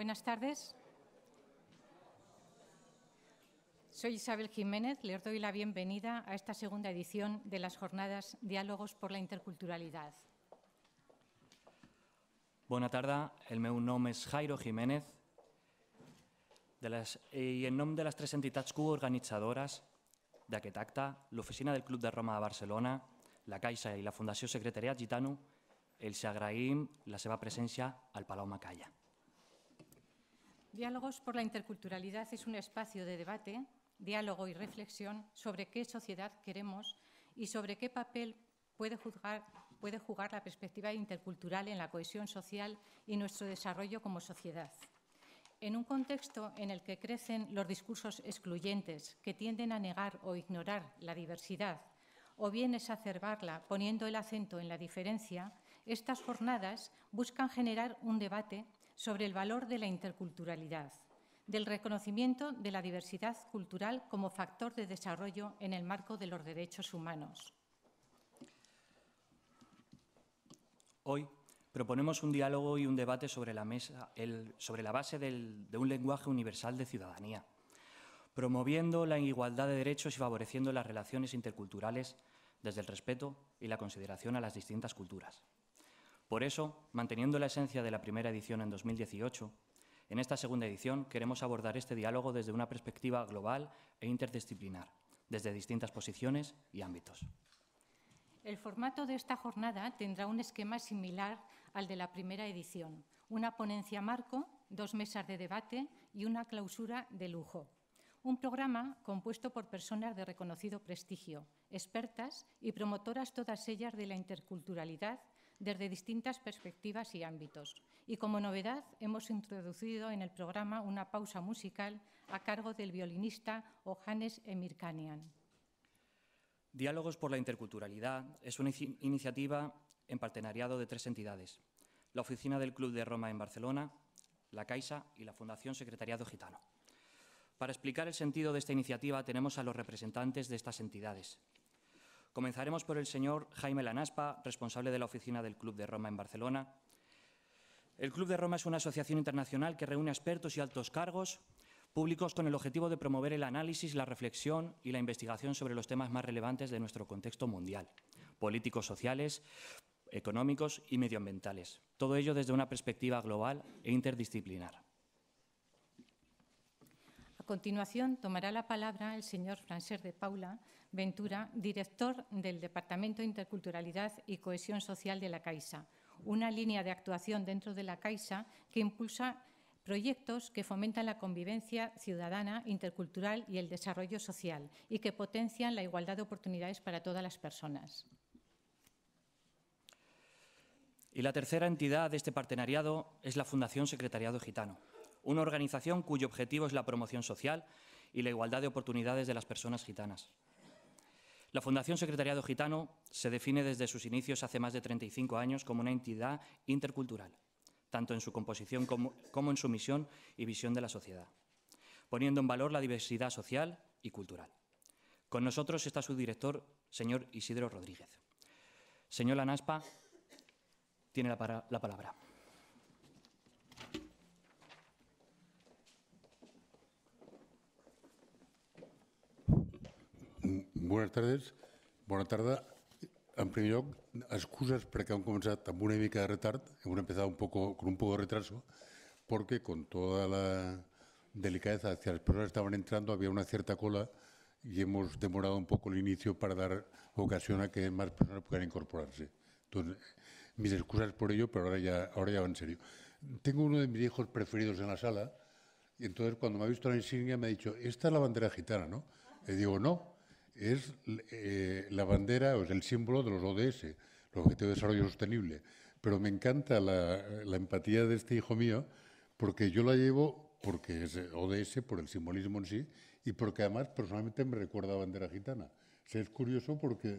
Buenas tardes. Soy Isabel Jiménez. Les doy la bienvenida a esta segunda edición de las jornadas Diálogos por la Interculturalidad. Buenas tardes. El meu nom és Jairo Jiménez de en nombre de las tres entitats de d'aquest la l'oficina del Club de Roma de Barcelona, la Caixa y la Fundación Secretariat Gitano, el agraïm la seva presència al Palau Macalla. Diálogos por la Interculturalidad es un espacio de debate, diálogo y reflexión sobre qué sociedad queremos y sobre qué papel puede, jugar la perspectiva intercultural en la cohesión social y nuestro desarrollo como sociedad. En un contexto en el que crecen los discursos excluyentes que tienden a negar o ignorar la diversidad o bien exacerbarla poniendo el acento en la diferencia, estas jornadas buscan generar un debate sobre el valor de la interculturalidad, del reconocimiento de la diversidad cultural como factor de desarrollo en el marco de los derechos humanos. Hoy proponemos un diálogo y un debate sobre la, base de un lenguaje universal de ciudadanía, promoviendo la igualdad de derechos y favoreciendo las relaciones interculturales desde el respeto y la consideración a las distintas culturas. Por eso, manteniendo la esencia de la primera edición en 2018, en esta segunda edición queremos abordar este diálogo desde una perspectiva global e interdisciplinar, desde distintas posiciones y ámbitos. El formato de esta jornada tendrá un esquema similar al de la primera edición, una ponencia marco, dos mesas de debate y una clausura de lujo. Un programa compuesto por personas de reconocido prestigio, expertas y promotoras todas ellas de la interculturalidad desde distintas perspectivas y ámbitos. Y como novedad, hemos introducido en el programa una pausa musical a cargo del violinista Johannes Emirkanian. Diálogos por la Interculturalidad es una iniciativa en partenariado de tres entidades, la Oficina del Club de Roma en Barcelona, la Caixa y la Fundación Secretariado Gitano. Para explicar el sentido de esta iniciativa tenemos a los representantes de estas entidades, Comenzaremos por el señor Jaime Lanaspa, responsable de la oficina del Club de Roma en Barcelona. El Club de Roma es una asociación internacional que reúne expertos y altos cargos públicos con el objetivo de promover el análisis, la reflexión y la investigación sobre los temas más relevantes de nuestro contexto mundial, políticos, sociales, económicos y medioambientales. Todo ello desde una perspectiva global e interdisciplinar. A continuación, tomará la palabra el señor Francesc de Paula, Ventura, director del Departamento de Interculturalidad y Cohesión Social de la Caixa, una línea de actuación dentro de la Caixa que impulsa proyectos que fomentan la convivencia ciudadana, intercultural y el desarrollo social y que potencian la igualdad de oportunidades para todas las personas. Y la tercera entidad de este partenariado es la Fundación Secretariado Gitano, una organización cuyo objetivo es la promoción social y la igualdad de oportunidades de las personas gitanas. La Fundación Secretariado Gitano se define desde sus inicios hace más de 35 años como una entidad intercultural, tanto en su composición como, en su misión y visión de la sociedad, poniendo en valor la diversidad social y cultural. Con nosotros está su director, señor Isidro Rodríguez. Señora Naspa, tiene la palabra. Buenas tardes. buenas tardes. En primer excusas para que han comenzado tan de retard, hemos empezado un poco, con un poco de retraso, porque con toda la delicadeza hacia las personas que estaban entrando había una cierta cola y hemos demorado un poco el inicio para dar ocasión a que más personas puedan incorporarse. Entonces, mis excusas por ello, pero ahora ya, ahora ya va en serio. Tengo uno de mis hijos preferidos en la sala y entonces cuando me ha visto la insignia me ha dicho, esta es la bandera gitana, ¿no? Le digo, no, es eh, la bandera, o es el símbolo de los ODS, los Objetivos de Desarrollo Sostenible. Pero me encanta la, empatía de este hijo mío, porque yo la llevo porque es ODS, por el simbolismo en sí, y porque además personalmente me recuerda a bandera gitana. es curioso porque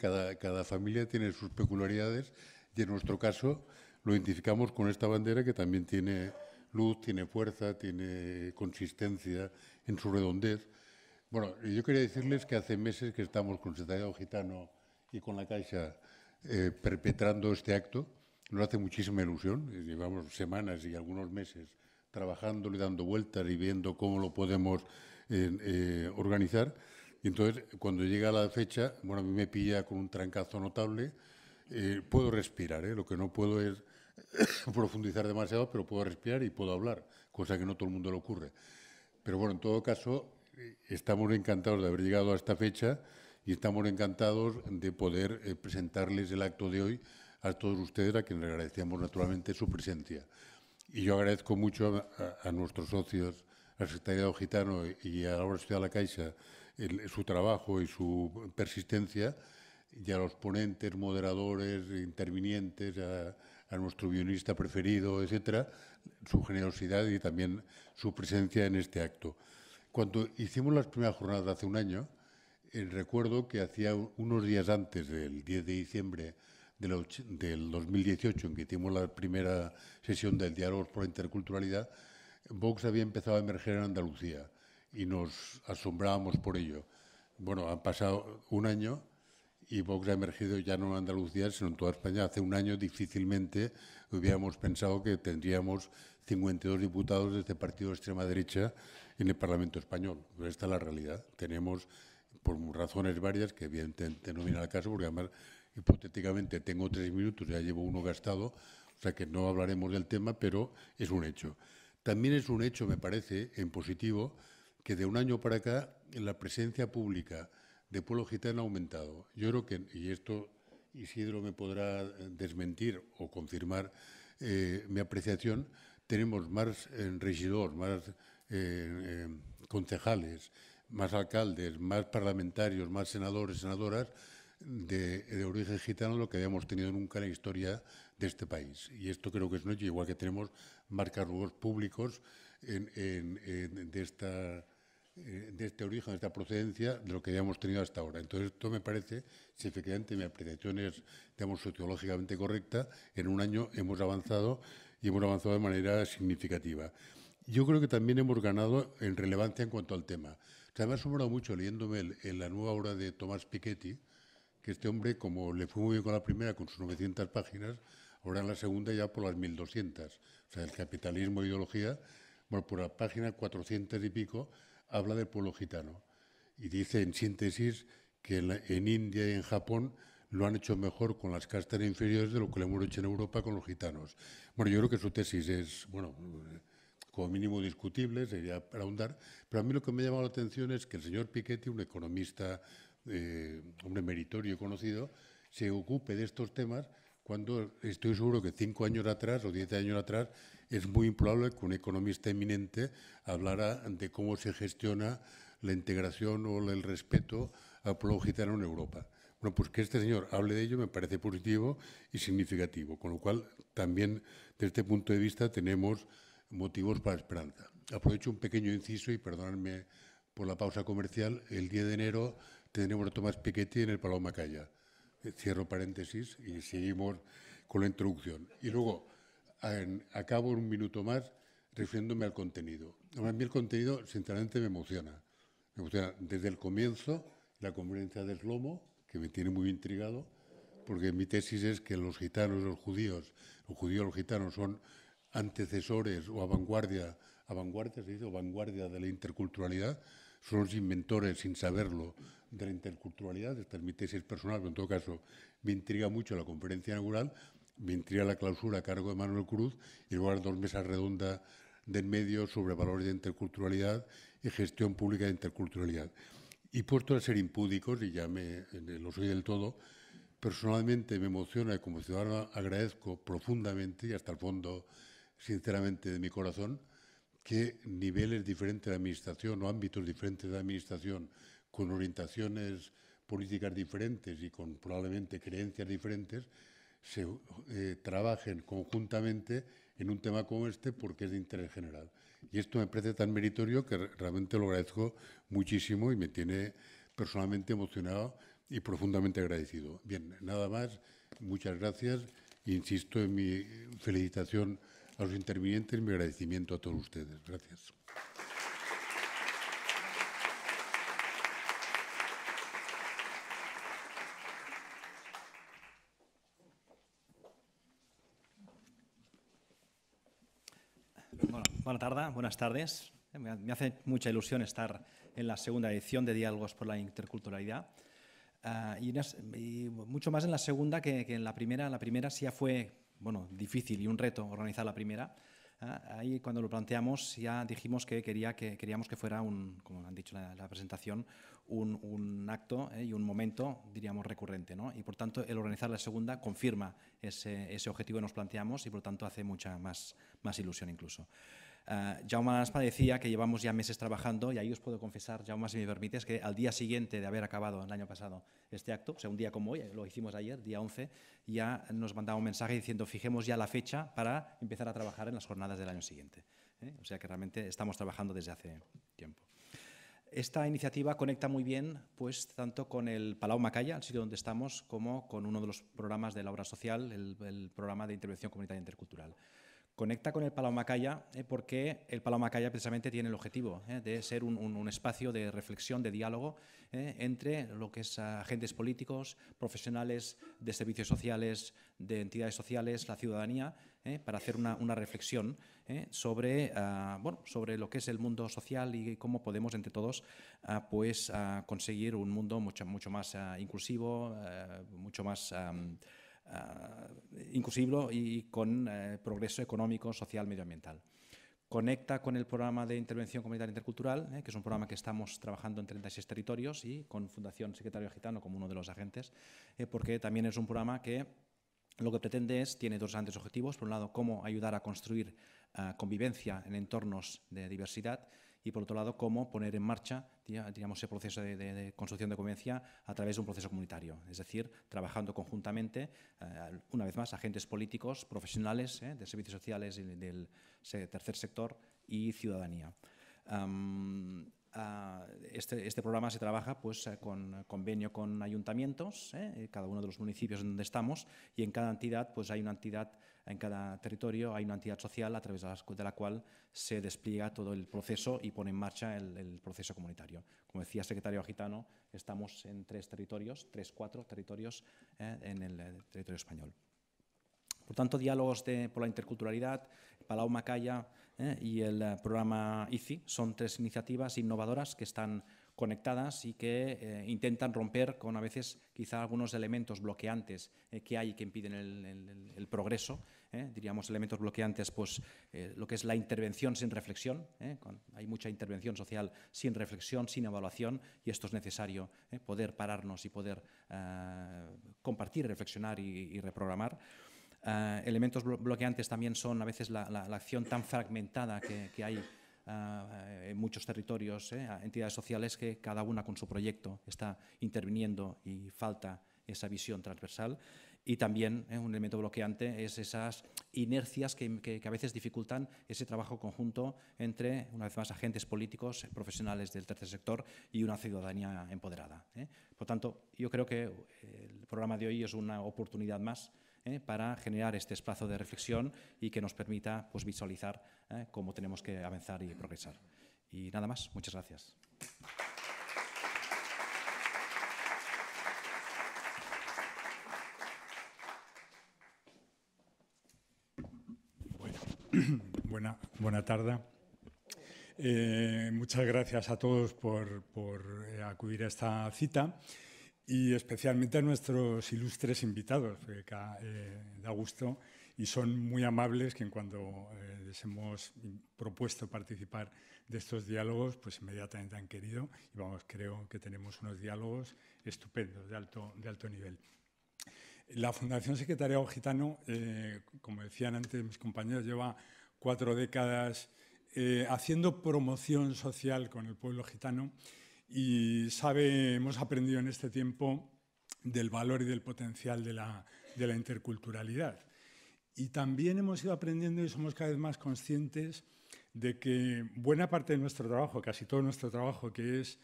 cada familia tiene sus peculiaridades y en nuestro caso lo identificamos con esta bandera que también tiene luz, tiene fuerza, tiene consistencia en su redondez. Bueno, yo quería decirles que hace meses que estamos con el Gitano y con la Caixa eh, perpetrando este acto. Nos hace muchísima ilusión, llevamos semanas y algunos meses trabajando y dando vueltas y viendo cómo lo podemos eh, eh, organizar. Y entonces, cuando llega la fecha, bueno, a mí me pilla con un trancazo notable. puedo respirar, lo que no puedo es profundizar demasiado, pero puedo respirar y puedo hablar, cosa que no todo el mundo le ocurre. Pero bueno, en todo caso, estamos encantados de haber llegado a esta fecha y estamos encantados de poder eh, presentarles el acto de hoy a todos ustedes, a quienes agradecemos naturalmente su presencia. Y yo agradezco mucho a, nuestros socios, al Secretariado Gitano y a la Universidad de la Caixa su trabajo y su persistencia, y a los ponentes, moderadores, intervinientes, a, a nuestro guionista preferido, etcétera, su generosidad y también su presencia en este acto. Cuando hicimos las primeras jornadas hace un año, eh, recuerdo que hacía unos días antes del 10 de diciembre del, del 2018, en que hicimos la primera sesión del diálogo por la interculturalidad, Vox había empezado a emerger en Andalucía y nos asombrábamos por ello. Bueno, han pasado un año y Vox ha emergido ya no en Andalucía, sino en toda España. Hace un año difícilmente hubiéramos pensado que tendríamos 52 diputados de este partido de extrema derecha en el Parlamento español. Esta es la realidad. Tenemos, por razones varias, que evidentemente no viene el caso, porque además hipotéticamente tengo tres minutos, ya llevo uno gastado, o sea que no hablaremos del tema, pero es un hecho. También es un hecho, me parece, en positivo, que de un año para acá la presencia pública de pueblo gitano ha aumentado. Yo creo que, y esto Isidro me podrá desmentir o confirmar eh, mi apreciación, tenemos más eh, regidores, más eh, eh, concejales, más alcaldes, más parlamentarios, más senadores, senadoras de, origen gitano lo que habíamos tenido nunca en la historia de este país. Y esto creo que es noche, igual que tenemos marcarrugos públicos de, esta, eh, de este origen, de esta procedencia, de lo que habíamos tenido hasta ahora. Entonces, esto me parece, si efectivamente mi apreciación es, digamos, sociológicamente correcta, en un año hemos avanzado y hemos avanzado de manera significativa yo creo que también hemos ganado en relevancia en cuanto al tema. O sea, me ha asombrado mucho leyéndome en la nueva obra de Tomás Piketty, que este hombre, como le fue muy bien con la primera, con sus 900 páginas, ahora en la segunda ya por las 1200. O sea, el capitalismo, e ideología, bueno, por la página 400 y pico, habla del pueblo gitano. Y dice, en síntesis, que en, en India y en Japón lo han hecho mejor con las castas inferiores de lo que le hemos hecho en Europa con los gitanos. Bueno, yo creo que su tesis es, bueno, como mínimo discutible, sería para ahondar, pero a mí lo que me ha llamado la atención es que el señor Piquetti, un economista, eh, hombre meritorio y conocido, se ocupe de estos temas cuando estoy seguro que cinco años atrás o diez años atrás es muy improbable que un economista eminente hablara de cómo se gestiona la integración o el respeto a pueblo gitano en Europa. Bueno, pues que este señor hable de ello me parece positivo y significativo, con lo cual también desde este punto de vista tenemos motivos para esperanza. Aprovecho un pequeño inciso y perdonadme por la pausa comercial. El 10 de enero tendremos a Tomás Piquetti en el Paloma Calla. Eh, cierro paréntesis y seguimos con la introducción. Y luego en, acabo un minuto más refiriéndome al contenido. a mí el contenido sinceramente me emociona. Me emociona desde el comienzo, la conferencia del Lomo, que me tiene muy intrigado, porque mi tesis es que los gitanos, los judíos, los judíos, los gitanos son antecesores o vanguardia, vanguardia se dice, vanguardia de la interculturalidad, son los inventores, sin saberlo, de la interculturalidad, esta es mi tesis personal, pero en todo caso me intriga mucho la conferencia inaugural, me intriga la clausura a cargo de Manuel Cruz y luego las dos mesas redondas del medio sobre valores de interculturalidad y gestión pública de interculturalidad. Y puesto a ser impúdicos, y ya me, lo soy del todo, personalmente me emociona y como ciudadano agradezco profundamente y hasta el fondo sinceramente de mi corazón, que niveles diferentes de administración o ámbitos diferentes de administración con orientaciones políticas diferentes y con probablemente creencias diferentes se eh, trabajen conjuntamente en un tema como este porque es de interés general. Y esto me parece tan meritorio que realmente lo agradezco muchísimo y me tiene personalmente emocionado y profundamente agradecido. Bien, nada más, muchas gracias. Insisto en mi felicitación a los intervinientes mi agradecimiento a todos ustedes. Gracias. buena tarde, buenas tardes. Me hace mucha ilusión estar en la segunda edición de Diálogos por la Interculturalidad. Ah, y, mucho más en la segunda que, que en la primera. La primera sí ya fue bueno, difícil y un reto organizar la primera. ¿eh? Ahí cuando lo planteamos ya dijimos que, quería, que queríamos que fuera, un, como han dicho en la, presentación, un, acto ¿eh? y un momento, diríamos, recurrente. ¿no? Y por tanto, el organizar la segunda confirma ese, ese objetivo que nos planteamos y por tanto hace mucha más, más ilusión incluso. Ah, Jaume Aspa decía que llevamos ya meses trabajando y ahí os puedo confesar, Jaume, si me permites, que al día siguiente de haber acabado el año pasado este acto, o sea, un día como hoy, lo hicimos ayer, día 11, ya nos mandaba un mensaje diciendo fijemos ya la fecha para empezar a trabajar en las jornadas del año siguiente. ¿eh? O sea que realmente estamos trabajando desde hace tiempo. Esta iniciativa conecta muy bien, pues, tanto con el Palau Macaya, el sitio donde estamos, como con uno de los programas de la obra social, el programa de intervención comunitaria intercultural. Conecta con el Palomacaya eh, porque el Palau Macaya precisamente tiene el objetivo eh, de ser un, espacio de reflexión, de diálogo eh, entre lo que es agentes políticos, profesionales de servicios sociales, de entidades sociales, la ciudadanía, para hacer una, reflexión sobre, ah, sobre lo que es el mundo social y cómo podemos entre todos ah, pues, ah, conseguir un mundo mucho, mucho más inclusivo, mucho más... Ah, inclusivo y con eh, progreso económico, social, medioambiental conecta con el programa de intervención comunitaria intercultural, eh, que es un programa que estamos trabajando en 36 territorios y con Fundación Secretario Gitano como uno de los agentes, eh, porque también es un programa que lo que pretende es, tiene dos grandes objetivos, por un lado, cómo ayudar a construir ah, convivencia en entornos de diversidad, y por otro lado cómo poner en marcha digamos, ese proceso de, construcción de convivencia a través de un proceso comunitario, es decir, trabajando conjuntamente, eh, una vez más, agentes políticos, profesionales eh, de servicios sociales del tercer sector y ciudadanía. Ah, este, este, programa se trabaja pues, eh, con convenio con ayuntamientos, eh, ¿eh? cada uno de los municipios donde estamos, y en cada entidad pues, hay una entidad, en cada territorio hay una entidad social a través de la cual se despliega todo el proceso y pone en marcha el, proceso comunitario. Como decía el secretario Gitano, estamos en tres territorios, tres, cuatro territorios eh, en el territorio español. Por tanto, diálogos de, por la interculturalidad, Palau Macaya, ¿eh? y el eh, programa ICI. Son tres iniciativas innovadoras que están conectadas y que eh, intentan romper con a veces quizá algunos elementos bloqueantes que hay que impiden el, progreso. diríamos elementos bloqueantes, pues lo que es la intervención sin reflexión. hay mucha intervención social sin reflexión, sin evaluación y esto es necesario, poder pararnos y poder compartir, reflexionar y reprogramar. Eh, elementos bloqueantes también son a veces la, acción tan fragmentada que, hay eh, en muchos territorios, eh, entidades sociales que cada una con su proyecto está interviniendo y falta esa visión transversal. Y también un elemento bloqueante es esas inercias que, a veces dificultan ese trabajo conjunto entre, una vez más, agentes políticos, profesionales del tercer sector y una ciudadanía empoderada. Por tanto, yo creo que el programa de hoy es una oportunidad más ¿eh? para generar este espacio de reflexión y que nos permita pues, visualizar ¿eh? cómo tenemos que avanzar y progresar. Y nada más, muchas gracias. Bueno, buena, tarde. Eh, muchas gracias a todos por acudir a esta cita y especialmente a nuestros ilustres invitados, que eh, da gusto y son muy amables que en cuanto eh, les hemos propuesto participar de estos diálogos, pues inmediatamente han querido y vamos, creo que tenemos unos diálogos estupendos, de alto, de alto nivel. La Fundación Secretaria Gitano, eh, como decían antes mis compañeros, lleva cuatro décadas eh, haciendo promoción social con el pueblo gitano y sabe, hemos aprendido en este tiempo del valor y del potencial de la, interculturalidad. Y también hemos ido aprendiendo y somos cada vez más conscientes de que buena parte de nuestro trabajo, casi todo nuestro trabajo, que es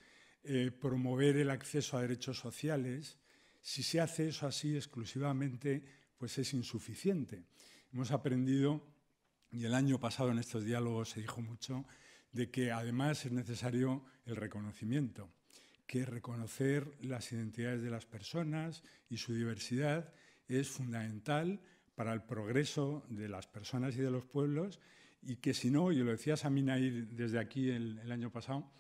eh, promover el acceso a derechos sociales, si se hace eso así exclusivamente, pues es insuficiente. Hemos aprendido, y el año pasado en estos diálogos se dijo mucho, de que además es necesario el reconocimiento, que reconocer las identidades de las personas y su diversidad es fundamental para el progreso de las personas y de los pueblos y que si no, yo lo decía Samina desde aquí el, año pasado,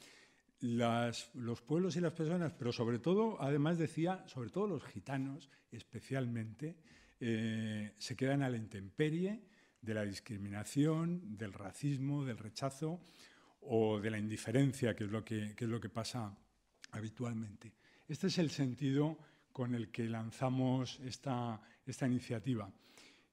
los pueblos y las personas, pero sobre todo, además decía, sobre todo los gitanos especialmente, eh, se quedan a la intemperie de la discriminación, del racismo, del rechazo, o de la indiferencia, que es lo que, es lo que pasa habitualmente. Este es el sentido con el que lanzamos esta, iniciativa.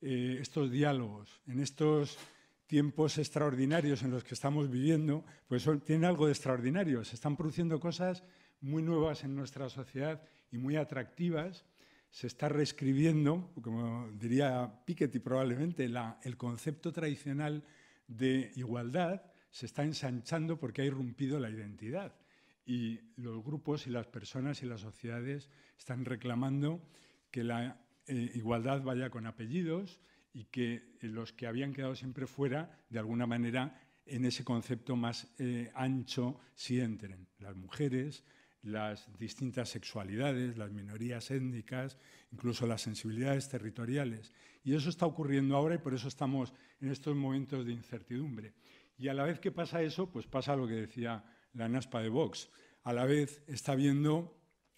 Eh, estos diálogos, en estos tiempos extraordinarios en los que estamos viviendo, pues son, tienen algo de extraordinario. Se están produciendo cosas muy nuevas en nuestra sociedad y muy atractivas. Se está reescribiendo, como diría Piketty probablemente, el concepto tradicional de igualdad se está ensanchando porque ha irrumpido la identidad. Y los grupos y las personas y las sociedades están reclamando que la eh, igualdad vaya con apellidos y que los que habían quedado siempre fuera, de alguna manera, en ese concepto más eh, ancho, si entren las mujeres, las distintas sexualidades, las minorías étnicas, incluso las sensibilidades territoriales. Y eso está ocurriendo ahora y por eso estamos en estos momentos de incertidumbre. Y a la vez que pasa eso, pues pasa lo que decía la NASPA de Vox. A la vez está habiendo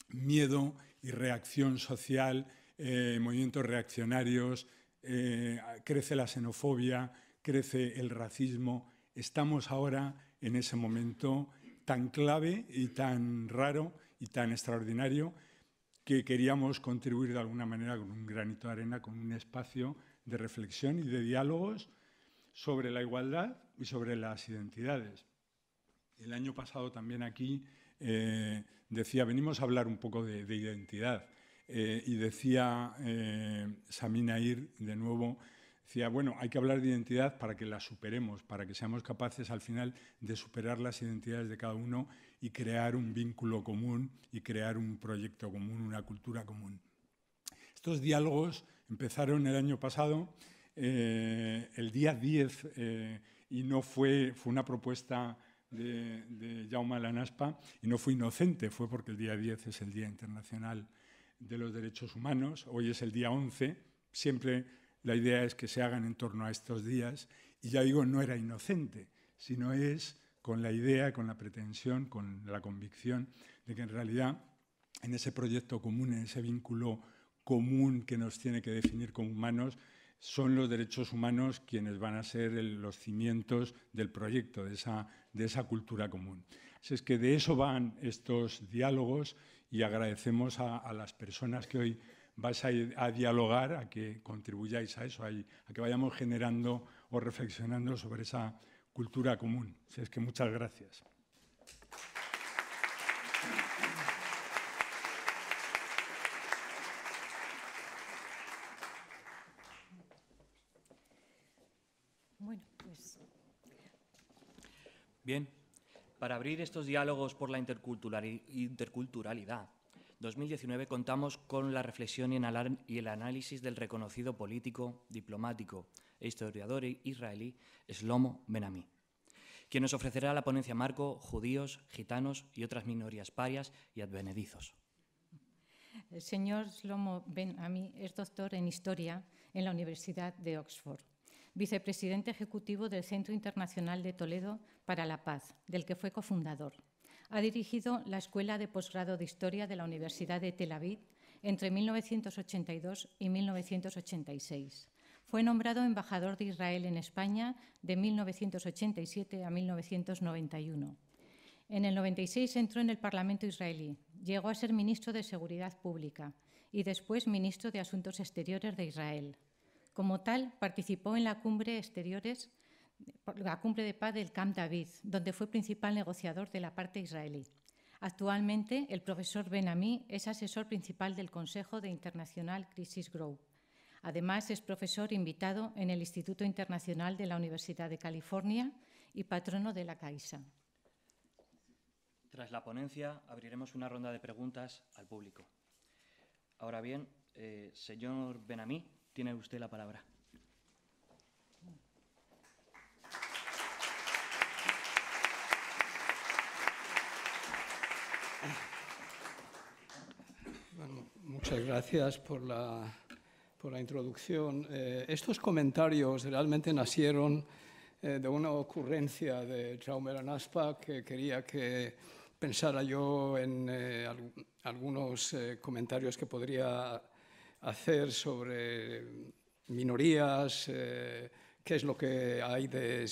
miedo y reacción social, eh, movimientos reaccionarios, eh, crece la xenofobia, crece el racismo. Estamos ahora en ese momento tan clave y tan raro y tan extraordinario que queríamos contribuir de alguna manera con un granito de arena, con un espacio de reflexión y de diálogos sobre la igualdad y sobre las identidades. El año pasado también aquí eh, decía, venimos a hablar un poco de, identidad, eh, y decía eh, Samina Ir de nuevo, decía, bueno, hay que hablar de identidad para que la superemos, para que seamos capaces al final de superar las identidades de cada uno y crear un vínculo común y crear un proyecto común, una cultura común. Estos diálogos empezaron el año pasado. el día 10 y no fue, fue una propuesta de, Jaume Lanaspa y no fue inocente, fue porque el día 10 es el Día Internacional de los Derechos Humanos, hoy es el día 11, siempre la idea es que se hagan en torno a estos días y ya digo, no era inocente, sino es con la idea, con la pretensión, con la convicción de que en realidad en ese proyecto común, en ese vínculo común que nos tiene que definir como humanos, son los derechos humanos quienes van a ser los cimientos del proyecto, de esa, cultura común. Así es que de eso van estos diálogos y agradecemos a, las personas que hoy vais a, dialogar, a que contribuyáis a eso, a, a que vayamos generando o reflexionando sobre esa cultura común. Así es que muchas gracias. Bien, para abrir estos diálogos por la interculturalidad, 2019 contamos con la reflexión y el análisis del reconocido político, diplomático e historiador israelí Slomo Benami, quien nos ofrecerá la ponencia marco Judíos, Gitanos y otras minorías parias y advenedizos. El señor Slomo Benami es doctor en Historia en la Universidad de Oxford vicepresidente ejecutivo del Centro Internacional de Toledo para la Paz, del que fue cofundador. Ha dirigido la Escuela de Posgrado de Historia de la Universidad de Tel Aviv entre 1982 y 1986. Fue nombrado embajador de Israel en España de 1987 a 1991. En el 96 entró en el Parlamento israelí, llegó a ser ministro de Seguridad Pública y después ministro de Asuntos Exteriores de Israel. Como tal, participó en la cumbre exteriores, la cumbre de paz del Camp David, donde fue principal negociador de la parte israelí. Actualmente, el profesor Benami es asesor principal del Consejo de Internacional Crisis Grow. Además, es profesor invitado en el Instituto Internacional de la Universidad de California y patrono de la Caixa. Tras la ponencia, abriremos una ronda de preguntas al público. Ahora bien, eh, señor Benami, tiene usted la palabra. muchas gracias por la, introducción. Eh, estos comentarios realmente nacieron eh, de una ocurrencia de Jaume Naspa que quería que pensara yo en eh, algunos comentarios que podría hacer sobre minorías, eh, qué es lo que hay eh,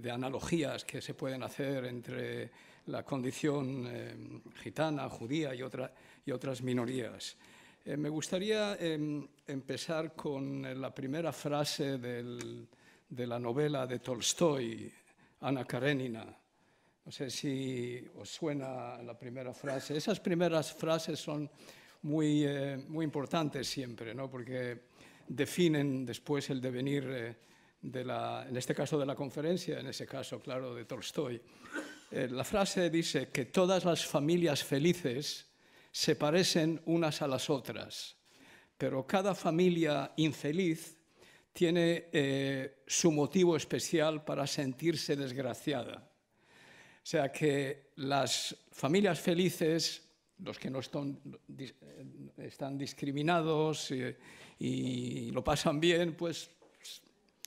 de, analogías que se pueden hacer entre la condición eh, gitana, judía y, otras minorías. me gustaría em, empezar con la primera frase de la novela de Tolstoy, Ana Karenina. No sé si os suena la primera frase. Esas primeras frases son muy, eh, muy importantes siempre, ¿no? porque definen después el devenir, eh, de la, en este caso de la conferencia, en ese caso, claro, de Tolstoy. Eh, la frase dice que todas las familias felices se parecen unas a las otras, pero cada familia infeliz tiene su motivo especial para sentirse desgraciada. O sea que las familias felices los que no están, discriminados eh, y, lo pasan bien, pues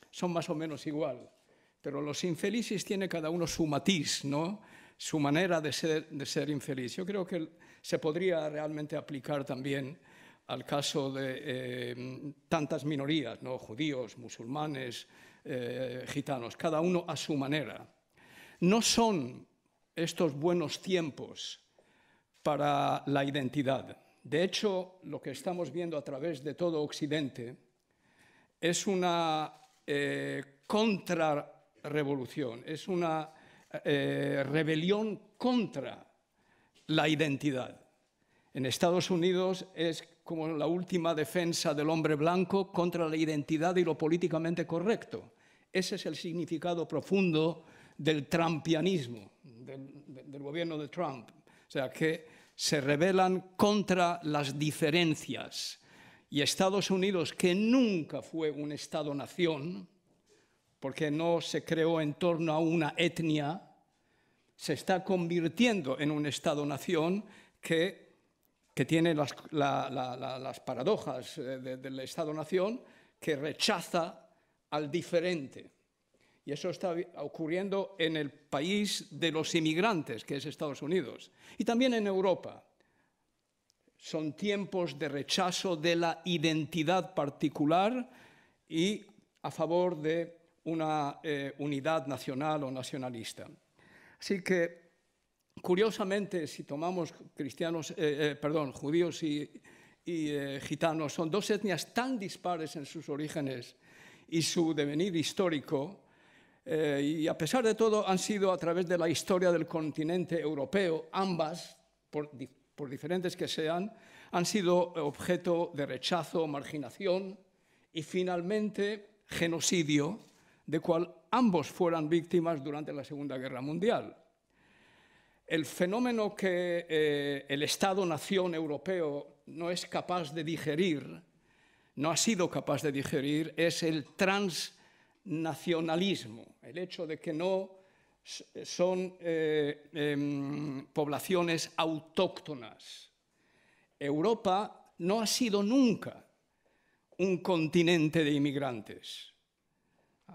son más o menos igual. Pero los infelices tiene cada uno su matiz, ¿no? su manera de ser, infeliz. Yo creo que se podría realmente aplicar también al caso de eh, tantas minorías, ¿no? judíos, musulmanes, eh, gitanos, cada uno a su manera. No son estos buenos tiempos para la identidad. De hecho, lo que estamos viendo a través de todo Occidente es una eh, contrarrevolución, es una eh, rebelión contra la identidad. En Estados Unidos es como la última defensa del hombre blanco contra la identidad y lo políticamente correcto. Ese es el significado profundo del trampianismo, del, del gobierno de Trump. O sea, que se rebelan contra las diferencias. Y Estados Unidos, que nunca fue un Estado-nación, porque no se creó en torno a una etnia, se está convirtiendo en un Estado-nación que, tiene las, paradojas eh, del Estado-nación, que rechaza al diferente. Y eso está ocurriendo en el país de los inmigrantes, que es Estados Unidos, y también en Europa. Son tiempos de rechazo de la identidad particular y a favor de una eh, unidad nacional o nacionalista. Así que curiosamente, si tomamos cristianos, eh, eh, perdón, judíos y, gitanos, son dos etnias tan dispares en sus orígenes y su devenir histórico eh, y a pesar de todo han sido a través de la historia del continente europeo, ambas, por, diferentes que sean, han sido objeto de rechazo, marginación y finalmente genocidio, de cual ambos fueran víctimas durante la Segunda Guerra Mundial. El fenómeno que eh, el Estado-nación europeo no es capaz de digerir, no ha sido capaz de digerir, es el trans nacionalismo, el hecho de que no son eh, em, poblaciones autóctonas. Europa no ha sido nunca un continente de inmigrantes.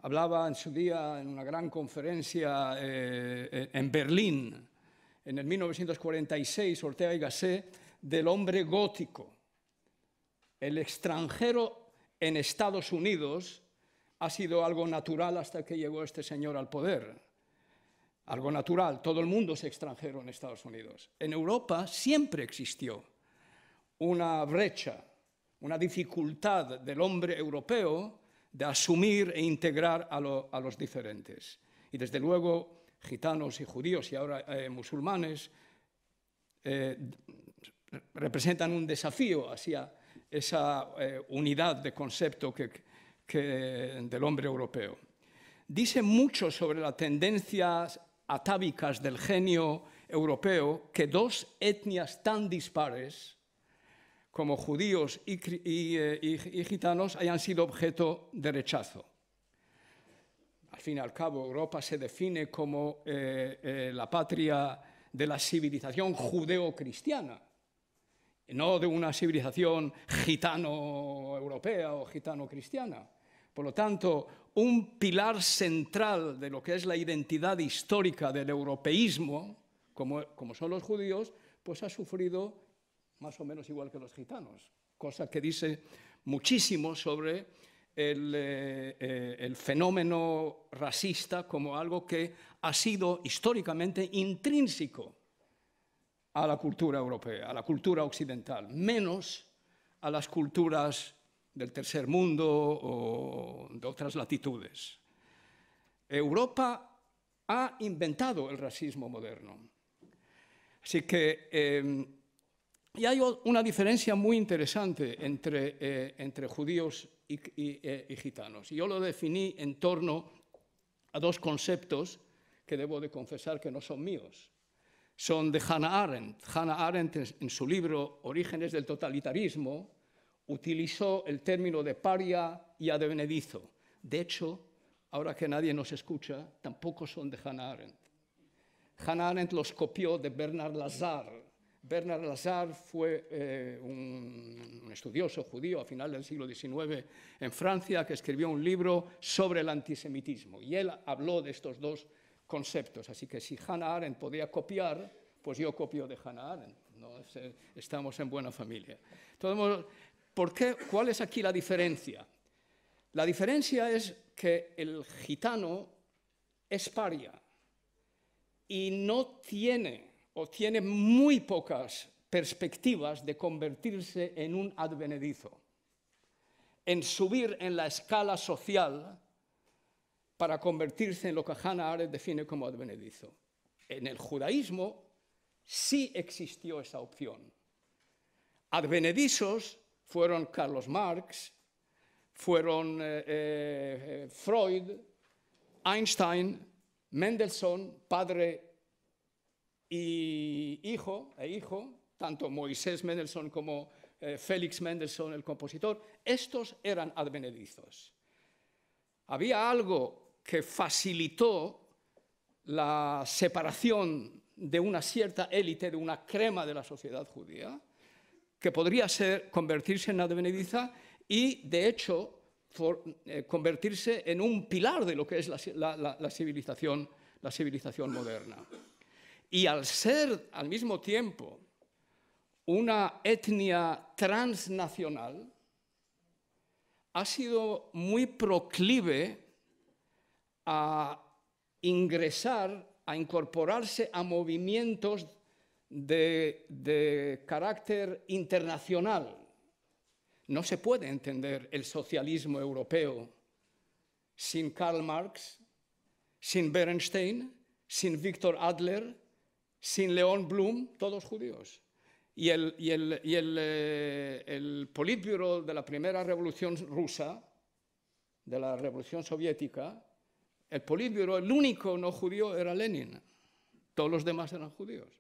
Hablaba en su día en una gran conferencia eh, e-, en Berlín, en el 1946, Ortega y Gasset, del hombre gótico, el extranjero en Estados Unidos ha sido algo natural hasta que llegó este señor al poder. Algo natural, todo el mundo es extranjero en Estados Unidos. En Europa siempre existió una brecha, una dificultad del hombre europeo de asumir e integrar a, los diferentes. Y desde luego, gitanos y judíos y ahora eh, musulmanes eh, representan un desafío hacia esa eh, unidad de concepto que, del hombre europeo. Dice mucho sobre las tendencias atávicas del genio europeo que dos etnias tan dispares como judíos y, eh, gitanos hayan sido objeto de rechazo. Al fin y al cabo, Europa se define como eh, eh, la patria de la civilización judeo-cristiana, no de una civilización gitano-europea o gitano-cristiana. Por lo tanto, un pilar central de lo que es la identidad histórica del europeísmo, como, son los judíos, pues ha sufrido más o menos igual que los gitanos, cosa que dice muchísimo sobre el, eh, eh, el, fenómeno racista como algo que ha sido históricamente intrínseco a la cultura europea, a la cultura occidental, menos a las culturas del tercer mundo o de otras latitudes. Europa ha inventado el racismo moderno. Así que em, y hay una diferencia muy interesante entre, eh, entre judíos y, eh, y, gitanos. Yo lo definí en torno a dos conceptos que debo de confesar que no son míos. Son de Hannah Arendt. Hannah Arendt en su libro Orígenes del totalitarismo utilizó el término de paria y advenedizo. De hecho, ahora que nadie nos escucha, tampoco son de Hannah Arendt. Hannah Arendt los copió de Bernard Lazar. Bernard Lazar fue eh, un, estudioso judío a finales del siglo XIX en Francia que escribió un libro sobre el antisemitismo y él habló de estos dos conceptos. Así que si Hannah Arendt podía copiar, pues yo copio de Hannah Arendt. ¿no? Eh, estamos en buena familia. Entonces, ¿Cuál es aquí la diferencia? La diferencia es que el gitano es paria y no tiene o tiene muy pocas perspectivas de convertirse en un advenedizo, en subir en la escala social para convertirse en lo que Hannah Arendt define como advenedizo. En el judaísmo sí existió esa opción. Advenedizos fueron Carlos Marx, fueron eh, eh, Freud, Einstein, Mendelssohn, padre y hijo, e hijo, tanto Moisés Mendelssohn como eh, Félix Mendelssohn, el compositor, estos eran advenedizos. Había algo que facilitó la separación de una cierta élite, de una crema de la sociedad judía, que podría ser, convertirse en la advenediza y, de hecho, eh, convertirse en un pilar de lo que es la, civilización, la civilización moderna. Y al ser, al mismo tiempo, una etnia transnacional, ha sido muy proclive a ingresar, a incorporarse a movimientos de, carácter internacional. No se puede entender el socialismo europeo sin Karl Marx, sin Bernstein, sin Víctor Adler, sin León Blum, todos judíos. Y el, eh, el Politburo de la primera revolución rusa, de la revolución soviética, el Politburo, el único no judío era Lenin. Todos los demás eran judíos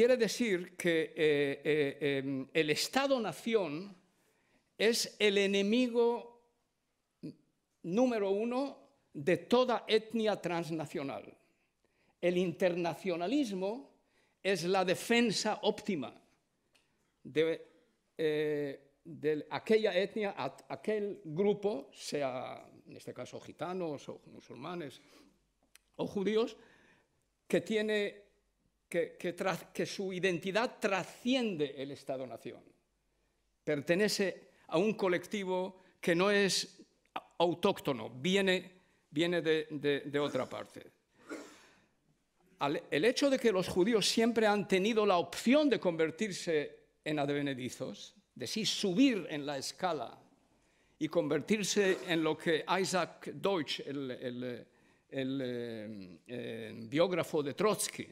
quiere decir que eh, eh, em, el Estado-nación es el enemigo número uno de toda etnia transnacional. El internacionalismo es la defensa óptima de, eh, aquella etnia, aquel grupo, sea en este caso gitanos o musulmanes o judíos, que tiene que, su identidad trasciende el Estado-Nación. Pertenece a un colectivo que no es autóctono, viene, viene de, otra parte. el hecho de que los judíos siempre han tenido la opción de convertirse en advenedizos, de sí subir en la escala y convertirse en lo que Isaac Deutsch, el, eh, eh, biógrafo de Trotsky,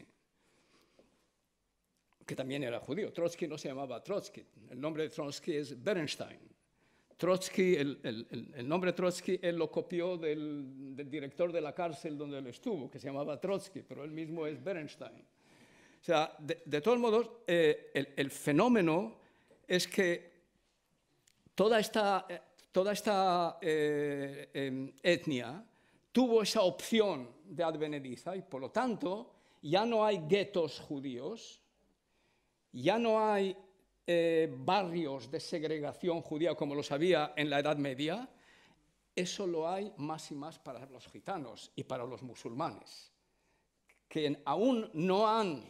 que también era judío. Trotsky no se llamaba Trotsky, el nombre de Trotsky es Bernstein. Trotsky, el, el, el nombre Trotsky, él lo copió del, director de la cárcel donde él estuvo, que se llamaba Trotsky, pero él mismo es Bernstein. O sea, de, todos modos, eh, el, fenómeno es que toda esta, eh, toda esta eh, em, etnia tuvo esa opción de advenediza y, por lo tanto, ya no hay guetos judíos, ya no hay eh, barrios de segregación judía como los había en la Edad Media, eso lo hay más y más para los gitanos y para los musulmanes, que aún no han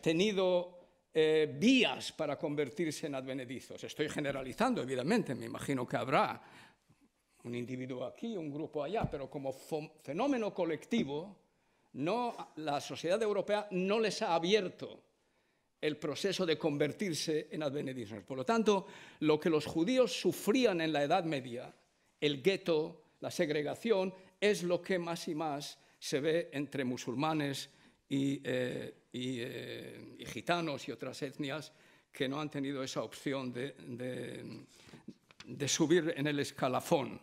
tenido eh, vías para convertirse en advenedizos. Estoy generalizando, evidentemente, me imagino que habrá un individuo aquí, un grupo allá, pero como fenómeno colectivo, no, la sociedad europea no les ha abierto el proceso de convertirse en advenedizos. Por lo tanto, lo que los judíos sufrían en la Edad Media, el gueto, la segregación, es lo que más y más se ve entre musulmanes y, eh, eh, gitanos y otras etnias que no han tenido esa opción de subir en el escalafón.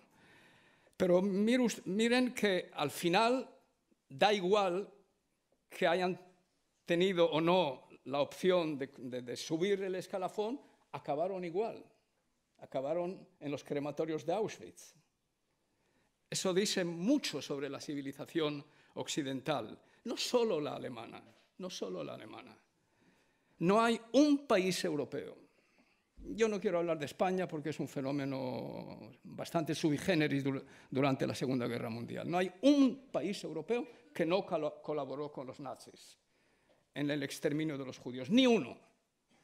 Pero miren que al final da igual que hayan tenido o no la opción de, subir el escalafón, acabaron igual, acabaron en los crematorios de Auschwitz. Eso dice mucho sobre la civilización occidental, no solo la alemana, no solo la alemana. No hay un país europeo. Yo no quiero hablar de España porque es un fenómeno bastante sui durante la Segunda Guerra Mundial. No hay un país europeo que no colaboró con los nazis en el exterminio de los judíos, ni uno.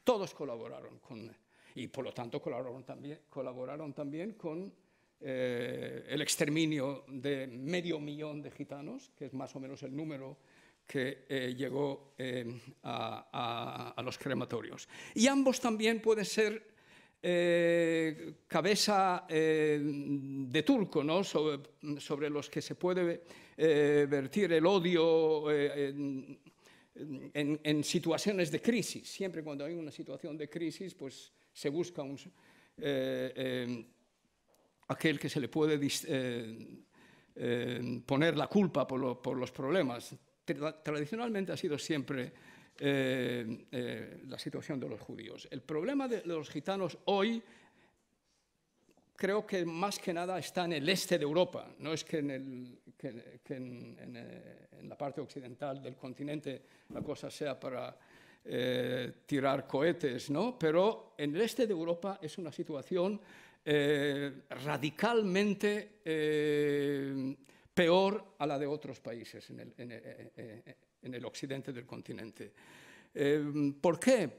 Todos colaboraron con, y por lo tanto colaboraron también, colaboraron también con eh, el exterminio de medio millón de gitanos, que es más o menos el número que eh, llegó eh, a, los crematorios. Y ambos también pueden ser cabeza de turco, ¿no? sobre, sobre, los que se puede vertir el odio en, situaciones de crisis. Siempre cuando hay una situación de crisis, pues se busca un, eh, eh, aquel que se le puede eh, poner la culpa por, los problemas. tradicionalmente ha sido siempre la situación de los judíos. El problema de los gitanos hoy creo que más que nada está en el este de Europa, no es que en el que, eh, en, la parte occidental del continente la cosa sea para eh, tirar cohetes, ¿no? Pero en el este de Europa es una situación eh, radicalmente peor a la de otros países en el, en en el occidente del continente. ¿Por qué?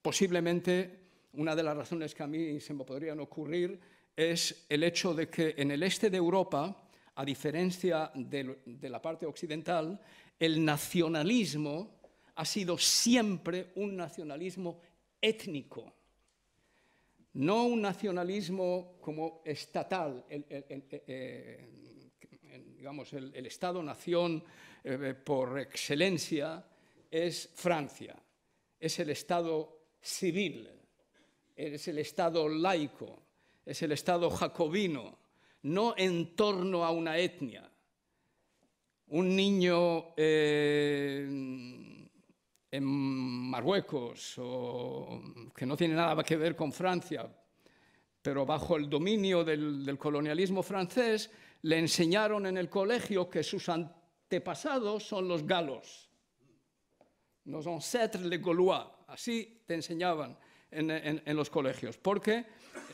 Posiblemente una de las razones que a mí se me podrían ocurrir es el hecho de que en el este de Europa, a diferencia de, la parte occidental, el nacionalismo ha sido siempre un nacionalismo étnico no un nacionalismo como estatal, el, eh, eh, digamos, el, Estado-nación eh, por excelencia es Francia, es el Estado civil, es el Estado laico, es el Estado jacobino, no en torno a una etnia. Un niño eh, en Marruecos, que no tiene nada que ver con Francia, pero bajo el dominio del, colonialismo francés, le enseñaron en el colegio que sus antepasados son los galos. Nos ancêtres les Gaulois. Así te enseñaban en los colegios, porque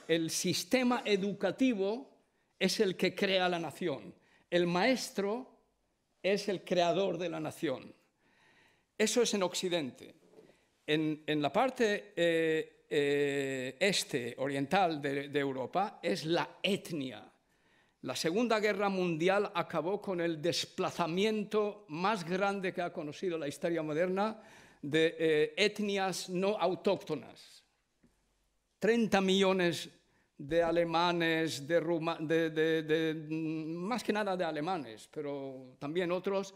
el sistema educativo es el que crea la nación. El maestro es el creador de la nación. Eso es en Occidente. En, la parte eh, eh, este, oriental de, Europa, es la etnia. La Segunda Guerra Mundial acabó con el desplazamiento más grande que ha conocido la historia moderna de eh, etnias no autóctonas. 30 millones de alemanes, de, mm, más que nada de alemanes, pero también otros,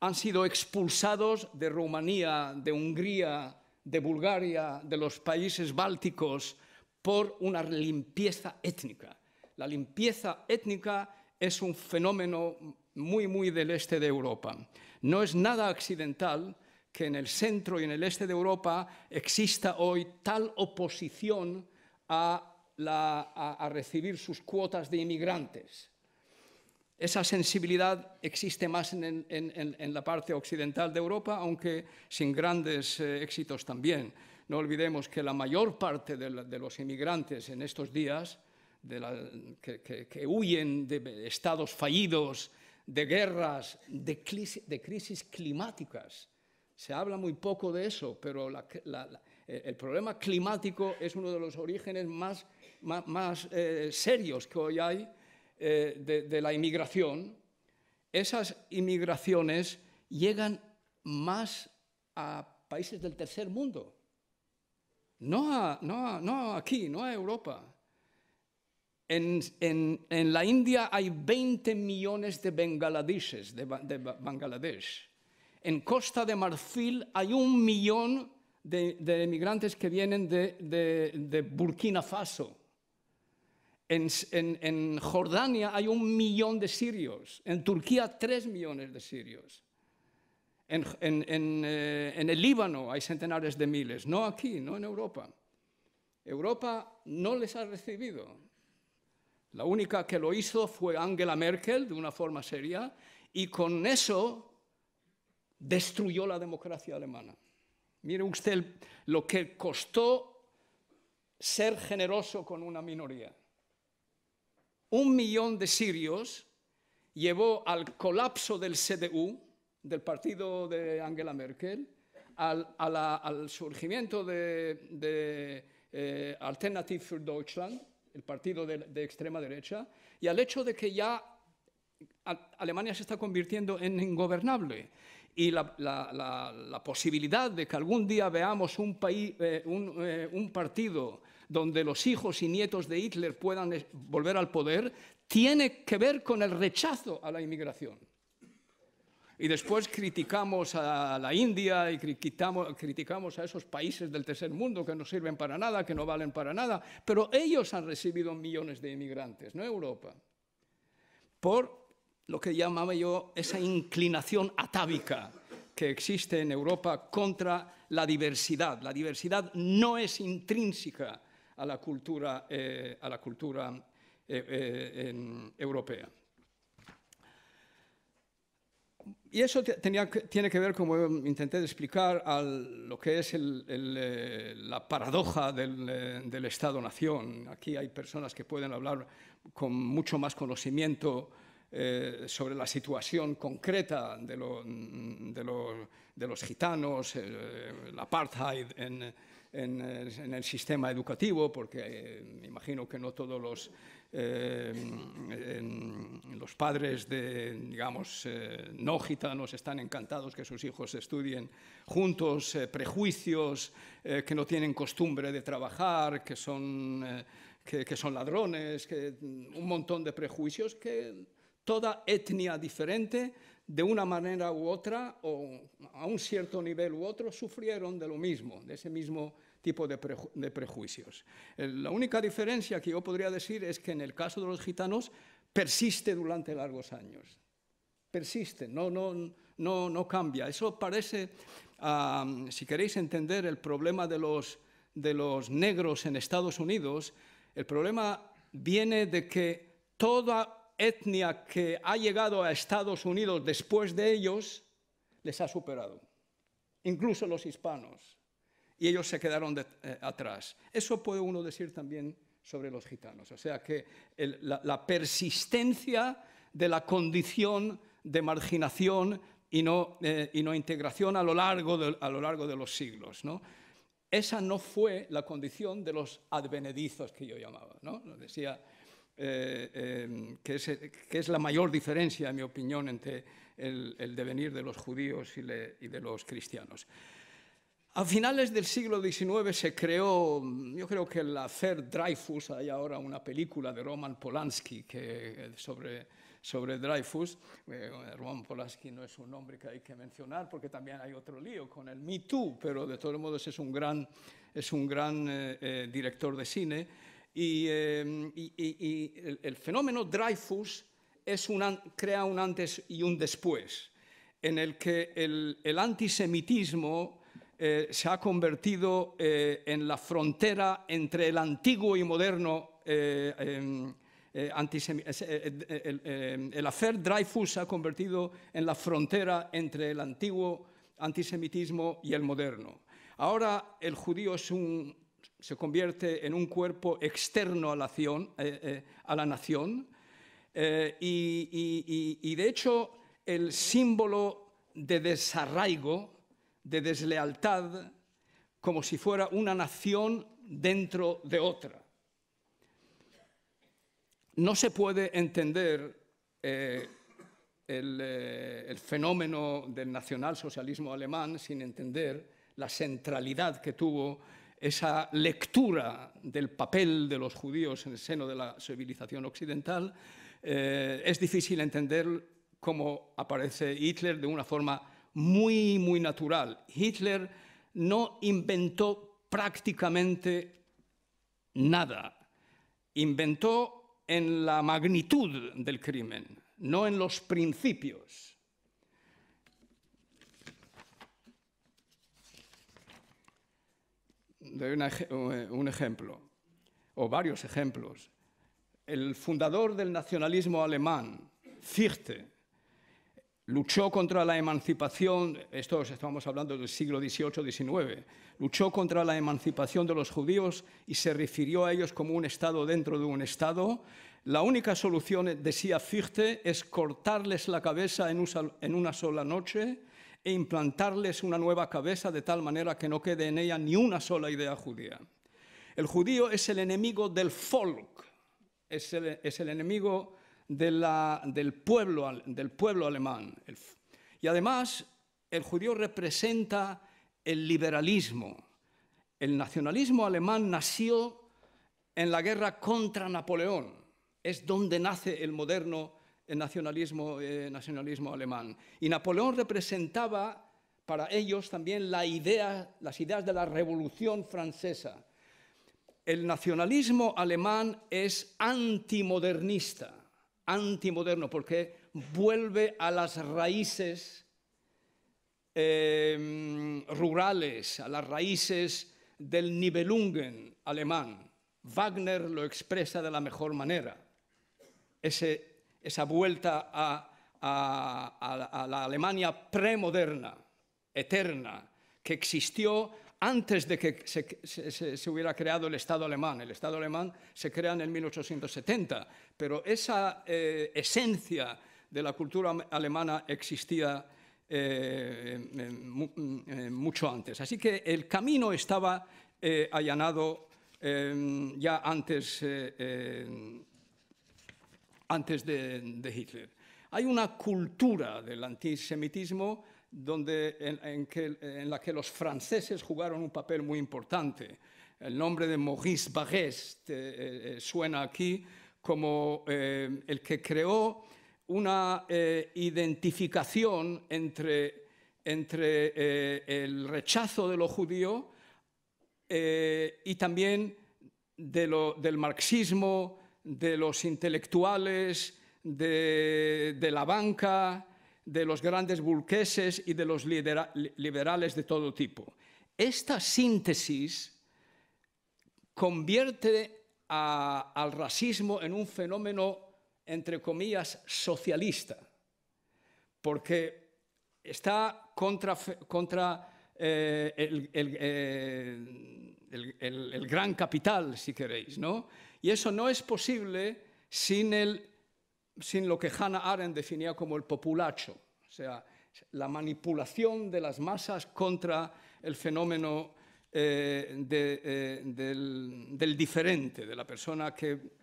han sido expulsados de Rumanía, de Hungría, de Bulgaria, de los países bálticos, por una limpieza étnica. La limpieza étnica es un fenómeno muy, muy del este de Europa. No es nada accidental que en el centro y en el este de Europa exista hoy tal oposición a a, recibir sus cuotas de inmigrantes. Esa sensibilidad existe más en, la parte occidental de Europa, aunque sin grandes eh, éxitos también. No olvidemos que la mayor parte de, los inmigrantes en estos días, de que, huyen de estados fallidos, de guerras, de, crisis, de crisis climáticas, se habla muy poco de eso, pero eh, el problema climático es uno de los orígenes más más, eh, serios que hoy hay eh, de, la inmigración, esas inmigraciones llegan más a países del tercer mundo, no, a, no, no aquí, no a Europa. En, la India hay 20 millones de bengaladises, de, de, Bangladesh. En Costa de Marfil hay un millón de, de emigrantes que vienen de Burkina Faso. En, Jordania hay un millón de sirios, en Turquía tres millones de sirios, en, eh, en, el Líbano hay centenares de miles, no aquí, no en Europa. Europa no les ha recibido. La única que lo hizo fue Angela Merkel, de una forma seria, y con eso destruyó la democracia alemana. Mire usted lo que costó ser generoso con una minoría un millón de sirios llevó al colapso del CDU, del partido de Angela Merkel, al, surgimiento de, eh, Alternative für Deutschland, el partido de, extrema derecha, y al hecho de que ya Alemania se está convirtiendo en ingobernable y la, posibilidad de que algún día veamos un, país, eh, eh, un partido donde los hijos y nietos de Hitler puedan volver al poder, tiene que ver con el rechazo a la inmigración. Y después criticamos a la India y criticamos, a esos países del tercer mundo que no sirven para nada, que no valen para nada, pero ellos han recibido millones de inmigrantes, no Europa, por lo que llamaba yo esa inclinación atávica que existe en Europa contra la diversidad. La diversidad no es intrínseca a la cultura, eh, a la cultura eh, eh, europea. Y eso tiene que ver, como intenté explicar, a lo que es la paradoja del, Estado-Nación. Aquí hay personas que pueden hablar con mucho más conocimiento sobre la situación concreta de, de, los gitanos, el apartheid en, en, el sistema educativo, porque eh, me imagino que no todos los, eh, los padres de, digamos, eh, no gitanos están encantados que sus hijos estudien juntos, prejuicios, que no tienen costumbre de trabajar, que son, que son ladrones, que, un montón de prejuicios que toda etnia diferente de una manera u otra o a un cierto nivel u otro sufrieron de lo mismo, de ese mismo tipo de, prejuicios. Eh, la única diferencia que yo podría decir es que en el caso de los gitanos persiste durante largos años, persiste, no, no, no, no cambia. Eso parece, si queréis entender el problema de los, de los negros en Estados Unidos, el problema viene de que toda etnia que ha llegado a Estados Unidos después de ellos les ha superado, incluso los hispanos, y ellos se quedaron eh, atrás. Eso puede uno decir también sobre los gitanos, o sea que la, persistencia de la condición de marginación y no, eh, integración a lo, largo de, los siglos. Esa no fue la condición de los advenedizos que yo llamaba. ¿no? Decía eh, em, que, es, la mayor diferencia, en mi opinión, entre el, devenir de los judíos y, de los cristianos. A finales del siglo XIX se creó, yo creo que la hacer Dreyfus, hay ahora una película de Roman Polanski que, eh, sobre, sobre Dreyfus. Eh, Roman Polanski no es un nombre que hay que mencionar porque también hay otro lío con el Me Too, pero de todos modos es un gran, es un gran director de cine y, em, el, fenómeno Dreyfus es crea un antes y un después, en el que el, antisemitismo eh, se ha convertido eh, en la frontera entre el antiguo y moderno. Eh, em, el, em, el afer Dreyfus se ha convertido en la frontera entre el antiguo antisemitismo y el moderno. Ahora el judío es un se convierte en un cuerpo externo a la, eh, eh, nación eh, y, de hecho el símbolo de desarraigo, de deslealtad, como si fuera una nación dentro de otra. No se puede entender el, el fenómeno del nacionalsocialismo alemán sin entender la centralidad que tuvo esa lectura del papel de los judíos en el seno de la civilización occidental, eh, es difícil entender cómo aparece Hitler de una forma muy, muy natural. Hitler no inventó prácticamente nada. Inventó en la magnitud del crimen, no en los principios. doy un ejemplo, o varios ejemplos. El fundador del nacionalismo alemán, Fichte, luchó contra la emancipación, esto estamos hablando del siglo XVIII-XIX, luchó contra la emancipación de los judíos y se refirió a ellos como un Estado dentro de un Estado. La única solución, decía Fichte, es cortarles la cabeza en una sola noche e implantarles una nueva cabeza de tal manera que no quede en ella ni una sola idea judía. El judío es el enemigo del folk, es el, enemigo del, pueblo, del pueblo alemán. Y además, el judío representa el liberalismo. El nacionalismo alemán nació en la guerra contra Napoleón. Es donde nace el moderno el nacionalismo, eh, nacionalismo alemán. Y Napoleón representaba para ellos también las ideas de la Revolución Francesa. El nacionalismo alemán es antimodernista, antimoderno, porque vuelve a las raíces em, rurales, a las raíces del Nibelungen alemán. Wagner lo expresa de la mejor manera, ese esa vuelta a, la Alemania premoderna, eterna, que existió antes de que se, hubiera creado el Estado alemán. El Estado alemán se crea en el 1870, pero esa eh, esencia de la cultura alemana existía eh, mucho antes. Así que el camino estaba eh, allanado ya antes antes de, Hitler. Hay una cultura del antisemitismo donde, en, la que los franceses jugaron un papel muy importante. El nombre de Maurice Barrest eh, eh, suena aquí como eh, el que creó una identificación entre, el rechazo de lo judío y también del marxismo, de los intelectuales, de, la banca, de los grandes burgueses y de los liberales de todo tipo. Esta síntesis convierte al racismo en un fenómeno, entre comillas, socialista, porque está contra, eh, eh, el, el gran capital, si queréis, ¿no? Y eso no es posible sin, sin lo que Hannah Arendt definía como el populacho, o sea, la manipulación de las masas contra el fenómeno eh, eh, del, diferente, de la persona que,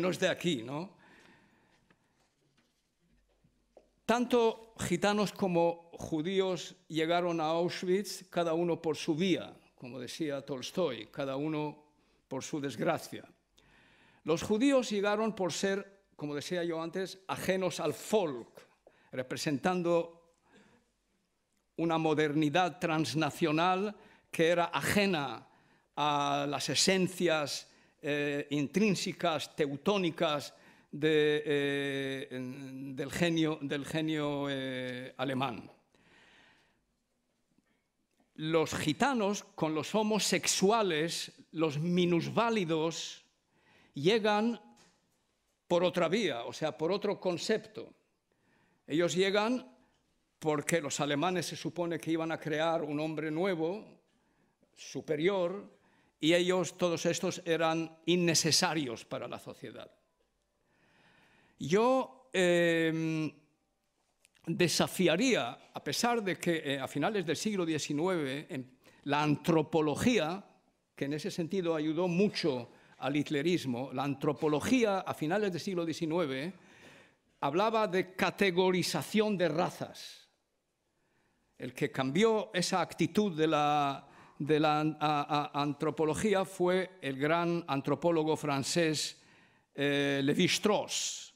no es de aquí, Tanto gitanos como judíos llegaron a Auschwitz, cada uno por su vía, como decía Tolstoy, cada uno por su desgracia. Los judíos llegaron por ser, como decía yo antes, ajenos al folk, representando una modernidad transnacional que era ajena a las esencias eh, intrínsecas, teutónicas eh, del genio, eh, alemán. Los gitanos con los homosexuales, los minusválidos, llegan por otra vía, o sea, por otro concepto. Ellos llegan porque los alemanes se supone que iban a crear un hombre nuevo, superior, y ellos, todos estos, eran innecesarios para la sociedad. Yo em, desafiaría, a pesar de que eh, a finales del siglo XIX em, la antropología, que en ese sentido ayudó mucho al hitlerismo, la antropología a finales del siglo XIX hablaba de categorización de razas. El que cambió esa actitud de la, antropología fue el gran antropólogo francés eh, Levi strauss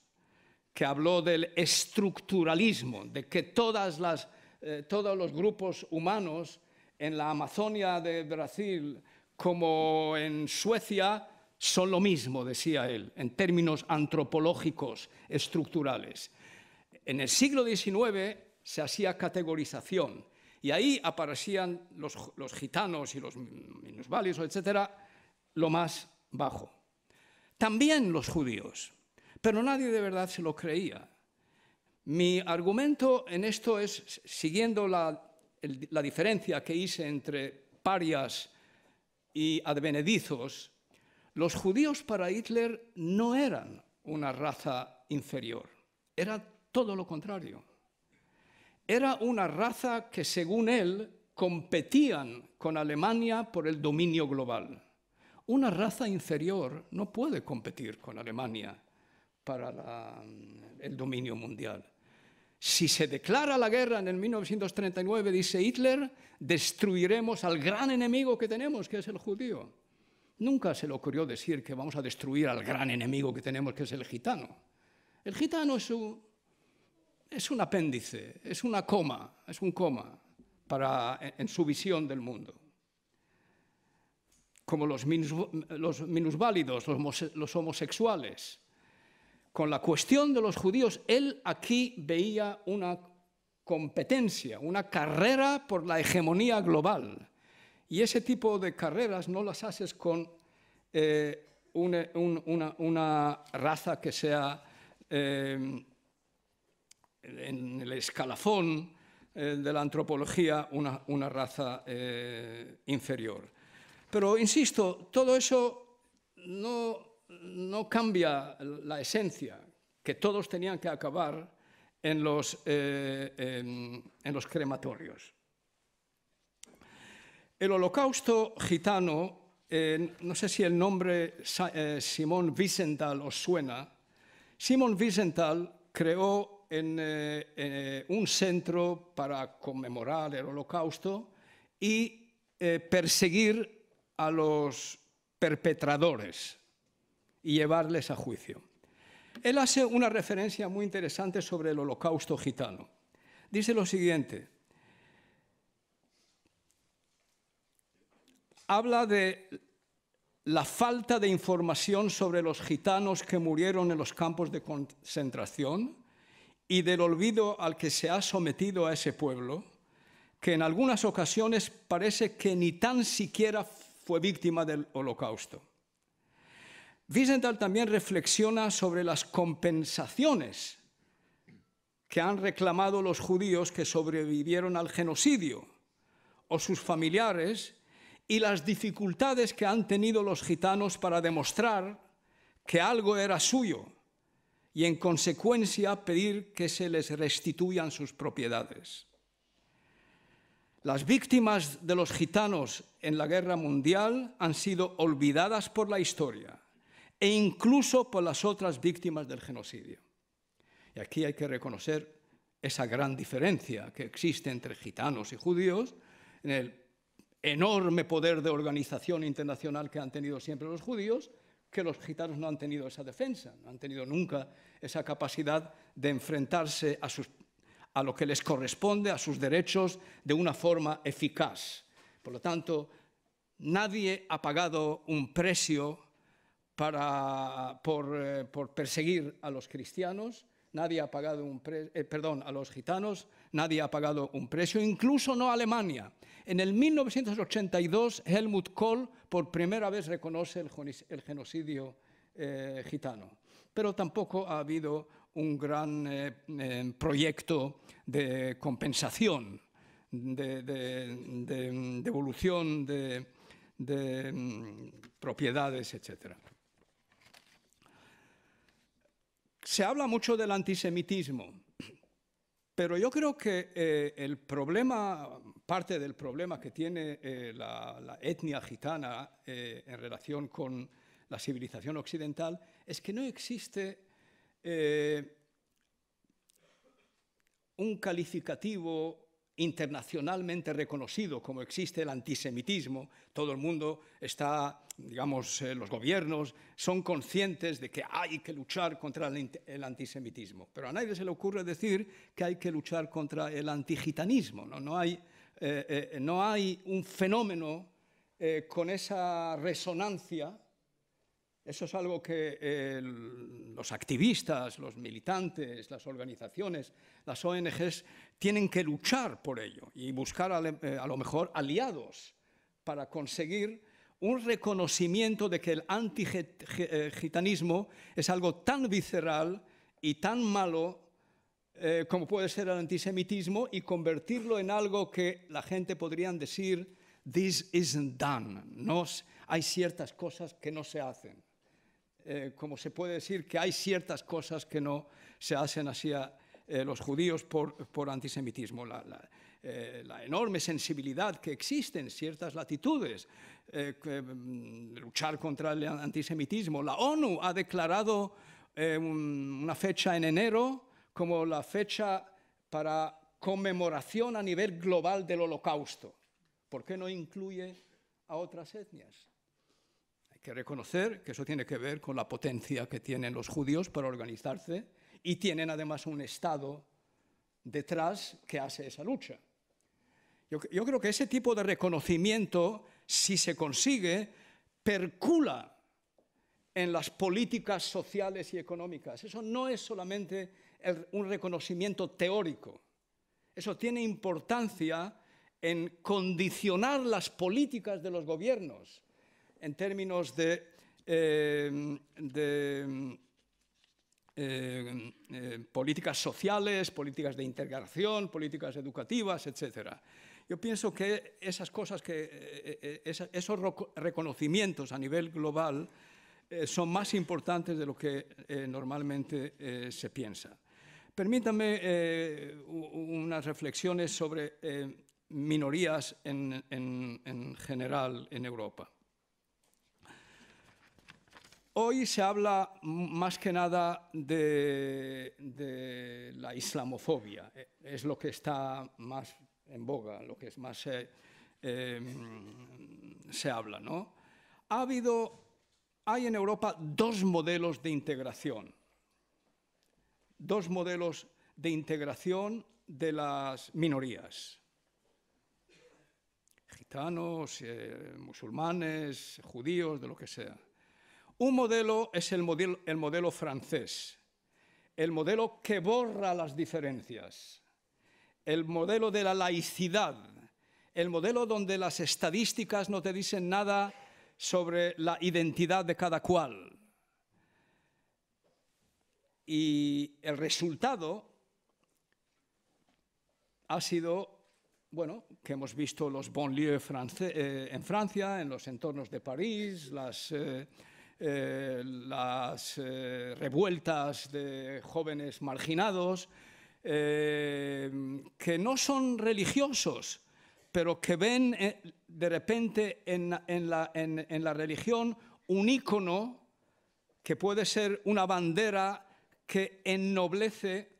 que habló del estructuralismo, de que eh, todos los grupos humanos en la Amazonia de Brasil como en Suecia son lo mismo, decía él, en términos antropológicos, estructurales. En el siglo XIX se hacía categorización y ahí aparecían los, gitanos y los o etcétera, lo más bajo. También los judíos, pero nadie de verdad se lo creía. Mi argumento en esto es, siguiendo la diferencia que hice entre parias y advenedizos, los judíos para Hitler no eran una raza inferior, era todo lo contrario. Era una raza que, según él, competían con Alemania por el dominio global. Una raza inferior no puede competir con Alemania para mm, el dominio mundial. Si se declara la guerra en el 1939, dice Hitler, destruiremos al gran enemigo que tenemos, que es el judío. Nunca se le ocurrió decir que vamos a destruir al gran enemigo que tenemos, que es el gitano. El gitano es un, apéndice, es una coma, es un coma para, en, su visión del mundo. Como los, minusválidos, los homosexuales. Con la cuestión de los judíos, él aquí veía una competencia, una carrera por la hegemonía global y ese tipo de carreras no las haces con eh, una, raza que sea eh, en el escalafón eh, de la antropología una, raza inferior. Pero, insisto, todo eso no, cambia la esencia, que todos tenían que acabar en los crematorios. El holocausto gitano, eh, no sé si el nombre eh, Simón Wiesenthal os suena, Simón Wiesenthal creó eh, un centro para conmemorar el holocausto y perseguir a los perpetradores y llevarles a juicio. Él hace una referencia muy interesante sobre el holocausto gitano. Dice lo siguiente, habla de la falta de información sobre los gitanos que murieron en los campos de concentración y del olvido al que se ha sometido a ese pueblo, que en algunas ocasiones parece que ni tan siquiera fue víctima del holocausto. Wiesenthal también reflexiona sobre las compensaciones que han reclamado los judíos que sobrevivieron al genocidio o sus familiares y las dificultades que han tenido los gitanos para demostrar que algo era suyo y en consecuencia pedir que se les restituyan sus propiedades. Las víctimas de los gitanos en la guerra mundial han sido olvidadas por la historia e incluso por las otras víctimas del genocidio. Y aquí hay que reconocer esa gran diferencia que existe entre gitanos y judíos en el enorme poder de organización internacional que han tenido siempre los judíos, que los gitanos no han tenido esa defensa, no han tenido nunca esa capacidad de enfrentarse a, lo que les corresponde, a sus derechos, de una forma eficaz. Por lo tanto, nadie ha pagado un precio eh, por, perseguir a los cristianos, nadie ha pagado un precio, eh, perdón, a los gitanos, Nadie ha pagado un precio, incluso no Alemania. En el 1982, Helmut Kohl por primera vez reconoce el, genocidio eh, gitano. Pero tampoco ha habido un gran eh, em, proyecto de compensación, de, devolución de, em, propiedades, etcétera. Se habla mucho del antisemitismo. Pero yo creo que eh, el problema, parte del problema que tiene eh, la, etnia gitana eh, en relación con la civilización occidental es que no existe un calificativo internacionalmente reconocido como existe el antisemitismo, todo el mundo está, digamos, eh, los gobiernos son conscientes de que hay que luchar contra el antisemitismo, pero a nadie se le ocurre decir que hay que luchar contra el antigitanismo, no, hay, eh, eh, no hay un fenómeno con esa resonancia. Eso es algo que los activistas, los militantes, las organizaciones, las ONGs tienen que luchar por ello y buscar eh, a, lo mejor aliados para conseguir un reconocimiento de que el antigitanismo es algo tan visceral y tan malo eh, como puede ser el antisemitismo y convertirlo en algo que la gente podría decir, this isn't done, hay ciertas cosas que no se hacen. Eh, como se puede decir que hay ciertas cosas que no se hacen hacia eh, los judíos por, antisemitismo, eh, la, enorme sensibilidad que existe en ciertas latitudes, eh, mm, luchar contra el antisemitismo. La ONU ha declarado una fecha en enero como la fecha para conmemoración a nivel global del holocausto. ¿Por qué no incluye a otras etnias? Hay que reconocer que eso tiene que ver con la potencia que tienen los judíos para organizarse y tienen además un Estado detrás que hace esa lucha. Yo, creo que ese tipo de reconocimiento, si se consigue, percula en las políticas sociales y económicas. Eso no es solamente un reconocimiento teórico. Eso tiene importancia en condicionar las políticas de los gobiernos en términos de eh, eh, eh, políticas sociales, políticas de integración, políticas educativas, etc. Yo pienso que esas cosas, que, eh, esos reconocimientos a nivel global son más importantes de lo que normalmente se piensa. Permítanme unas reflexiones sobre minorías en general en Europa. Hoy se habla más que nada de, la islamofobia, e, es lo que está más en boga, lo que más eh, em, se habla. ¿no? Ha habido, hay en Europa dos modelos de integración, dos modelos de integración de las minorías, gitanos, eh, musulmanes, judíos, de lo que sea. Un modelo es el modelo, francés, el modelo que borra las diferencias, el modelo de la laicidad, el modelo donde las estadísticas no te dicen nada sobre la identidad de cada cual. Y el resultado ha sido, bueno, que hemos visto los banlieues eh, en Francia, en los entornos de París, las... Eh, eh, las eh, revueltas de jóvenes marginados, eh, que no son religiosos, pero que ven de repente en, la, religión un ícono que puede ser una bandera que ennoblece,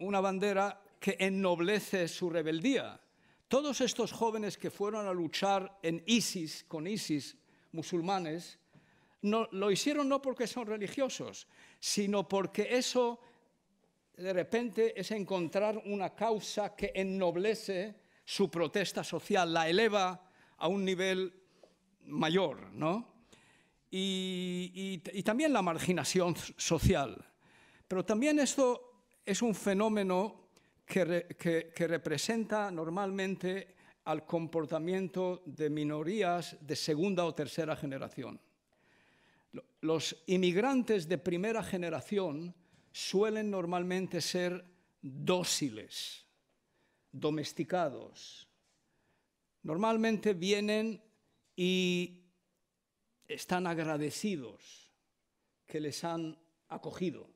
una bandera que ennoblece su rebeldía. Todos estos jóvenes que fueron a luchar en ISIS, con ISIS, musulmanes, lo hicieron no porque son religiosos, sino porque eso de repente es encontrar una causa que ennoblece su protesta social, la eleva a un nivel mayor, ¿no? Y, también la marginación social. Pero también esto es un fenómeno que representa normalmente al comportamiento de minorías de segunda o tercera generación. Los inmigrantes de primera generación suelen normalmente ser dóciles, domesticados. Normalmente vienen y están agradecidos que les han acogido.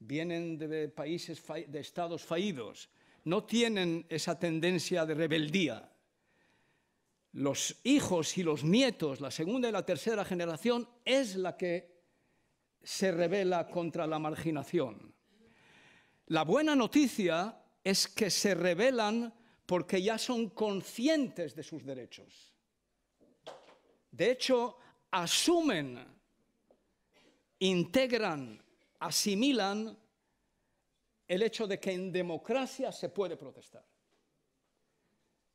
Vienen de países, de estados fallidos. No tienen esa tendencia de rebeldía los hijos y los nietos, la segunda y la tercera generación, es la que se revela contra la marginación. La buena noticia es que se rebelan porque ya son conscientes de sus derechos. De hecho, asumen, integran, asimilan el hecho de que en democracia se puede protestar.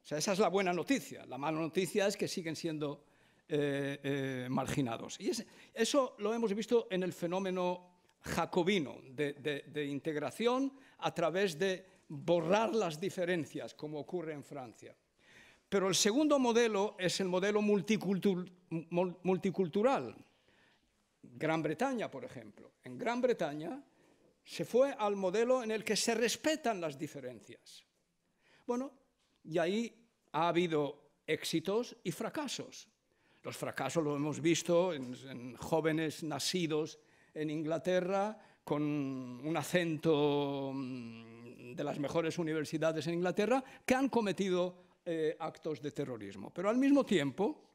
O sea, esa es la buena noticia. La mala noticia es que siguen siendo eh, eh, marginados. Y eso lo hemos visto en el fenómeno jacobino de, integración a través de borrar las diferencias, como ocurre en Francia. Pero el segundo modelo es el modelo multicultural. Gran Bretaña, por ejemplo. En Gran Bretaña se fue al modelo en el que se respetan las diferencias. Bueno, y ahí ha habido éxitos y fracasos. Los fracasos los hemos visto en, jóvenes nacidos en Inglaterra con un acento mm, de las mejores universidades en Inglaterra que han cometido eh, actos de terrorismo. Pero al mismo tiempo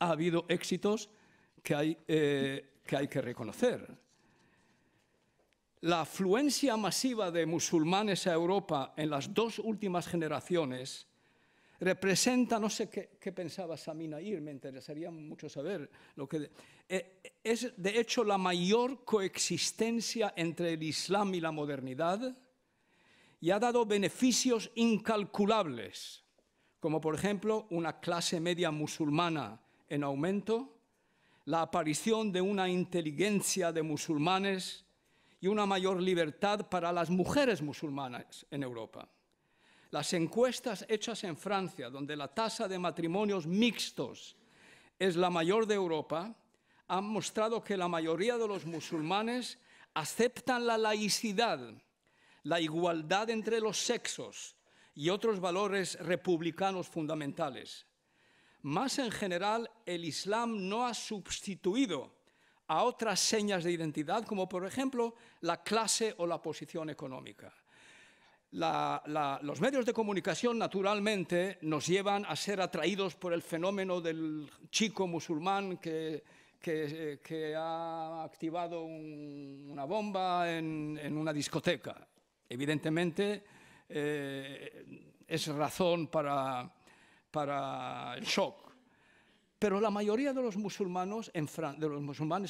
ha habido éxitos que, hay eh, que reconocer la afluencia masiva de musulmanes a Europa en las dos últimas generaciones representa, no sé qué, pensaba Samina Ir, me interesaría mucho saber lo que... Eh, es de hecho la mayor coexistencia entre el Islam y la modernidad y ha dado beneficios incalculables, como por ejemplo una clase media musulmana en aumento, la aparición de una inteligencia de musulmanes y una mayor libertad para las mujeres musulmanas en Europa. Las encuestas hechas en Francia, donde la tasa de matrimonios mixtos es la mayor de Europa, han mostrado que la mayoría de los musulmanes aceptan la laicidad, la igualdad entre los sexos y otros valores republicanos fundamentales. Más en general, el Islam no ha sustituido a otras señas de identidad, como por ejemplo la clase o la posición económica. los medios de comunicación naturalmente nos llevan a ser atraídos por el fenómeno del chico musulmán que, eh, ha activado una bomba en, una discoteca. Evidentemente eh, es razón para, para el shock. Pero la mayoría de los, de los musulmanes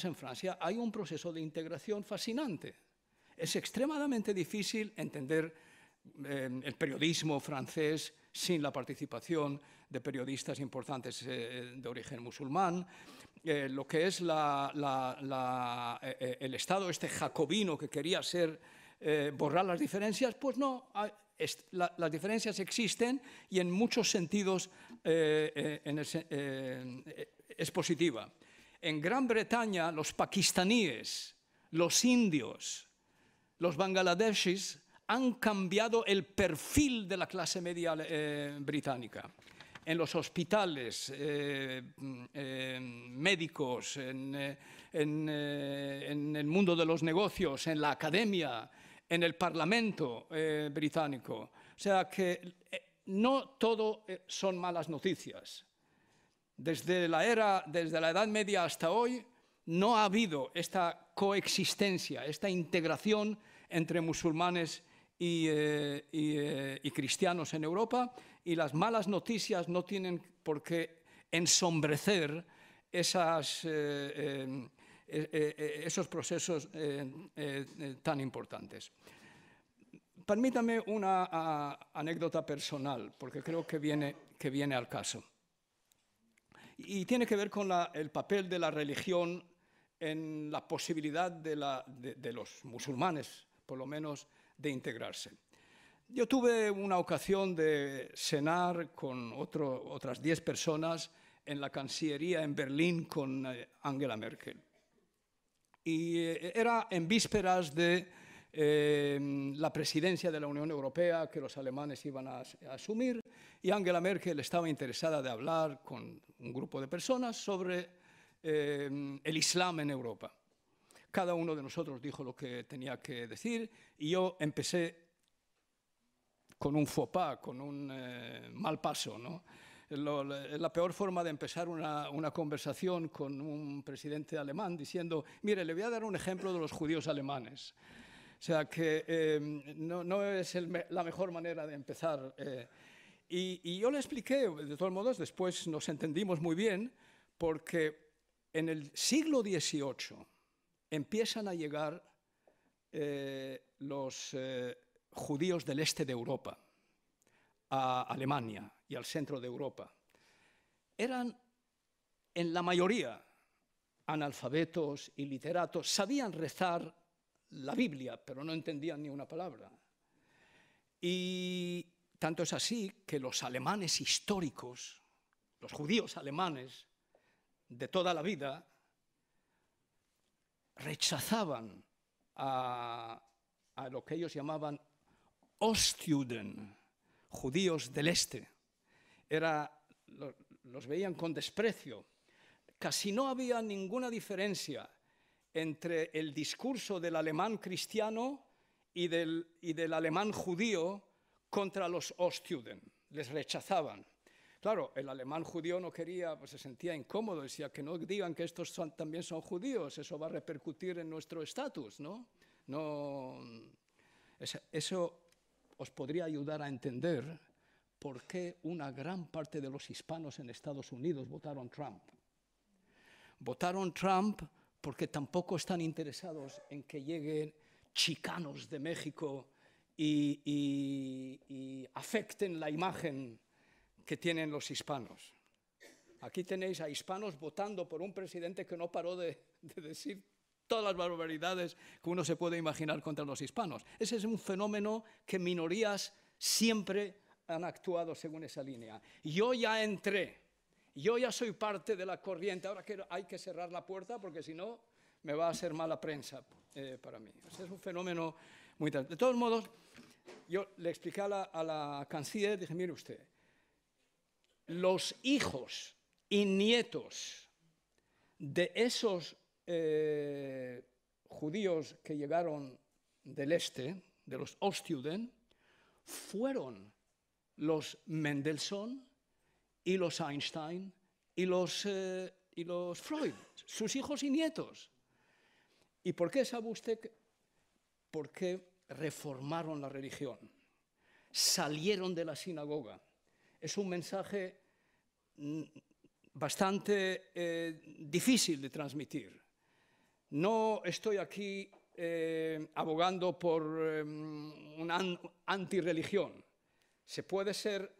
en Francia hay un proceso de integración fascinante. Es extremadamente difícil entender eh, el periodismo francés sin la participación de periodistas importantes eh, de origen musulmán, eh, lo que es el Estado este jacobino que quería ser, borrar las diferencias, pues no, las diferencias existen y en muchos sentidos eh, eh, eh, es positiva. En Gran Bretaña, los pakistaníes, los indios, los bangladeshis han cambiado el perfil de la clase media británica. En los hospitales, mm, médicos, en, en el mundo de los negocios, en la academia, en el Parlamento eh, británico. O sea que eh, no todo eh, son malas noticias. Desde la, era, desde la Edad Media hasta hoy no ha habido esta coexistencia, esta integración entre musulmanes y, cristianos en Europa y las malas noticias no tienen por qué ensombrecer esas, em, e, e, e, esos procesos eh, eh, eh, tan importantes. Permítame una anécdota personal, porque creo que viene, al caso. Y tiene que ver con el papel de la religión en la posibilidad de, los musulmanes, por lo menos, de integrarse. Yo tuve una ocasión de cenar con otras diez personas en la Cancillería en Berlín con Angela Merkel y eh, era en vísperas de em, la presidencia de la Unión Europea que los alemanes iban a, asumir y Angela Merkel estaba interesada de hablar con un grupo de personas sobre em, el Islam en Europa. Cada uno de nosotros dijo lo que tenía que decir y yo empecé con un faux pas, con un eh, mal paso, ¿no? Es la peor forma de empezar una, conversación con un presidente alemán diciendo, mire, le voy a dar un ejemplo de los judíos alemanes. O sea que eh, no, es la mejor manera de empezar. Eh. Y, yo le expliqué, de todos modos, después nos entendimos muy bien, porque en el siglo XVIII empiezan a llegar eh, los judíos del este de Europa a Alemania y al centro de Europa. Eran, en la mayoría, analfabetos y literatos, sabían rezar la Biblia, pero no entendían ni una palabra. Y tanto es así que los alemanes históricos, los judíos alemanes de toda la vida, rechazaban a, lo que ellos llamaban Ostjuden, judíos del Este, era, los veían con desprecio. Casi no había ninguna diferencia entre el discurso del alemán cristiano y del, y del alemán judío contra los Ostjuden. Les rechazaban. Claro, el alemán judío no quería, pues se sentía incómodo, decía que no digan que estos también son judíos, eso va a repercutir en nuestro estatus, ¿no? No, eso os podría ayudar a entender por qué una gran parte de los hispanos en Estados Unidos votaron Trump. Votaron Trump porque tampoco están interesados en que lleguen chicanos de México y, afecten la imagen que tienen los hispanos. Aquí tenéis a hispanos votando por un presidente que no paró de, de, decir todas las barbaridades que uno se puede imaginar contra los hispanos. Ese es un fenómeno que minorías siempre han actuado según esa línea. Yo ya entré, yo ya soy parte de la corriente, ahora que hay que cerrar la puerta porque si no me va a hacer mala prensa eh, para mí. es un fenómeno muy... De todos modos, yo le expliqué a la, canciller, dije, mire usted, los hijos y nietos de esos eh, judíos que llegaron del este, de los Ostjuden, fueron los Mendelssohn y los Einstein eh, y los, Freud, sus hijos y nietos. ¿Y por qué sabe usted por qué reformaron la religión? Salieron de la sinagoga. Es un mensaje mm, bastante eh, difícil de transmitir. No estoy aquí eh, abogando por una antirreligión se puede ser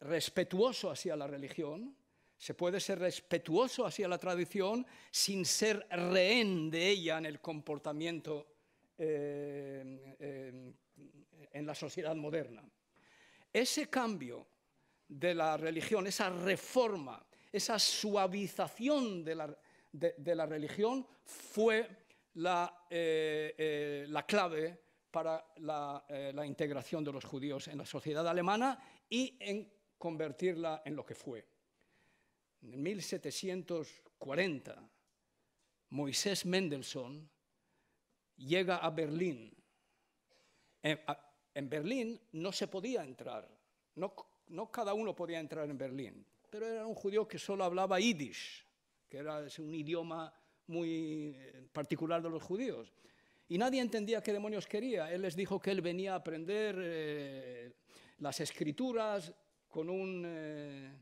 respetuoso hacia la religión, se puede ser respetuoso hacia la tradición sin ser rehén de ella en el comportamiento eh, eh, en la sociedad moderna. Ese cambio de la religión, esa reforma, esa suavización de la, religión fue la, eh, la clave para eh, la, integración de los judíos en la sociedad alemana y en convertirla en lo que fue. En 1740, Moisés Mendelssohn llega a Berlín. Eh, en, Berlín no se podía entrar, no, no, cada uno podía entrar en Berlín, pero era un judío que solo hablaba yiddish, que era un idioma muy eh, particular de los judíos. Y nadie entendía qué demonios quería. Él les dijo que él venía a aprender eh, las escrituras con un, eh,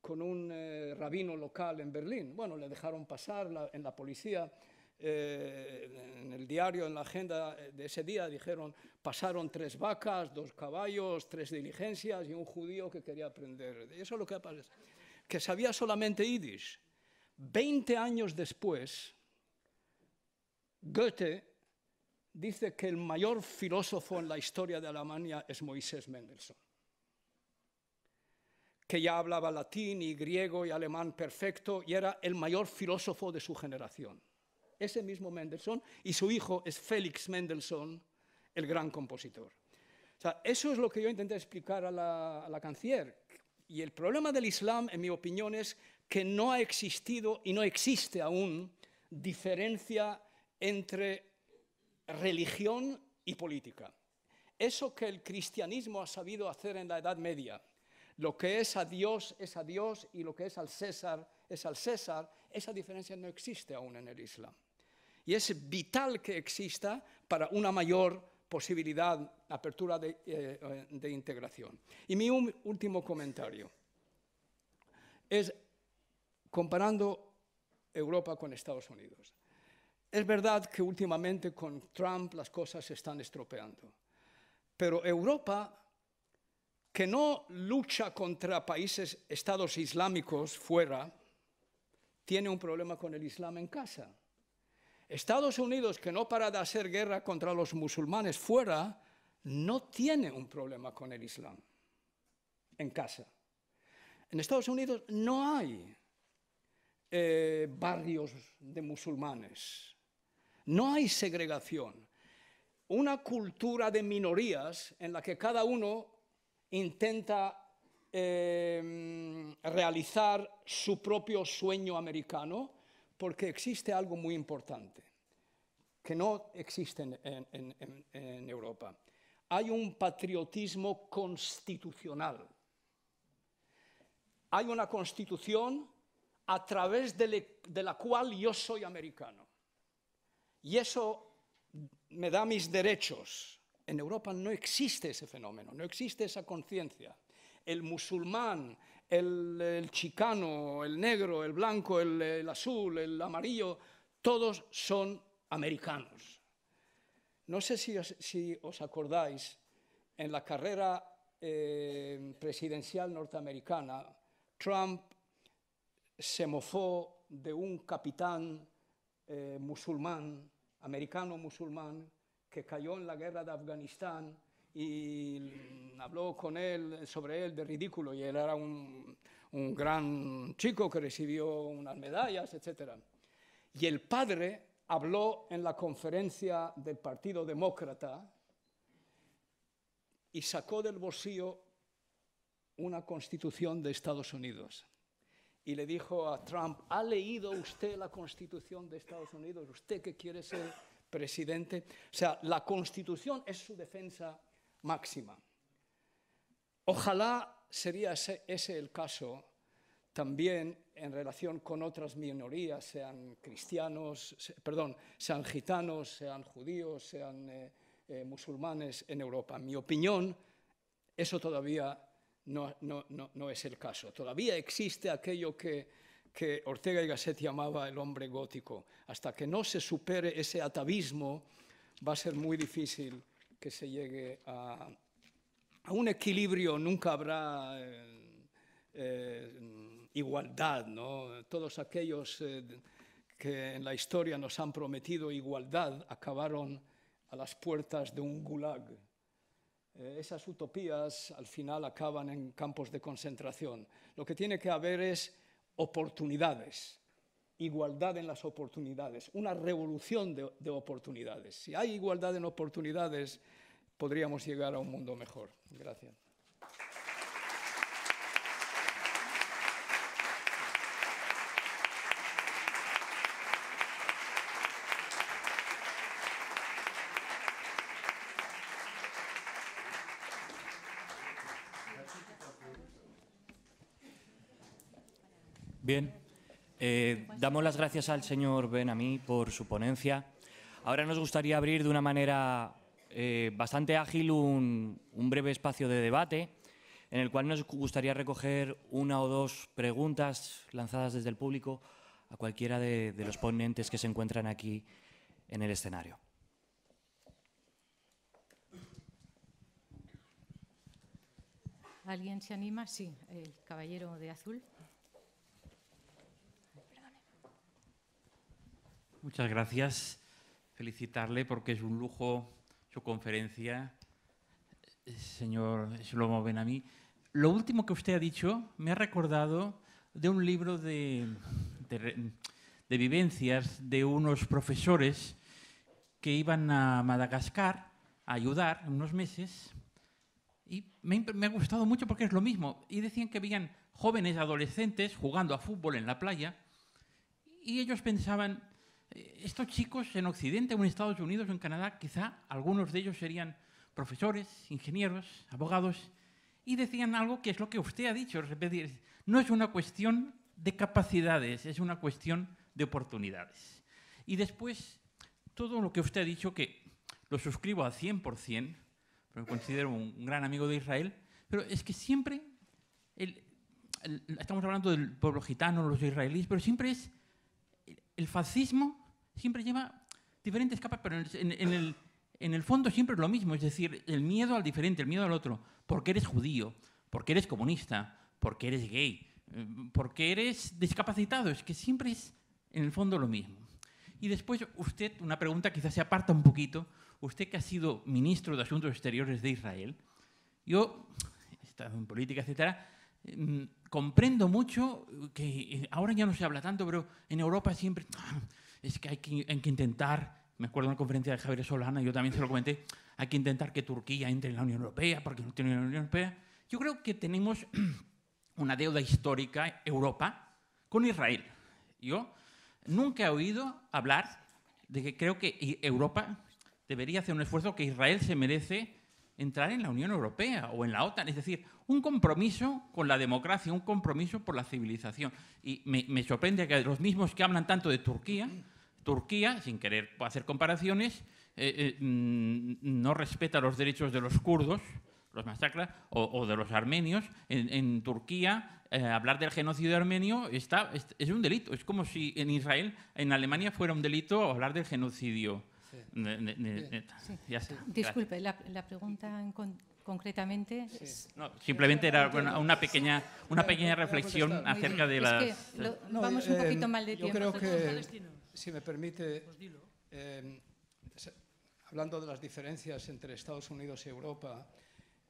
con un eh, rabino local en Berlín. Bueno, le dejaron pasar en la policía. en el diario, en la agenda de ese día, dijeron, pasaron tres vacas, dos caballos, tres diligencias y un judío que quería aprender. Eso es lo que aparece. Que sabía solamente yiddish. Veinte años después, Goethe dice que el mayor filósofo en la historia de Alemania es Moisés Mendelssohn, que ya hablaba latín y griego y alemán perfecto y era el mayor filósofo de su generación. Ese mismo Mendelssohn y su hijo es Félix Mendelssohn, el gran compositor. eso es lo que yo intenté explicar a la, a canciller. Y el problema del Islam, en mi opinión, es que no ha existido y no existe aún diferencia entre religión y política. Eso que el cristianismo ha sabido hacer en la Edad Media, lo que es a Dios es a Dios y lo que es al César es al César, esa diferencia no existe aún en el Islam. Y es vital que exista para una mayor posibilidad, apertura de, eh, eh, de integración. Y mi último comentario es comparando Europa con Estados Unidos. Es verdad que últimamente con Trump las cosas se están estropeando, pero Europa, que no lucha contra países, estados islámicos fuera, tiene un problema con el Islam en casa. Estados Unidos, que no para de hacer guerra contra los musulmanes fuera, no tiene un problema con el Islam en casa. En Estados Unidos no hay eh, barrios de musulmanes no hay segregación. Una cultura de minorías en la que cada uno intenta em, realizar su propio sueño americano, porque existe algo muy importante que no existe en, Europa. Hay un patriotismo constitucional. Hay una constitución a través de la cual yo soy americano. Y eso me da mis derechos. En Europa no existe ese fenómeno, no existe esa conciencia. El musulmán, el, chicano, el negro, el blanco, el, azul, el amarillo, todos son americanos. No sé si os, acordáis, en la carrera eh, presidencial norteamericana, Trump se mofó de un capitán eh, musulmán americano musulmán que cayó en la guerra de Afganistán y habló con él sobre él de ridículo y él era un, gran chico que recibió unas medallas, etc. Y el padre habló en la conferencia del Partido Demócrata y sacó del bolsillo una constitución de Estados Unidos y le dijo a Trump, ¿ha leído usted la Constitución de Estados Unidos? ¿Usted que quiere ser presidente? O sea, la Constitución es su defensa máxima. Ojalá sería ese, el caso también en relación con otras minorías, sean cristianos, perdón, sean gitanos, sean judíos, sean eh, eh, musulmanes en Europa. En mi opinión, eso todavía no, es el caso. Todavía existe aquello que, Ortega y Gasset llamaba el hombre gótico. Hasta que no se supere ese atavismo, va a ser muy difícil que se llegue a, un equilibrio. Nunca habrá eh, eh, igualdad. Todos aquellos eh, que en la historia nos han prometido igualdad acabaron a las puertas de un gulag. Eh, esas utopías al final acaban en campos de concentración. Lo que tiene que haber es oportunidades, igualdad en las oportunidades, una revolución de, de oportunidades. Si hay igualdad en oportunidades, podríamos llegar a un mundo mejor. Gracias. Bien, eh, damos las gracias al señor Benamí por su ponencia. Ahora nos gustaría abrir de una manera eh, bastante ágil un, breve espacio de debate en el cual nos gustaría recoger una o dos preguntas lanzadas desde el público a cualquiera de, de los ponentes que se encuentran aquí en el escenario. ¿Alguien se anima? Sí, el caballero de azul. muchas gracias. Felicitarle porque es un lujo su conferencia, señor Slomo Benami. Lo último que usted ha dicho me ha recordado de un libro de, de, vivencias de unos profesores que iban a Madagascar a ayudar unos meses. Y me, me, ha gustado mucho porque es lo mismo. Y decían que veían jóvenes adolescentes jugando a fútbol en la playa y ellos pensaban, estos chicos en Occidente, en Estados Unidos en Canadá, quizá algunos de ellos serían profesores, ingenieros, abogados, y decían algo que es lo que usted ha dicho, no es una cuestión de capacidades, es una cuestión de oportunidades. Y después, todo lo que usted ha dicho, que lo suscribo al 100%, me considero un gran amigo de Israel, pero es que siempre, estamos hablando del pueblo gitano, los israelíes, pero siempre es el fascismo siempre lleva diferentes capas, pero en el, en, el, fondo siempre es lo mismo, es decir, el miedo al diferente, el miedo al otro, porque eres judío, porque eres comunista, porque eres gay, eh, porque eres discapacitado, es que siempre es en el fondo lo mismo. Y después usted, una pregunta quizás se aparta un poquito, usted que ha sido ministro de Asuntos Exteriores de Israel, yo, he estado en política, etcétera, mm, comprendo mucho que eh, ahora ya no se habla tanto, pero en Europa siempre es que hay, que intentar, me acuerdo en la conferencia de Javier Solana, yo también se lo comenté, hay que intentar que Turquía entre en la Unión Europea, porque no tiene la Unión Europea. Yo creo que tenemos una deuda histórica, Europa, con Israel. Yo nunca he oído hablar de que creo que Europa debería hacer un esfuerzo que Israel se merece entrar en la Unión Europea o en la OTAN. Es decir, un compromiso con la democracia, un compromiso por la civilización. Y me, me sorprende que los mismos que hablan tanto de Turquía Turquía, sin querer hacer comparaciones, eh, eh, mm, no respeta los derechos de los kurdos, los masacra, o, de los armenios. En, Turquía, eh, hablar del genocidio armenio está, es, un delito. Es como si en Israel, en Alemania, fuera un delito hablar del genocidio. Disculpe, la, pregunta concretamente simplemente era una pequeña una pequeña reflexión acerca de la... vamos un poquito mal de tiempo. Yo creo que si me permite, pues em, hablando de las diferencias entre Estados Unidos y Europa,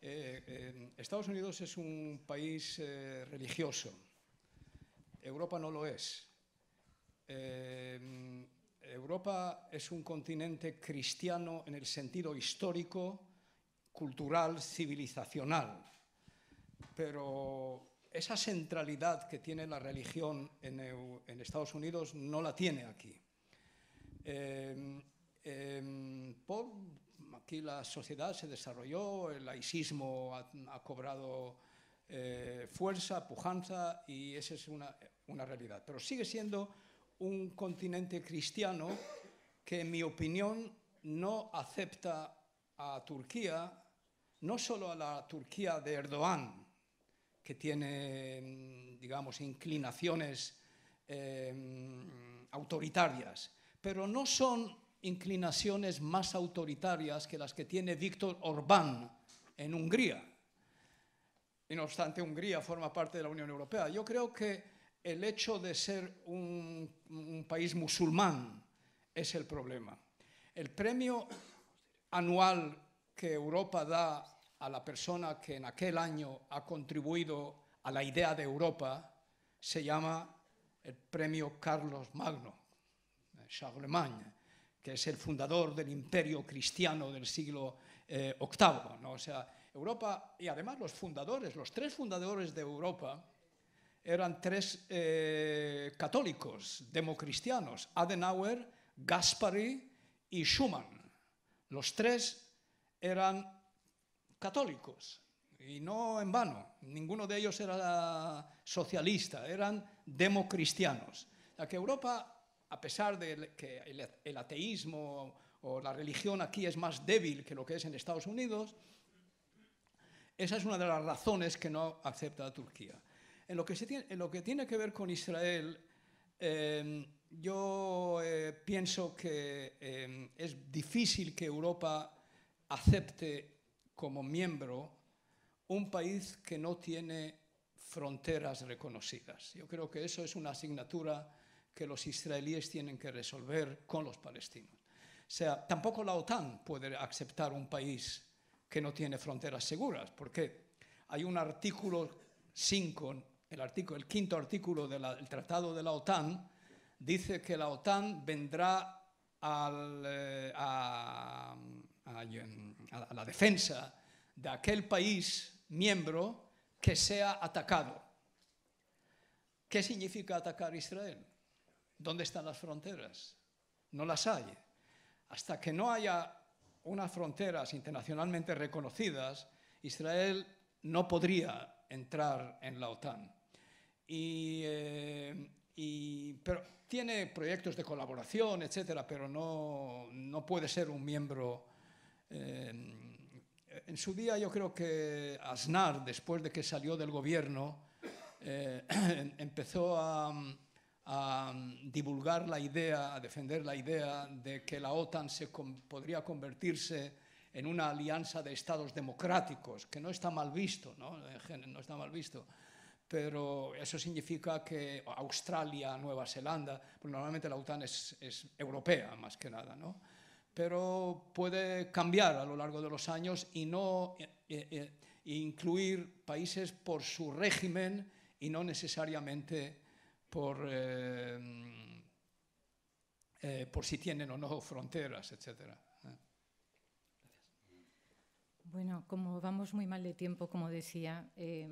eh, em, Estados Unidos es un país eh, religioso, Europa no lo es. Em, Europa es un continente cristiano en el sentido histórico, cultural, civilizacional, pero esa centralidad que tiene la religión en, Estados Unidos no la tiene aquí. Em, em, por, aquí la sociedad se desarrolló, el laicismo ha, cobrado eh, fuerza, pujanza, y esa es una realidad. Pero sigue siendo un continente cristiano que, en mi opinión, no acepta a Turquía, no solo a la Turquía de Erdogan, que tiene, mm, digamos, inclinaciones eh, autoritarias, pero no son inclinaciones más autoritarias que las que tiene Víctor Orbán en Hungría. Y no obstante, Hungría forma parte de la Unión Europea. Yo creo que el hecho de ser un, un país musulmán es el problema. El premio anual que Europa da a la persona que en aquel año ha contribuido a la idea de Europa, se llama el premio Carlos Magno, eh, Charlemagne, que es el fundador del imperio cristiano del siglo eh, VIII. O sea, Europa, y además los fundadores, los tres fundadores de Europa, eran tres eh, católicos, democristianos, Adenauer, Gaspari y Schumann. Los tres eran católicos, y no en vano. Ninguno de ellos era socialista, eran democristianos. Ya que Europa, a pesar de que el ateísmo o la religión aquí es más débil que lo que es en Estados Unidos, esa es una de las razones que no acepta a Turquía. En lo que, se tiene, en lo que tiene que ver con Israel, em, yo eh, pienso que em, es difícil que Europa acepte como miembro un país que no tiene fronteras reconocidas. Yo creo que eso es una asignatura que los israelíes tienen que resolver con los palestinos. O sea, tampoco la OTAN puede aceptar un país que no tiene fronteras seguras, porque hay un artículo 5, el, quinto artículo del Tratado de la OTAN, dice que la OTAN vendrá al, eh, a la defensa de aquel país miembro que sea atacado. ¿Qué significa atacar Israel? ¿Dónde están las fronteras? No las hay. Hasta que no haya unas fronteras internacionalmente reconocidas, Israel no podría entrar en la OTAN. y, eh, pero tiene proyectos de colaboración, etcétera, pero no, no puede ser un miembro en su día yo creo que Aznar, después de que salió del gobierno, eh, em, empezó a, divulgar la idea, a defender la idea de que la OTAN se podría convertirse en una alianza de estados democráticos, que no está mal visto, ¿no? no está mal visto. Pero eso significa que Australia, Nueva Zelanda, pues normalmente la OTAN es, es europea más que nada, ¿no? pero puede cambiar a lo largo de los años y no eh, eh, eh, incluir países por su régimen y no necesariamente por, por si tienen o no fronteras, etc. Bueno, como vamos muy mal de tiempo, como decía,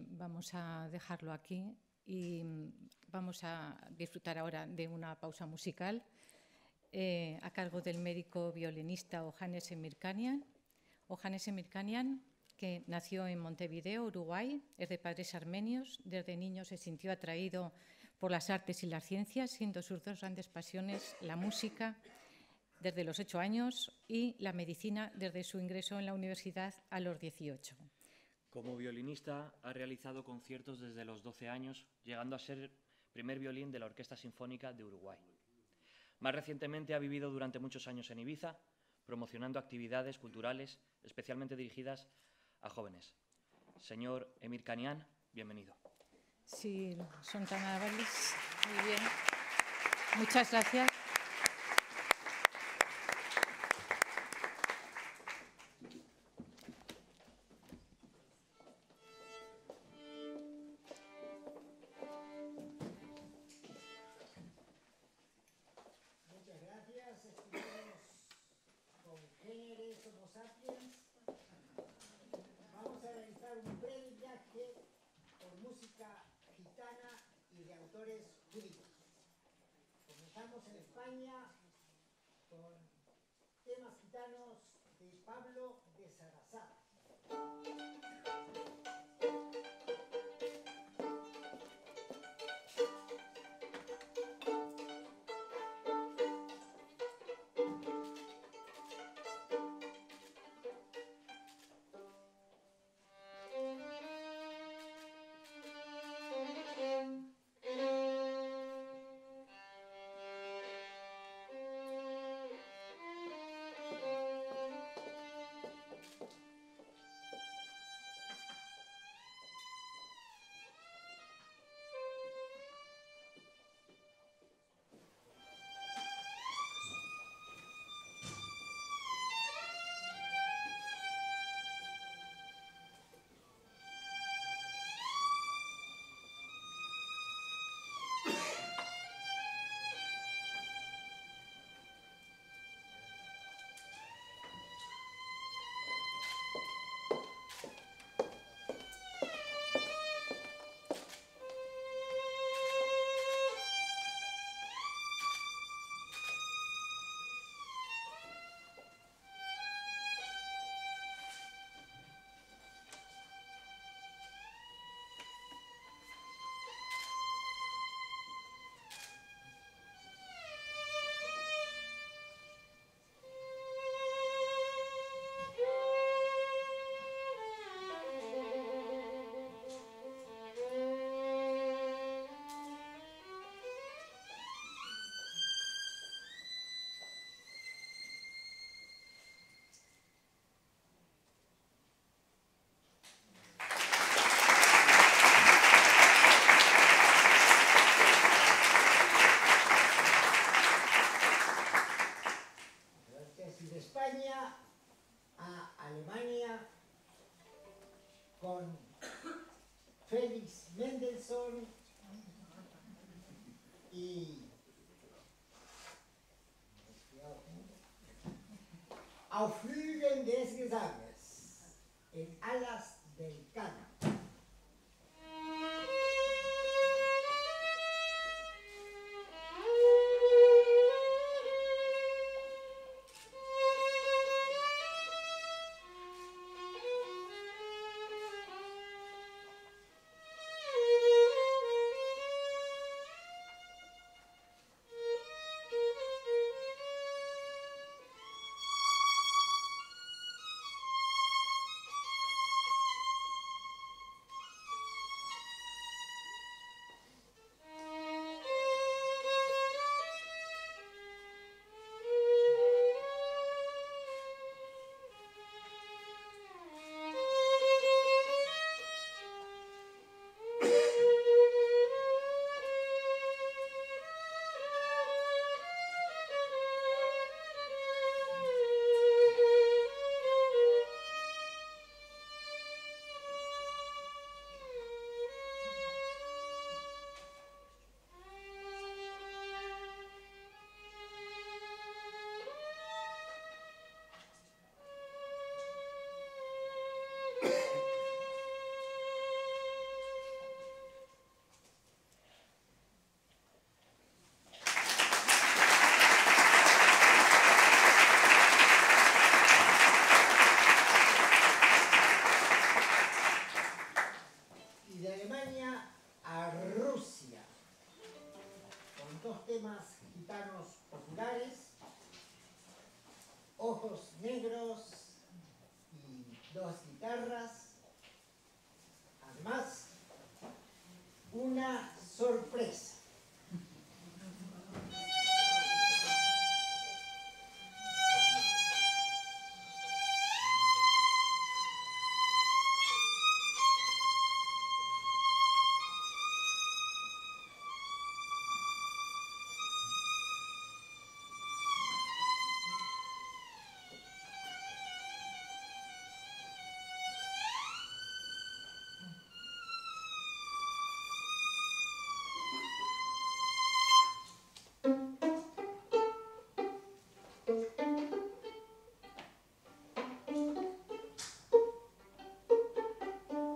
vamos a dejarlo aquí y mm, vamos a disfrutar ahora de una pausa musical. Eh, a cargo del médico violinista Johannes Emirkanian. Johannes Emirkanian, que nació en Montevideo, Uruguay, es de padres armenios. Desde niño se sintió atraído por las artes y las ciencias, siendo sus dos grandes pasiones la música desde los ocho años y la medicina desde su ingreso en la universidad a los 18. Como violinista ha realizado conciertos desde los 12 años, llegando a ser primer violín de la Orquesta Sinfónica de Uruguay. Más recientemente ha vivido durante muchos años en Ibiza, promocionando actividades culturales especialmente dirigidas a jóvenes. Señor Emir Canián, bienvenido. Sí, son tan Muy bien. Muchas gracias. auf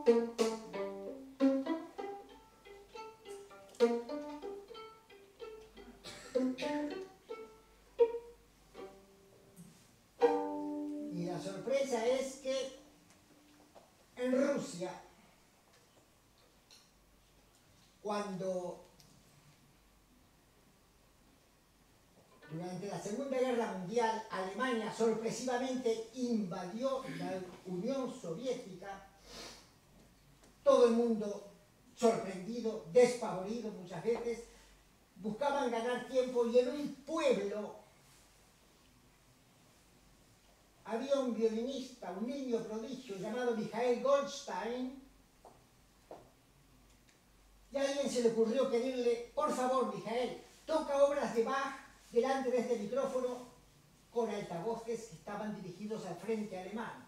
Y la sorpresa es que en Rusia, cuando durante la Segunda Guerra Mundial Alemania sorpresivamente invadió la Unión Soviética, el mundo sorprendido, despavorido muchas veces, buscaban ganar tiempo y en un pueblo había un violinista, un niño prodigio llamado Mijael Goldstein, y a alguien se le ocurrió pedirle, por favor, Mijael, toca obras de Bach delante de este micrófono con altavoces que estaban dirigidos al frente alemán.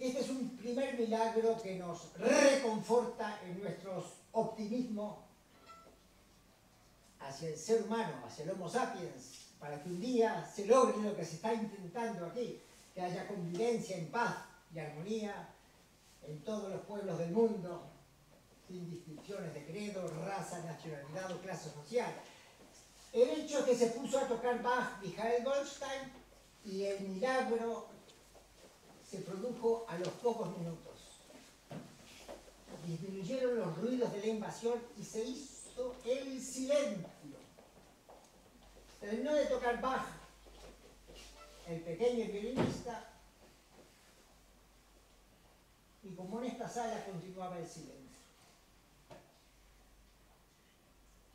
Este es un primer milagro que nos reconforta en nuestro optimismo hacia el ser humano, hacia el Homo sapiens, para que un día se logre lo que se está intentando aquí, que haya convivencia en paz y armonía en todos los pueblos del mundo, sin distinciones de credo, raza, nacionalidad o clase social. El hecho es que se puso a tocar Bach y Goldstein y el milagro se produjo a los pocos minutos. Disminuyeron los ruidos de la invasión y se hizo el silencio. Terminó de tocar baja, El pequeño violinista y como en esta sala continuaba el silencio.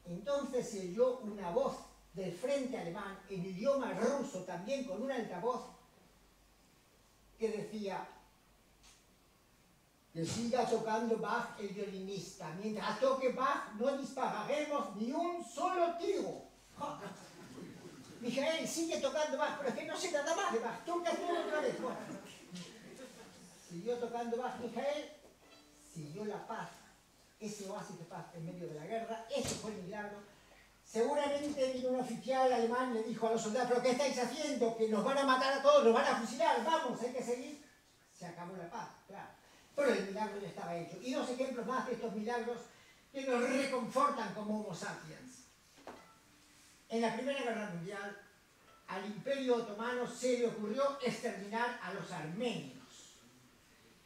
Entonces se oyó una voz del frente alemán en idioma ruso, también con un altavoz, que decía que siga tocando Bach el violinista. Mientras toque Bach no dispararemos ni un solo tiro. Mijael, sigue tocando Bach, pero es que no se nada más de Bach. Toca todo otra vez. Siguió tocando Bach Mijael, siguió la paz. Ese oasis de paz en medio de la guerra, ese fue el milagro Seguramente vino un oficial alemán le dijo a los soldados, pero ¿qué estáis haciendo? Que nos van a matar a todos, nos van a fusilar, vamos, hay que seguir. Se acabó la paz, claro. Pero el milagro ya estaba hecho. Y dos ejemplos más de estos milagros que nos reconfortan como Homo sapiens. En la Primera Guerra Mundial, al Imperio Otomano se le ocurrió exterminar a los armenios.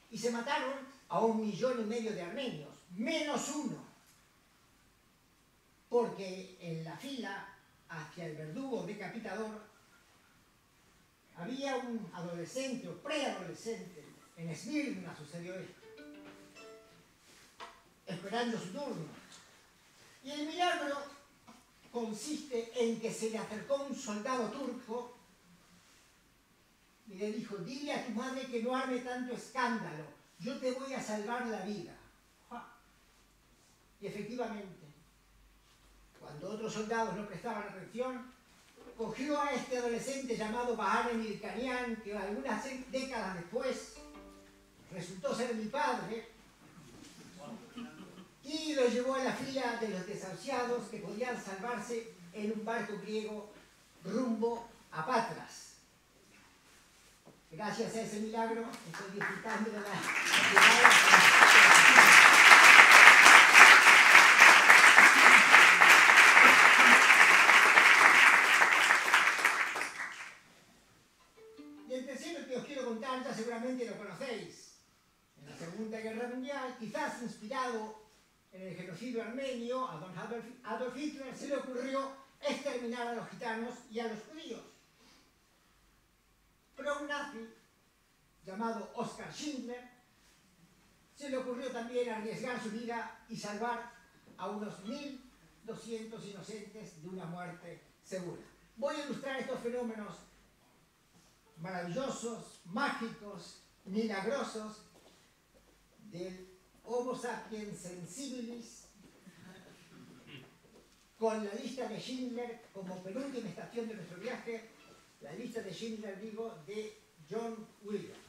Y se mataron a un millón y medio de armenios, menos uno porque en la fila hacia el verdugo decapitador había un adolescente o preadolescente, en Esmirna sucedió esto, esperando su turno. Y el milagro consiste en que se le acercó un soldado turco y le dijo, dile a tu madre que no arme tanto escándalo, yo te voy a salvar la vida. Y efectivamente, cuando otros soldados no prestaban atención, cogió a este adolescente llamado Bahar Emirkanian, que algunas décadas después resultó ser mi padre, y lo llevó a la fila de los desahuciados que podían salvarse en un barco griego rumbo a Patras. Gracias a ese milagro estoy disfrutando de la... que lo conocéis. En la Segunda Guerra Mundial, quizás inspirado en el genocidio armenio, a Adolf Hitler se le ocurrió exterminar a los gitanos y a los judíos. Pero un nazi llamado Oskar Schindler se le ocurrió también arriesgar su vida y salvar a unos 1.200 inocentes de una muerte segura. Voy a ilustrar estos fenómenos maravillosos, mágicos, milagrosos del Homo sapiens sensibilis con la lista de Schindler como penúltima estación de nuestro viaje, la lista de Schindler, digo, de John Williams.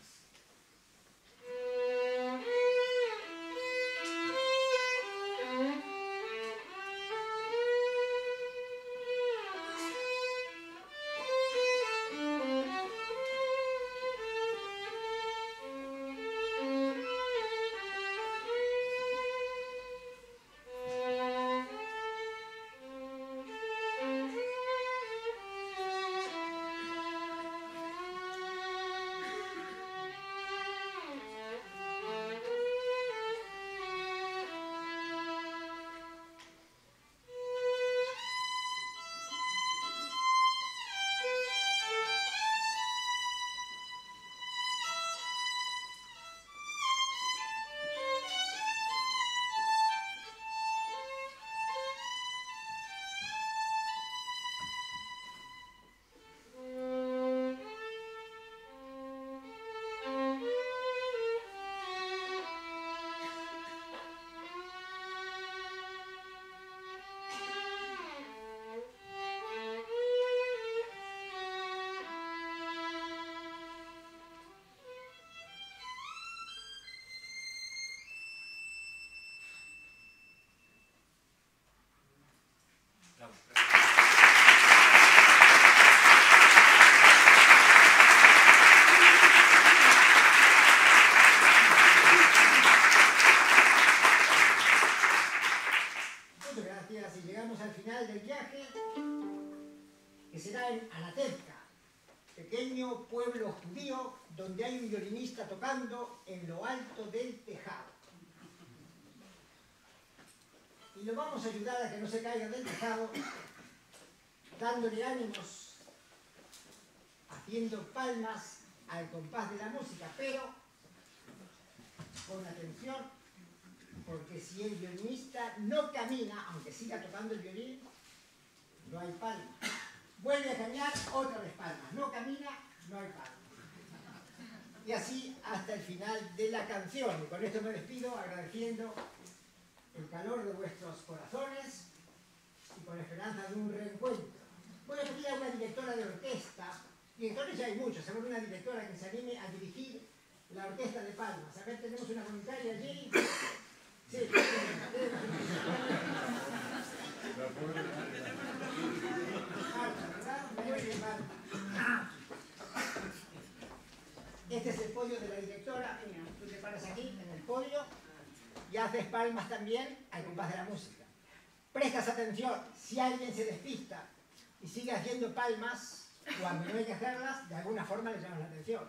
se caiga del tejado, dándole ánimos, haciendo palmas al compás de la música, pero con atención, porque si el violinista no camina, aunque siga tocando el violín, no hay palmas. Vuelve a caminar, otra vez palmas. No camina, no hay palmas. Y así hasta el final de la canción. Y con esto me despido agradeciendo el calor de vuestros corazones, con la esperanza de un reencuentro. Voy a pedir a una directora de orquesta, directores ya hay muchos, ver, una directora que se anime a dirigir la orquesta de Palmas. A ver, tenemos una voluntaria allí. Sí, Este es el podio de la directora. Tú te paras aquí, en el podio, y haces palmas también al compás de la música. Prestas atención, si alguien se despista y sigue haciendo palmas, cuando no hay que hacerlas, de alguna forma le llamas la atención.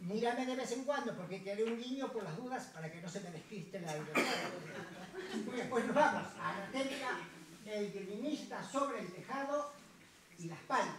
Mírame de vez en cuando porque te un guiño por las dudas para que no se me despiste la directora. Después nos vamos a la técnica del violinista sobre el tejado y las palmas.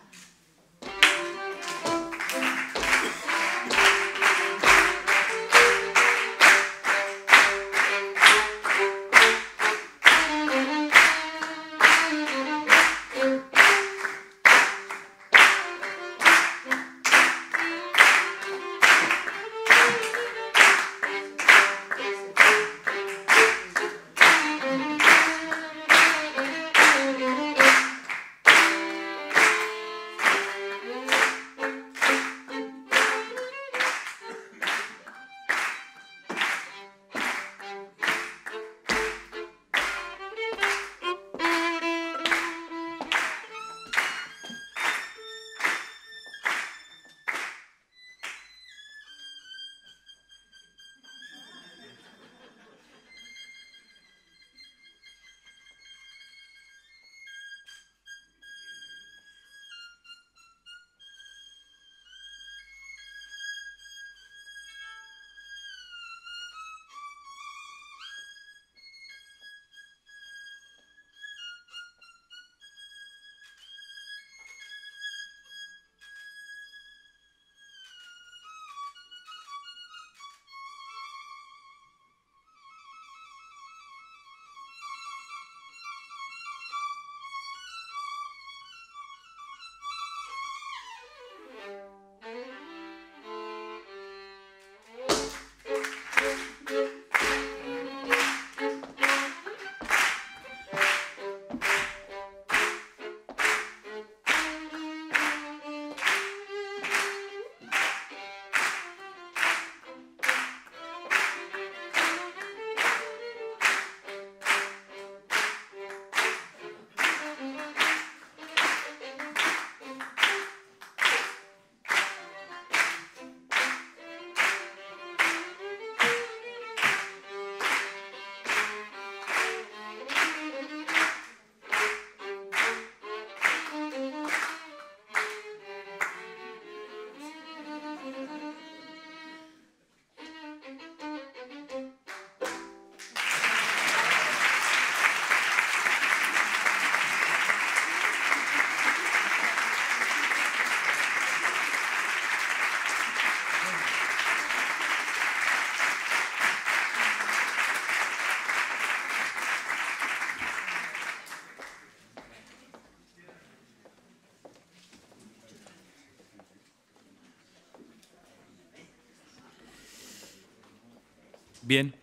Bien,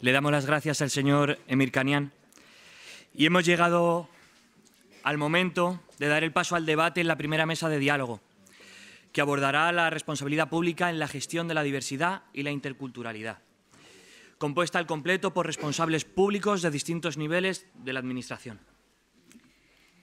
le damos las gracias al señor Emir Canián. Y hemos llegado al momento de dar el paso al debate en la primera mesa de diálogo, que abordará la responsabilidad pública en la gestión de la diversidad y la interculturalidad, compuesta al completo por responsables públicos de distintos niveles de la Administración.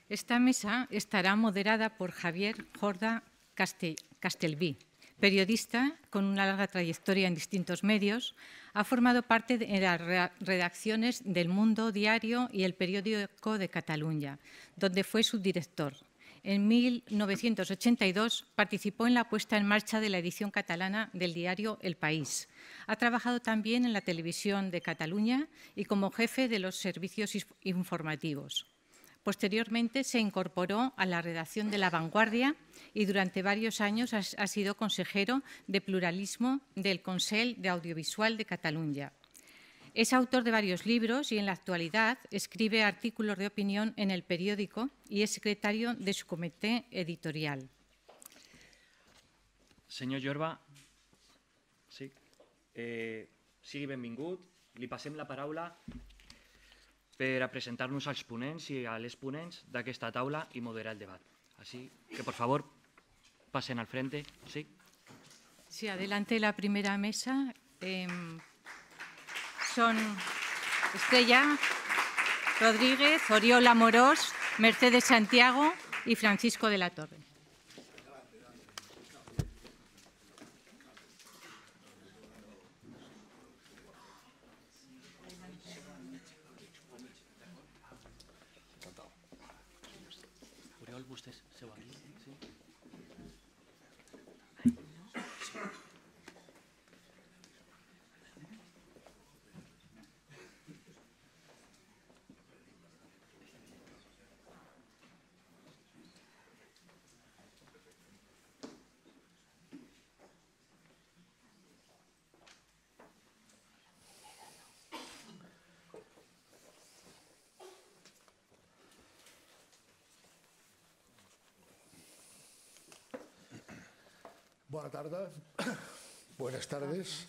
Esta mesa estará moderada por Javier Jorda Castelví, Periodista con una larga trayectoria en distintos medios, ha formado parte de las redacciones del Mundo Diario y el Periódico de Cataluña, donde fue subdirector. En 1982 participó en la puesta en marcha de la edición catalana del diario El País. Ha trabajado también en la televisión de Cataluña y como jefe de los servicios informativos. Posteriormente se incorporó a la redacción de La Vanguardia y durante varios años ha sido consejero de pluralismo del Consell de Audiovisual de Cataluña. Es autor de varios libros y en la actualidad escribe artículos de opinión en el periódico y es secretario de su comité editorial. Señor Yorba, sí. eh, sigui benvingut. le la per a presentar-nos als ponents i a les ponents d'aquesta taula i moderar el debat. Així que, per favor, passen al frente. Sí. Sí, adelante la primera mesa. Eh, son Estrella Rodríguez, Oriol Amorós, Mercedes Santiago i Francisco de la Torre. Buenas tardes. Buenas tardes.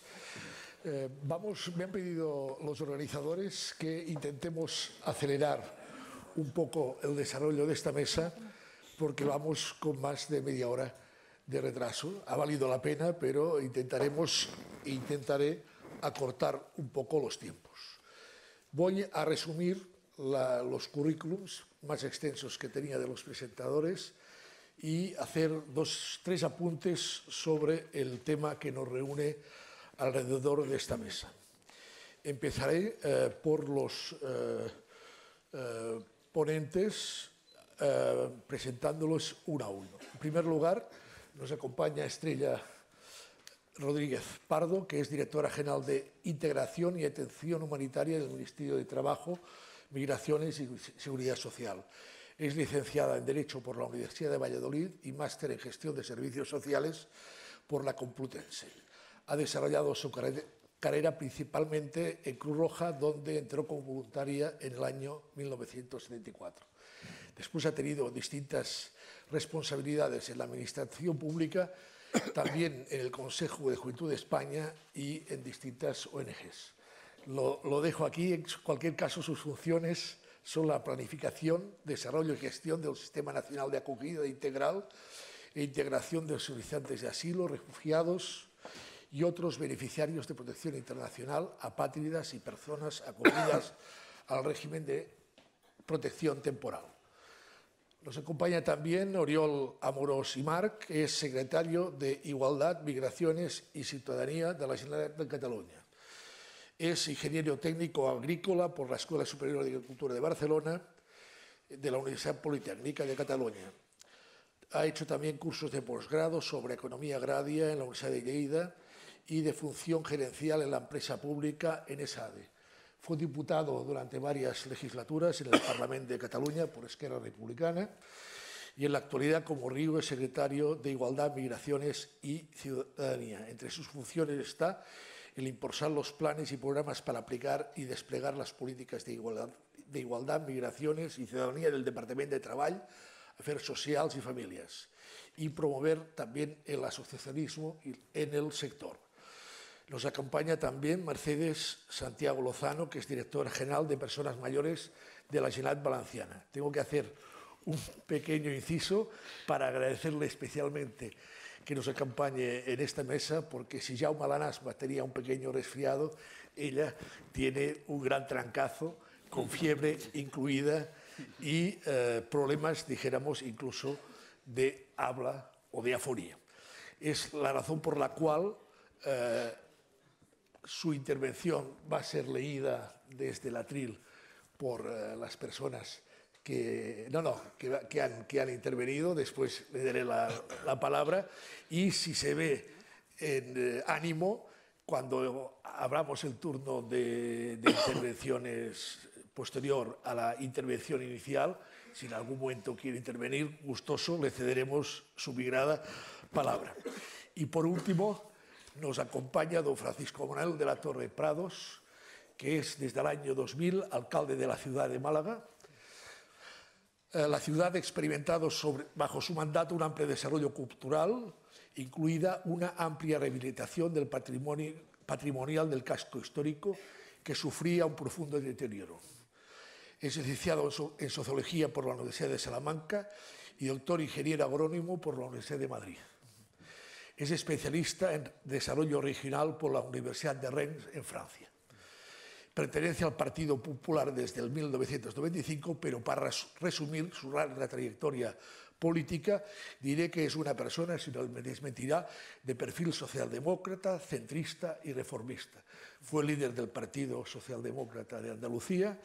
Eh, vamos, me han pedido los organizadores que intentemos acelerar un poco el desarrollo de esta mesa porque vamos con más de media hora de retraso. Ha valido la pena, pero intentaremos, intentaré acortar un poco los tiempos. Voy a resumir los currículums más extensos que tenía de los presentadores y hacer dos, tres apuntes sobre el tema que nos reúne alrededor de esta mesa. Empezaré eh, por los eh, eh, ponentes presentándolos uno a uno. En primer lugar, nos acompaña Estrella Rodríguez Pardo, que es directora general de Integración y Atención Humanitaria del Ministerio de Trabajo, Migraciones y Seguridad Social. Es licenciada en Derecho por la Universidad de Valladolid y máster en Gestión de Servicios Sociales por la Complutense. Ha desarrollado su carrera principalmente en Cruz Roja, donde entró como voluntaria en el año 1974. Después ha tenido distintas responsabilidades en la Administración Pública, también en el Consejo de Juventud de España y en distintas ONGs. Lo, dejo aquí, en cualquier caso sus funciones son la planificación, desarrollo y gestión del Sistema Nacional de Acogida Integral e integración de los solicitantes de asilo, refugiados y otros beneficiarios de protección internacional, apátridas y personas acogidas al régimen de protección temporal. Nos acompaña también Oriol Amorós y Marc, que es secretario de Igualdad, Migraciones y Ciudadanía de la Generalitat de Cataluña es ingeniero técnico agrícola por la Escuela Superior de Agricultura de Barcelona, de la Universidad Politécnica de Cataluña. Ha hecho también cursos de posgrado sobre economía agraria en la Universidad de Lleida y de función gerencial en la empresa pública en ESADE. Fue diputado durante varias legislaturas en el Parlamento de Cataluña por Esquerra Republicana y en la actualidad como Río es secretario de Igualdad, Migraciones y Ciudadanía. Entre sus funciones está el impulsar los planes y programas para aplicar y desplegar las políticas de igualdad, de igualdad migraciones y ciudadanía del Departamento de trabajo hacer sociales y Familias, y promover también el asociacionismo en el sector. Nos acompaña también Mercedes Santiago Lozano, que es directora general de Personas Mayores de la Generalitat Valenciana. Tengo que hacer un pequeño inciso para agradecerle especialmente que nos acompañe en esta mesa, porque si Jaume Lanasma tenía un pequeño resfriado, ella tiene un gran trancazo, con fiebre incluida y eh, problemas, dijéramos, incluso de habla o de aforía. Es la razón por la cual eh, su intervención va a ser leída desde el atril por eh, las personas que, no, no, que, han, intervenido, después le daré la, palabra, y si se ve en eh, ánimo, cuando abramos el turno de, intervenciones posterior a la intervención inicial, si en algún momento quiere intervenir, gustoso, le cederemos su migrada palabra. Y por último, nos acompaña don Francisco Monel de la Torre Prados, que es desde el año 2000 alcalde de la ciudad de Málaga, eh, la ciudad ha experimentado bajo su mandato un amplio desarrollo cultural, incluida una amplia rehabilitación del patrimonio, patrimonial del casco histórico que sufría un profundo deterioro. Es licenciado en, sociología por la Universidad de Salamanca y doctor ingeniero agrónimo por la Universidad de Madrid. Es especialista en desarrollo regional por la Universidad de Rennes en Francia pertenece al Partido Popular desde el 1995, pero para resumir su larga trayectoria política, diré que es una persona, si no me desmentirá, de perfil socialdemócrata, centrista y reformista. Fue líder del Partido Socialdemócrata de Andalucía,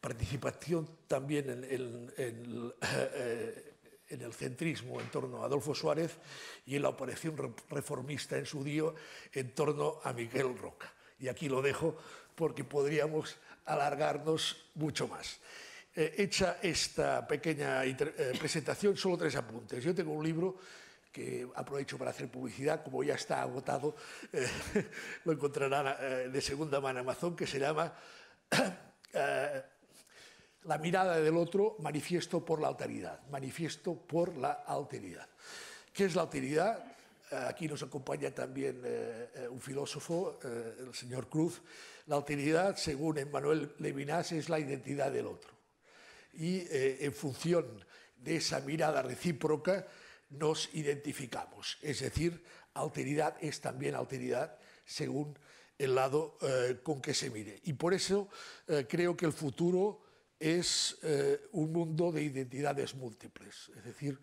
participación también en, eh, el centrismo en torno a Adolfo Suárez y en la operación reformista en su día en torno a Miguel Roca. Y aquí lo dejo porque podríamos alargarnos mucho más. Eh, hecha esta pequeña eh, presentación, solo tres apuntes. Yo tengo un libro que aprovecho para hacer publicidad, como ya está agotado, eh, lo encontrarán de segunda mano en Amazon, que se llama La mirada del otro, manifiesto por la alteridad. Manifiesto por la alteridad. ¿Qué es la alteridad? Aquí nos acompaña también un filósofo, el señor Cruz, la alteridad, según Emmanuel Levinas, es la identidad del otro. Y eh, en función de esa mirada recíproca nos identificamos. Es decir, alteridad es también alteridad según el lado eh, con que se mire. Y por eso eh, creo que el futuro es un mundo de identidades múltiples, es decir,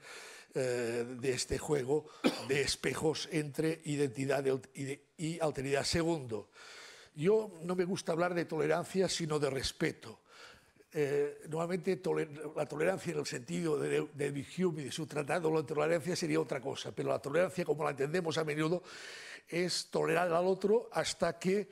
de este juego de espejos entre identidad y alteridad. Segundo, yo no me gusta hablar de tolerancia, sino de respeto. Eh, normalmente la tolerancia en el sentido de, de, y de su tratado, la tolerancia sería otra cosa, pero la tolerancia, como la entendemos a menudo, es tolerar al otro hasta que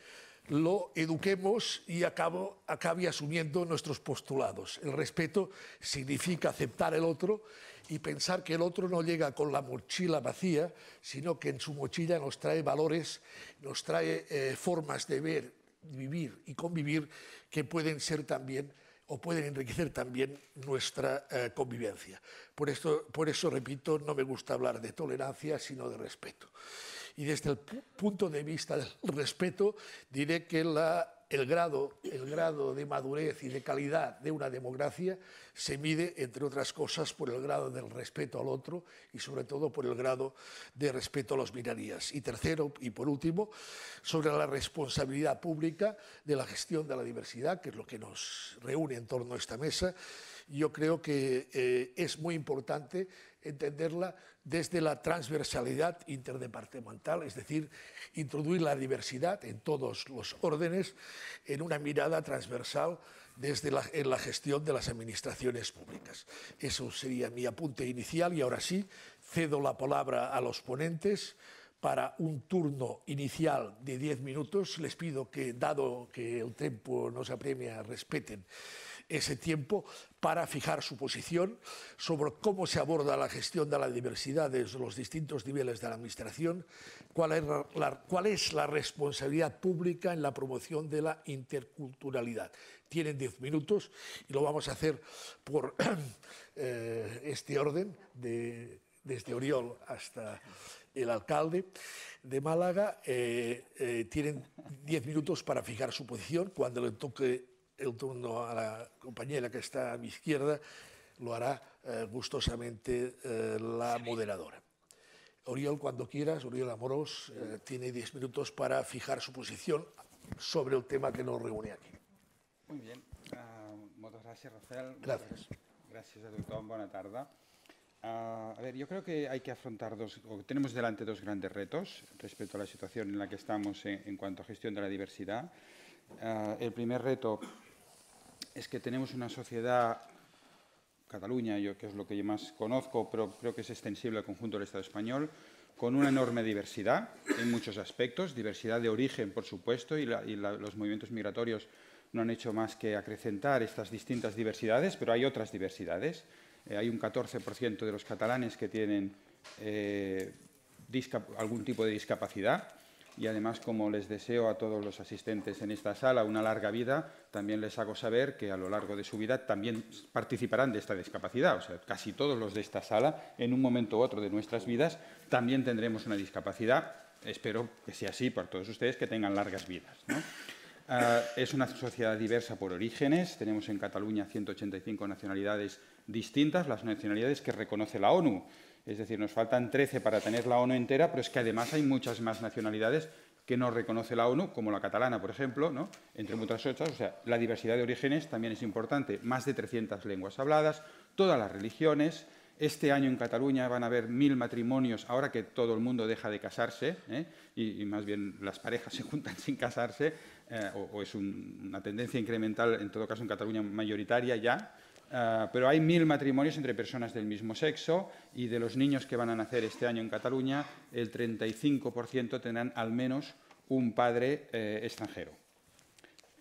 lo eduquemos y acabe asumiendo nuestros postulados. El respeto significa aceptar el otro y pensar que el otro no llega con la mochila vacía, sino que en su mochila nos trae valores, nos trae eh, formas de ver, vivir y convivir que pueden ser también o pueden enriquecer también nuestra eh, convivencia. Por, esto, por eso, repito, no me gusta hablar de tolerancia, sino de respeto. Y desde el punto de vista del respeto, diré que la el grado, el grado de madurez y de calidad de una democracia se mide, entre otras cosas, por el grado del respeto al otro y sobre todo por el grado de respeto a las minorías. Y tercero, y por último, sobre la responsabilidad pública de la gestión de la diversidad, que es lo que nos reúne en torno a esta mesa, yo creo que eh, es muy importante entenderla desde la transversalidad interdepartamental, es decir, introducir la diversidad en todos los órdenes en una mirada transversal desde la, en la gestión de las administraciones públicas. Eso sería mi apunte inicial y ahora sí cedo la palabra a los ponentes para un turno inicial de 10 minutos. Les pido que, dado que el tiempo nos apremia, respeten ese tiempo para fijar su posición sobre cómo se aborda la gestión de la diversidad desde los distintos niveles de la Administración, cuál es la, responsabilidad pública en la promoción de la interculturalidad. Tienen diez minutos y lo vamos a hacer por eh, este orden, desde Oriol hasta el alcalde de Málaga, eh, eh, tienen diez minutos para fijar su posición. Cuando le toque el turno a la compañera que está a mi izquierda, lo hará eh, gustosamente eh, la moderadora. Oriol, cuando quieras, Oriol Amorós, eh, tiene diez minutos para fijar su posición sobre el tema que nos reúne aquí. Muy bien. Ah, muchas gracias, Rafael. Gracias. gracias a todos. Buena tarde. Ah, a ver, yo creo que hay que afrontar dos, tenemos delante dos grandes retos respecto a la situación en la que estamos en, cuanto a gestión de la diversidad. Ah, el primer reto es que tenemos una sociedad, Cataluña, yo que es lo que yo más conozco, pero creo que es extensible al conjunto del Estado español, con una enorme diversidad en muchos aspectos, diversidad de origen, por supuesto, y, los movimientos migratorios no han hecho más que acrecentar estas distintas diversidades, pero hay otras diversidades. Eh, hay un 14% de los catalanes que tienen eh, algún tipo de discapacidad y además como les deseo a todos los asistentes en esta sala una larga vida, también les hago saber que a lo largo de su vida también participarán de esta discapacidad. O sea, casi todos los de esta sala, en un momento u otro de nuestras vidas, también tendremos una discapacidad. Espero que sea así por todos ustedes, que tengan largas vidas. Ah, es una sociedad diversa por orígenes. Tenemos en Cataluña 185 nacionalidades distintas, las nacionalidades que reconoce la ONU. Es decir, nos faltan 13 para tener la ONU entera, pero es que además hay muchas más nacionalidades que no reconoce la ONU, como la catalana, por ejemplo, entre muchas otras. O sea, la diversidad de orígenes también es importante. Más de 300 lenguas habladas, todas las religiones. Este año en Cataluña van a haber mil matrimonios, ahora que todo el mundo deja de casarse, ¿eh? y, más bien las parejas se juntan sin casarse, eh, o, es una tendencia incremental, en todo caso en Cataluña mayoritaria ya. Ah, pero hay mil matrimonios entre personas del mismo sexo y de los niños que van a nacer este año en Cataluña, el 35% tendrán al menos un padre eh, extranjero.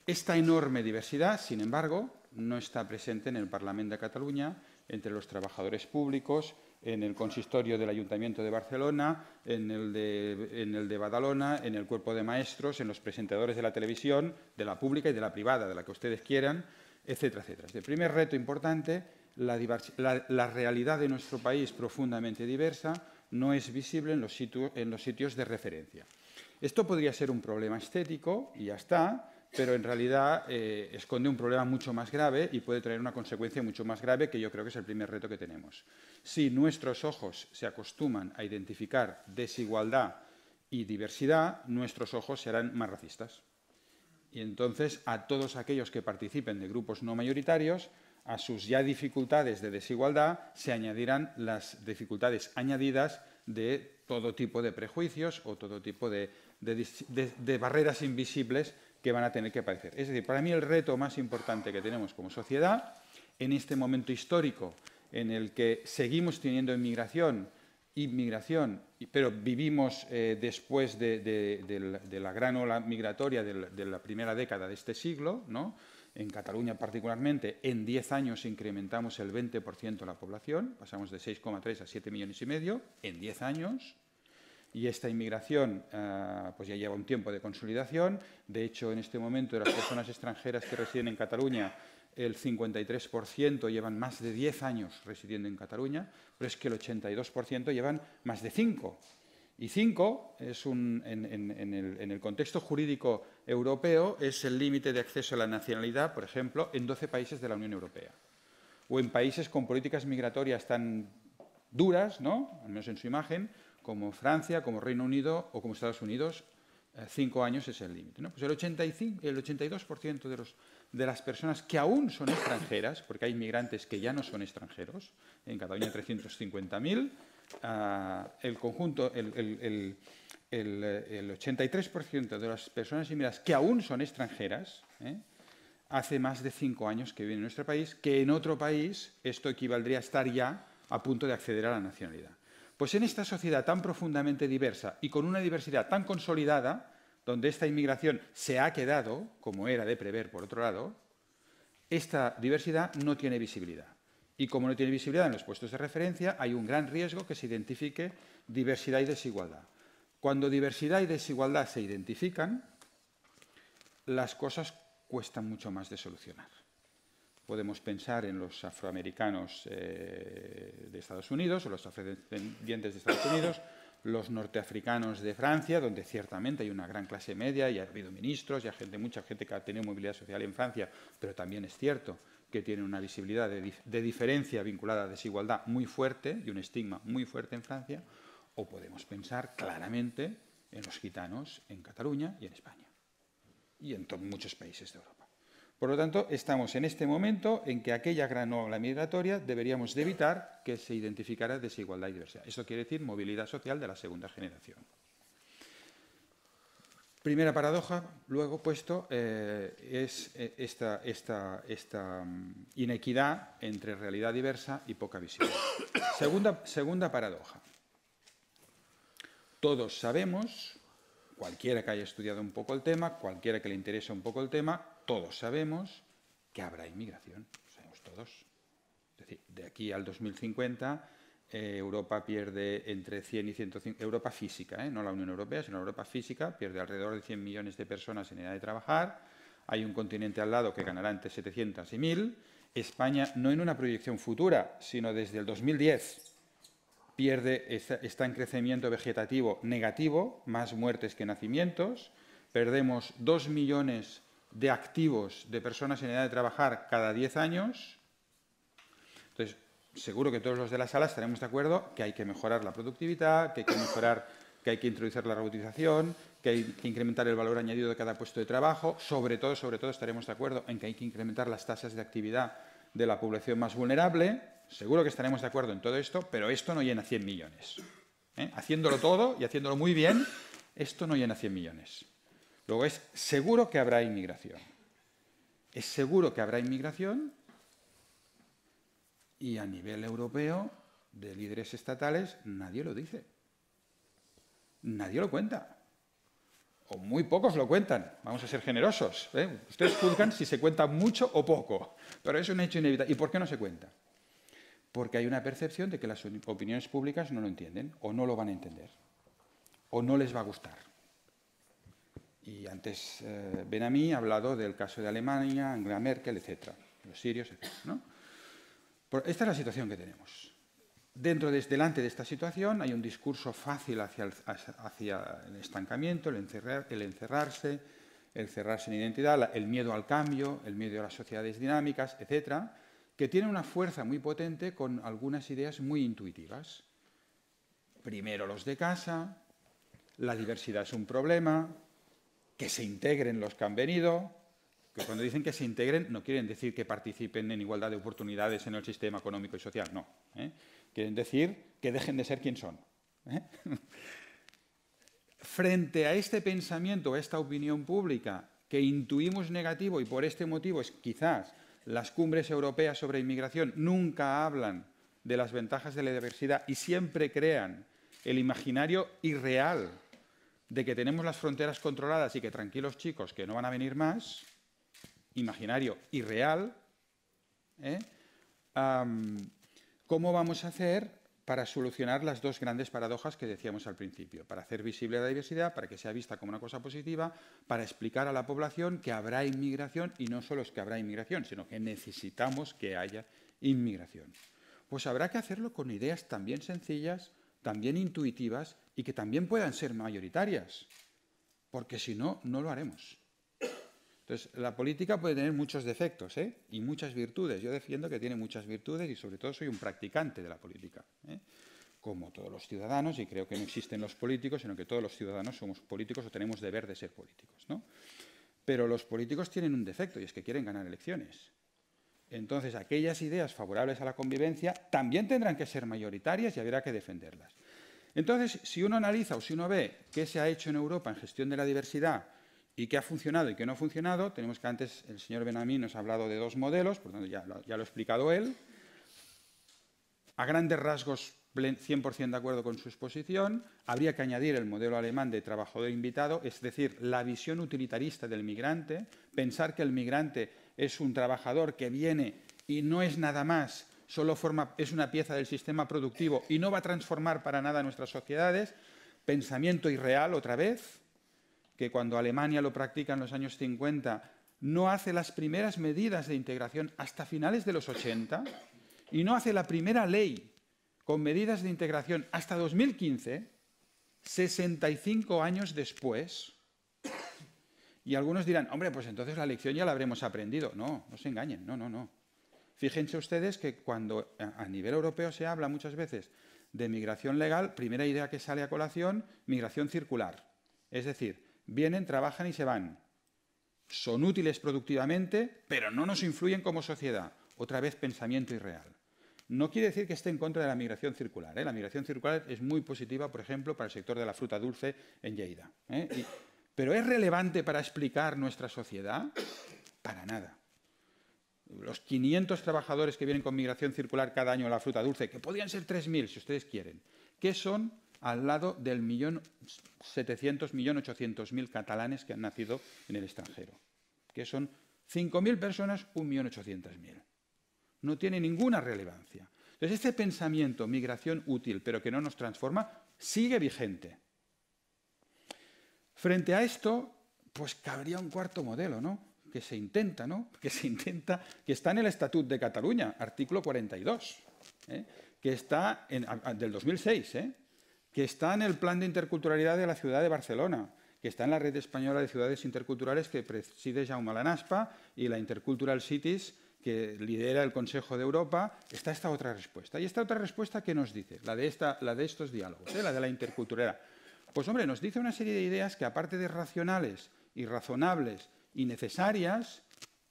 Esta enorme diversidad, sin embargo, no está presente en el Parlamento de Cataluña, entre los trabajadores públicos, en el consistorio del Ayuntamiento de Barcelona, en el de, Badalona, en el cuerpo de maestros, en los presentadores de la televisión, de la pública y de la privada, de la que ustedes quieran, etcétera, etcétera. El primer reto importante, la, realidad de nuestro país profundamente diversa no es visible en los, sitios de referencia. Esto podría ser un problema estético, y ya está, pero en realidad eh, esconde un problema mucho más grave y puede traer una consecuencia mucho más grave que yo creo que es el primer reto que tenemos. Si nuestros ojos se acostuman a identificar desigualdad y diversidad, nuestros ojos serán más racistas. Y entonces a todos aquellos que participen de grupos no mayoritarios, a sus ya dificultades de desigualdad se añadirán las dificultades añadidas de todo tipo de prejuicios o todo tipo de, barreras invisibles que van a tener que aparecer. Es decir, para mí el reto más importante que tenemos como sociedad en este momento histórico en el que seguimos teniendo inmigración, inmigración, pero vivimos eh, después de, la gran ola migratoria de la primera década de este siglo, ¿no? en Cataluña particularmente, en 10 años incrementamos el 20% de la población, pasamos de 6,3 a 7 millones y medio, en 10 años, y esta inmigración eh, pues ya lleva un tiempo de consolidación, de hecho en este momento las personas extranjeras que residen en Cataluña el 53% llevan más de 10 años residiendo en Cataluña, pero es que el 82% llevan más de 5. Y 5 es en, el, contexto jurídico europeo es el límite de acceso a la nacionalidad, por ejemplo, en 12 países de la Unión Europea. O en países con políticas migratorias tan duras, ¿no? al menos en su imagen, como Francia, como Reino Unido o como Estados Unidos, 5 eh, años es el límite. Pues el, el 82% de los de las personas que aún son extranjeras, porque hay inmigrantes que ya no son extranjeros, en Cataluña 350.000, ah, el conjunto, el, el, el, el 83% de las personas inmigrantes que aún son extranjeras, eh, hace más de cinco años que viven en nuestro país, que en otro país esto equivaldría a estar ya a punto de acceder a la nacionalidad. Pues en esta sociedad tan profundamente diversa y con una diversidad tan consolidada, donde esta inmigración se ha quedado, como era de prever por otro lado, esta diversidad no tiene visibilidad. Y como no tiene visibilidad en los puestos de referencia, hay un gran riesgo que se identifique diversidad y desigualdad. Cuando diversidad y desigualdad se identifican, las cosas cuestan mucho más de solucionar. Podemos pensar en los afroamericanos eh, de Estados Unidos o los afrodescendientes de Estados Unidos los norteafricanos de Francia, donde ciertamente hay una gran clase media y ha habido ministros y hay mucha gente que ha tenido movilidad social en Francia, pero también es cierto que tiene una visibilidad de, de diferencia vinculada a desigualdad muy fuerte y un estigma muy fuerte en Francia, o podemos pensar claramente en los gitanos en Cataluña y en España y en muchos países de Europa. Por lo tanto, estamos en este momento en que aquella gran ola migratoria deberíamos evitar que se identificara desigualdad y diversidad. Eso quiere decir movilidad social de la segunda generación. Primera paradoja, luego puesto, eh, es eh, esta, mm, inequidad entre realidad diversa y poca visión. Segunda, segunda paradoja. Todos sabemos, cualquiera que haya estudiado un poco el tema, cualquiera que le interese un poco el tema, todos sabemos que habrá inmigración, lo sabemos todos. Es decir, de aquí al 2050 eh, Europa pierde entre 100 y 150, Europa física, eh, no la Unión Europea, sino Europa física, pierde alrededor de 100 millones de personas en edad de trabajar, hay un continente al lado que ganará entre 700 y 1000, España, no en una proyección futura, sino desde el 2010, pierde, está, en crecimiento vegetativo negativo, más muertes que nacimientos, perdemos 2 millones de activos de personas en edad de trabajar cada 10 años. Entonces, seguro que todos los de la sala estaremos de acuerdo que hay que mejorar la productividad, que hay que mejorar, que hay que introducir la robotización, que hay que incrementar el valor añadido de cada puesto de trabajo, sobre todo, sobre todo estaremos de acuerdo en que hay que incrementar las tasas de actividad de la población más vulnerable, seguro que estaremos de acuerdo en todo esto, pero esto no llena 100 millones. ¿eh? Haciéndolo todo y haciéndolo muy bien, esto no llena 100 millones. Luego es seguro que habrá inmigración. Es seguro que habrá inmigración y a nivel europeo de líderes estatales nadie lo dice. Nadie lo cuenta. O muy pocos lo cuentan. Vamos a ser generosos. ¿eh? Ustedes juzgan si se cuenta mucho o poco. Pero es un hecho inevitable. ¿Y por qué no se cuenta? Porque hay una percepción de que las opiniones públicas no lo entienden o no lo van a entender o no les va a gustar. Y antes eh, Benami ha hablado del caso de Alemania, Angela Merkel, etcétera, Los sirios, etcétera. Esta es la situación que tenemos. Dentro desde delante de esta situación hay un discurso fácil hacia el, hacia estancamiento, el, encerrar, el, encerrarse, el cerrarse en identidad, el miedo al cambio, el miedo a las sociedades dinámicas, etcétera, que tiene una fuerza muy potente con algunas ideas muy intuitivas. Primero los de casa, la diversidad es un problema, que se integren los que han venido, que cuando dicen que se integren no quieren decir que participen en igualdad de oportunidades en el sistema económico y social, no. ¿eh? Quieren decir que dejen de ser quien son. ¿eh? Frente a este pensamiento, a esta opinión pública que intuimos negativo y por este motivo es quizás las cumbres europeas sobre inmigración nunca hablan de las ventajas de la diversidad y siempre crean el imaginario irreal de que tenemos las fronteras controladas y que tranquilos chicos, que no van a venir más, imaginario y real, ¿eh? ¿cómo vamos a hacer para solucionar las dos grandes paradojas que decíamos al principio? Para hacer visible la diversidad, para que sea vista como una cosa positiva, para explicar a la población que habrá inmigración y no solo es que habrá inmigración, sino que necesitamos que haya inmigración. Pues habrá que hacerlo con ideas también sencillas, también intuitivas y que también puedan ser mayoritarias, porque si no, no lo haremos. Entonces, la política puede tener muchos defectos ¿eh? y muchas virtudes. Yo defiendo que tiene muchas virtudes y sobre todo soy un practicante de la política, ¿eh? como todos los ciudadanos, y creo que no existen los políticos, sino que todos los ciudadanos somos políticos o tenemos deber de ser políticos. Pero los políticos tienen un defecto y es que quieren ganar elecciones. Entonces, aquellas ideas favorables a la convivencia también tendrán que ser mayoritarias y habrá que defenderlas. Entonces, si uno analiza o si uno ve qué se ha hecho en Europa en gestión de la diversidad y qué ha funcionado y qué no ha funcionado, tenemos que antes el señor Benamí nos ha hablado de dos modelos, por tanto ya lo, ya lo ha explicado él. A grandes rasgos, 100% de acuerdo con su exposición, habría que añadir el modelo alemán de trabajador invitado, es decir, la visión utilitarista del migrante, pensar que el migrante es un trabajador que viene y no es nada más solo es una pieza del sistema productivo y no va a transformar para nada nuestras sociedades. Pensamiento irreal, otra vez, que cuando Alemania lo practica en los años 50, no hace las primeras medidas de integración hasta finales de los 80 y no hace la primera ley con medidas de integración hasta 2015, 65 años después. Y algunos dirán, hombre, pues entonces la lección ya la habremos aprendido. No, no se engañen, no, no, no. Fíjense ustedes que cuando a nivel europeo se habla muchas veces de migración legal, primera idea que sale a colación, migración circular. Es decir, vienen, trabajan y se van. Son útiles productivamente, pero no nos influyen como sociedad. Otra vez pensamiento irreal. No quiere decir que esté en contra de la migración circular. ¿eh? La migración circular es muy positiva, por ejemplo, para el sector de la fruta dulce en Lleida. ¿eh? pero ¿es relevante para explicar nuestra sociedad? Para nada los 500 trabajadores que vienen con migración circular cada año a la fruta dulce, que podrían ser 3.000 si ustedes quieren, que son al lado del millón 700, millón mil catalanes que han nacido en el extranjero, que son 5.000 personas, 1.800.000. No tiene ninguna relevancia. Entonces, este pensamiento, migración útil, pero que no nos transforma, sigue vigente. Frente a esto, pues cabría un cuarto modelo, ¿no? que se intenta, ¿no? Que se intenta, que está en el Estatut de Cataluña, artículo 42, ¿eh? que está en, del 2006, ¿eh? que está en el Plan de Interculturalidad de la Ciudad de Barcelona, que está en la Red Española de Ciudades Interculturales que preside Jaume Lanaspa y la Intercultural Cities que lidera el Consejo de Europa, está esta otra respuesta. Y esta otra respuesta, ¿qué nos dice? La de, esta, la de estos diálogos, ¿eh? la de la interculturalidad. Pues hombre, nos dice una serie de ideas que aparte de racionales y razonables y necesarias,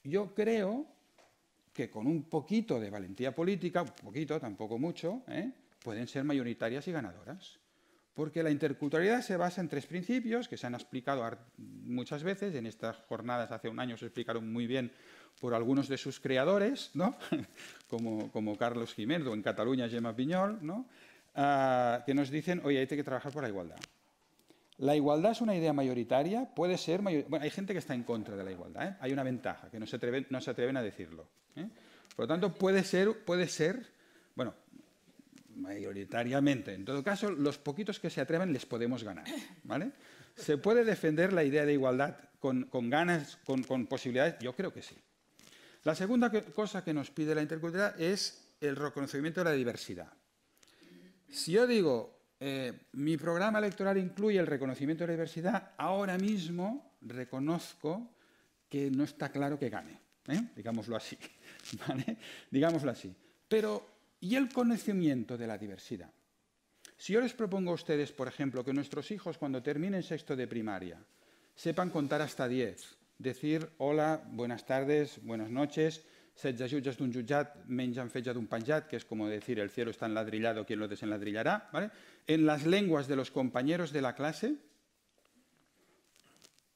yo creo que con un poquito de valentía política, un poquito, tampoco mucho, ¿eh? pueden ser mayoritarias y ganadoras. Porque la interculturalidad se basa en tres principios que se han explicado muchas veces, en estas jornadas hace un año se explicaron muy bien por algunos de sus creadores, ¿no? como, Carlos Jiménez o en Cataluña Gemma Piñol, ah, que nos dicen, oye, hay que trabajar por la igualdad. La igualdad es una idea mayoritaria, puede ser... Bueno, hay gente que está en contra de la igualdad, ¿eh? hay una ventaja, que no se atreven, no se atreven a decirlo. ¿eh? Por lo tanto, puede ser, puede ser, bueno, mayoritariamente. En todo caso, los poquitos que se atreven les podemos ganar, ¿vale? ¿Se puede defender la idea de igualdad con, ganas, con, posibilidades? Yo creo que sí. La segunda cosa que nos pide la interculturalidad es el reconocimiento de la diversidad. Si yo digo eh, mi programa electoral incluye el reconocimiento de la diversidad. Ahora mismo reconozco que no está claro que gane, ¿eh? digámoslo así. Digámoslo así. Pero, ¿y el conocimiento de la diversidad? Si yo les propongo a ustedes, por ejemplo, que nuestros hijos cuando terminen sexto de primaria sepan contar hasta 10, decir hola, buenas tardes, buenas noches, que es como decir el cielo está enladrillado, quien lo desenladrillará, ¿vale? En las lenguas de los compañeros de la clase,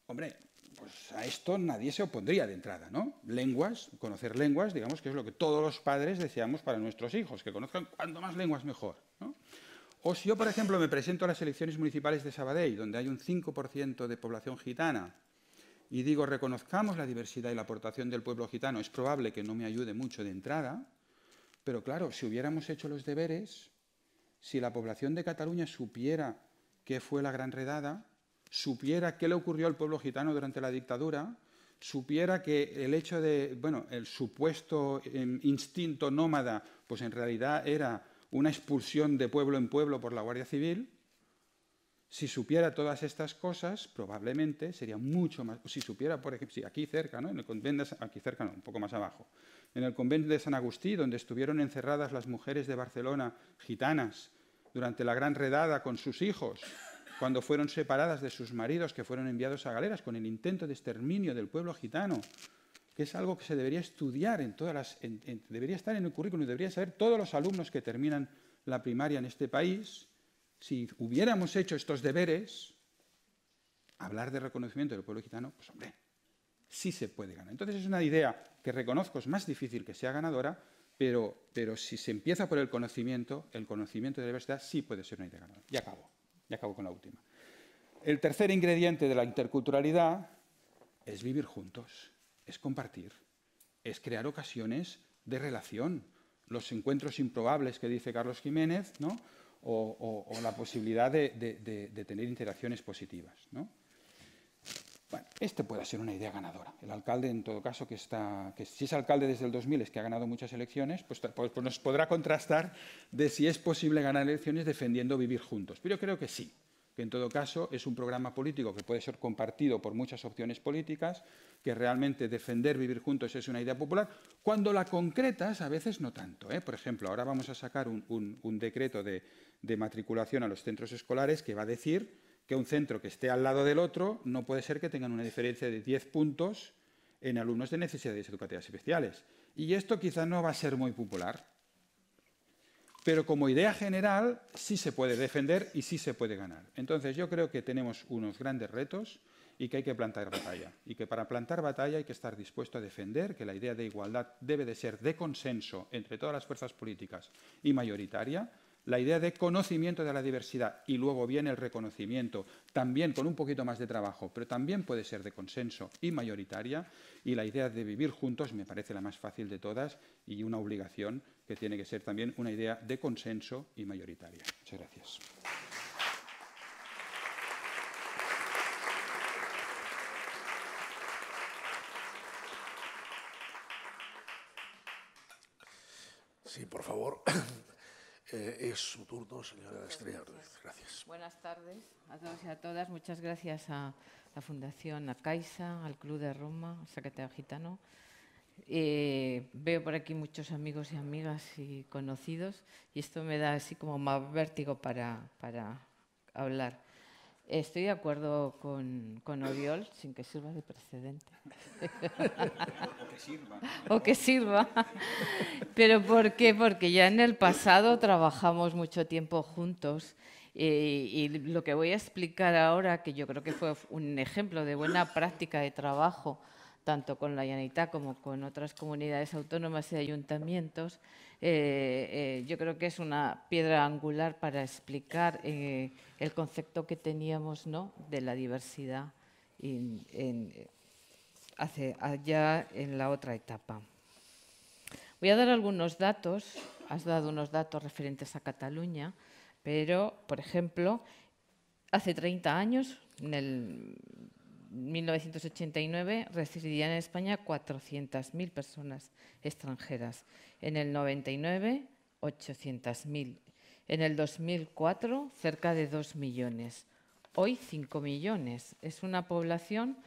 hombre, pues a esto nadie se opondría de entrada, ¿no? Lenguas, conocer lenguas, digamos que es lo que todos los padres deseamos para nuestros hijos, que conozcan cuanto más lenguas mejor, ¿no? O si yo, por ejemplo, me presento a las elecciones municipales de Sabadell, donde hay un 5% de población gitana, y digo reconozcamos la diversidad y la aportación del pueblo gitano, es probable que no me ayude mucho de entrada, pero claro, si hubiéramos hecho los deberes, si la población de Cataluña supiera qué fue la Gran Redada, supiera qué le ocurrió al pueblo gitano durante la dictadura, supiera que el hecho de, bueno, el supuesto em, instinto nómada, pues en realidad era una expulsión de pueblo en pueblo por la Guardia Civil, si supiera todas estas cosas, probablemente sería mucho más... Si supiera, por ejemplo, aquí cerca, en el convento aquí cerca, un poco más abajo, en el convento de San Agustín, donde estuvieron encerradas las mujeres de Barcelona gitanas durante la gran redada con sus hijos, cuando fueron separadas de sus maridos que fueron enviados a galeras con el intento de exterminio del pueblo gitano, que es algo que se debería estudiar en todas las... debería estar en el currículum, deberían saber todos los alumnos que terminan la primaria en este país si hubiéramos hecho estos deberes, hablar de reconocimiento del pueblo gitano, pues hombre, sí se puede ganar. Entonces es una idea que reconozco es más difícil que sea ganadora, pero, si se empieza por el conocimiento, el conocimiento de la diversidad sí puede ser una idea ganadora. Ya acabo, ya acabo con la última. El tercer ingrediente de la interculturalidad es vivir juntos, es compartir, es crear ocasiones de relación. Los encuentros improbables que dice Carlos Jiménez, ¿no? o, la posibilidad de, tener interacciones positivas. ¿no? Bueno, esta puede ser una idea ganadora. El alcalde, en todo caso, que, está, que si es alcalde desde el 2000, es que ha ganado muchas elecciones, pues, pues, pues, nos podrá contrastar de si es posible ganar elecciones defendiendo vivir juntos. Pero yo creo que sí, que en todo caso es un programa político que puede ser compartido por muchas opciones políticas, que realmente defender vivir juntos es una idea popular, cuando la concretas a veces no tanto. ¿eh? Por ejemplo, ahora vamos a sacar un, decreto de, de matriculación a los centros escolares que va a decir que un centro que esté al lado del otro no puede ser que tengan una diferencia de 10 puntos en alumnos de necesidades educativas especiales. Y esto quizás no va a ser muy popular, pero como idea general sí se puede defender y sí se puede ganar. Entonces yo creo que tenemos unos grandes retos y que hay que plantar batalla. Y que para plantar batalla hay que estar dispuesto a defender que la idea de igualdad debe de ser de consenso entre todas las fuerzas políticas y mayoritaria, la idea de conocimiento de la diversidad y luego viene el reconocimiento, también con un poquito más de trabajo, pero también puede ser de consenso y mayoritaria, y la idea de vivir juntos me parece la más fácil de todas y una obligación que tiene que ser también una idea de consenso y mayoritaria. Muchas gracias. Sí, por favor. Eh, es su turno, señora Estrella Gracias. Buenas tardes a todos y a todas. Muchas gracias a la Fundación Caixa, al Club de Roma, al Secretario Gitano. Eh, veo por aquí muchos amigos y amigas y conocidos y esto me da así como más vértigo para, para hablar. Estoy de acuerdo con, Oriol, sin que sirva de precedente. o que sirva. O que sirva. Pero ¿por qué? Porque ya en el pasado trabajamos mucho tiempo juntos eh, y lo que voy a explicar ahora, que yo creo que fue un ejemplo de buena práctica de trabajo, tanto con la Llanita como con otras comunidades autónomas y ayuntamientos, eh, eh, yo creo que es una piedra angular para explicar eh, el concepto que teníamos ¿no? de la diversidad hace, allá en la otra etapa. Voy a dar algunos datos, has dado unos datos referentes a Cataluña, pero, por ejemplo, hace 30 años, en el 1989 residían en España 400.000 personas extranjeras. En el 99, 800.000. En el 2004, cerca de 2 millones. Hoy, 5 millones. Es una población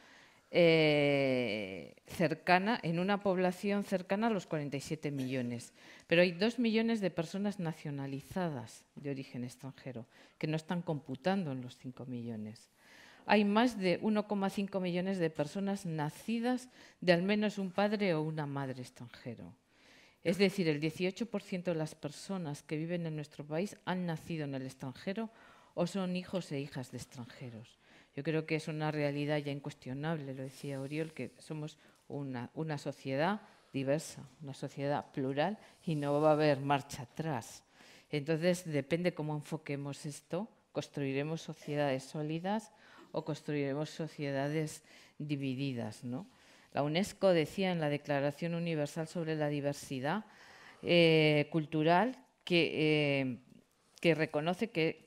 eh, cercana, en una población cercana a los 47 millones. Pero hay 2 millones de personas nacionalizadas de origen extranjero que no están computando en los 5 millones hay más de 1,5 millones de personas nacidas de al menos un padre o una madre extranjero. Es decir, el 18% de las personas que viven en nuestro país han nacido en el extranjero o son hijos e hijas de extranjeros. Yo creo que es una realidad ya incuestionable, lo decía Oriol, que somos una, una sociedad diversa, una sociedad plural y no va a haber marcha atrás. Entonces, depende cómo enfoquemos esto, construiremos sociedades sólidas o construiremos sociedades divididas. ¿no? La UNESCO decía en la Declaración Universal sobre la Diversidad eh, Cultural eh, que, reconoce que,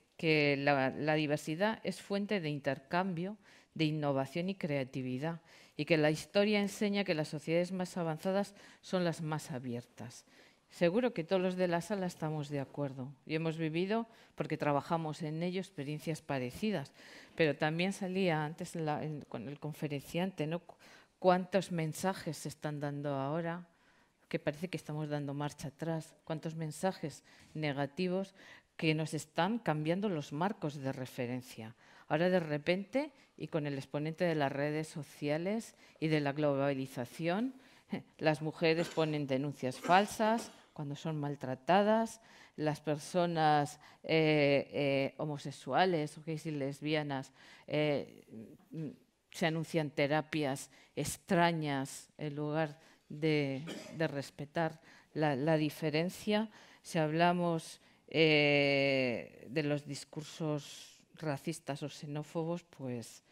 la diversidad es fuente de intercambio, de innovación y creatividad, y que la historia enseña que las sociedades más avanzadas son las más abiertas. Seguro que todos los de la sala estamos de acuerdo y hemos vivido, porque trabajamos en ello, experiencias parecidas. Pero también salía antes con el conferenciante, ¿no? ¿Cuántos mensajes se están dando ahora? Que parece que estamos dando marcha atrás. ¿Cuántos mensajes negativos que nos están cambiando los marcos de referencia? Ahora de repente, y con el exponente de las redes sociales y de la globalización, las mujeres ponen denuncias falsas, cuando son maltratadas, las personas eh, eh, homosexuales o gays y lesbianas eh, mm, se anuncian terapias extrañas en lugar de, respetar la, la, diferencia. Si hablamos de los discursos racistas o xenófobos, pues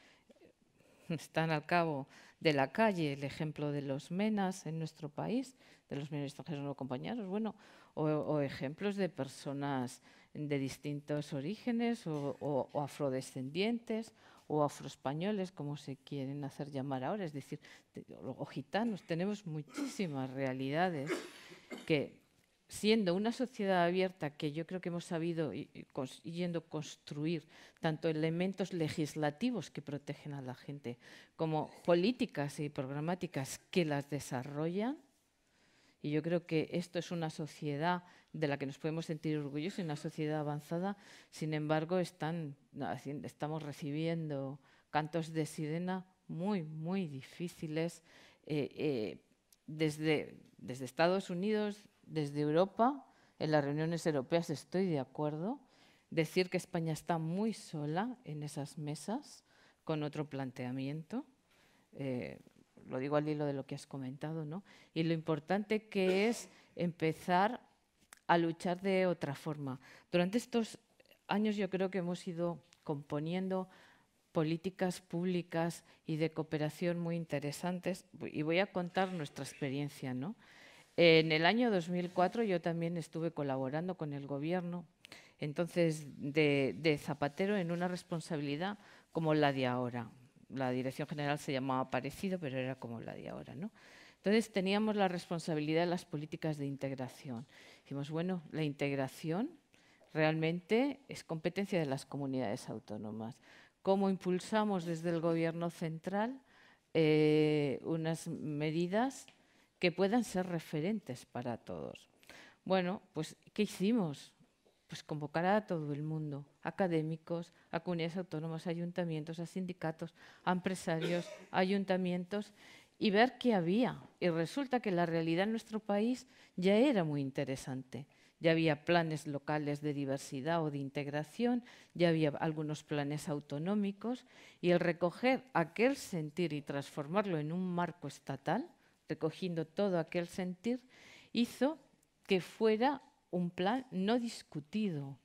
están al cabo de la calle, el ejemplo de los menas en nuestro país, de los menores extranjeros no acompañados, bueno, o, ejemplos de personas de distintos orígenes o, afrodescendientes o afroespañoles, como se quieren hacer llamar ahora, es decir, o gitanos. Tenemos muchísimas realidades que, siendo una sociedad abierta que yo creo que hemos sabido y, yendo construir tanto elementos legislativos que protegen a la gente como políticas y programáticas que las desarrollan, y yo creo que esto es una sociedad de la que nos podemos sentir orgullosos, una sociedad avanzada. Sin embargo, estamos recibiendo cantos de sirena muy, muy difíciles eh, eh, desde, Estados Unidos, desde Europa. En las reuniones europeas estoy de acuerdo. Decir que España está muy sola en esas mesas con otro planteamiento. Eh, lo digo al hilo de lo que has comentado, ¿no? Y lo importante que es empezar a luchar de otra forma. Durante estos años yo creo que hemos ido componiendo políticas públicas y de cooperación muy interesantes y voy a contar nuestra experiencia, ¿no? En el año 2004 yo también estuve colaborando con el gobierno, entonces de, de Zapatero, en una responsabilidad como la de ahora, la dirección general se llamaba parecido, pero era como la de ahora, ¿no? Entonces teníamos la responsabilidad de las políticas de integración. Dijimos, bueno, la integración realmente es competencia de las comunidades autónomas. ¿Cómo impulsamos desde el gobierno central eh, unas medidas que puedan ser referentes para todos? Bueno, pues ¿qué hicimos? pues convocará a todo el mundo, académicos, a comunidades autónomas, ayuntamientos, a sindicatos, a empresarios, a ayuntamientos, y ver qué había. Y resulta que la realidad en nuestro país ya era muy interesante. Ya había planes locales de diversidad o de integración, ya había algunos planes autonómicos, y el recoger aquel sentir y transformarlo en un marco estatal, recogiendo todo aquel sentir, hizo que fuera un plan no discutido,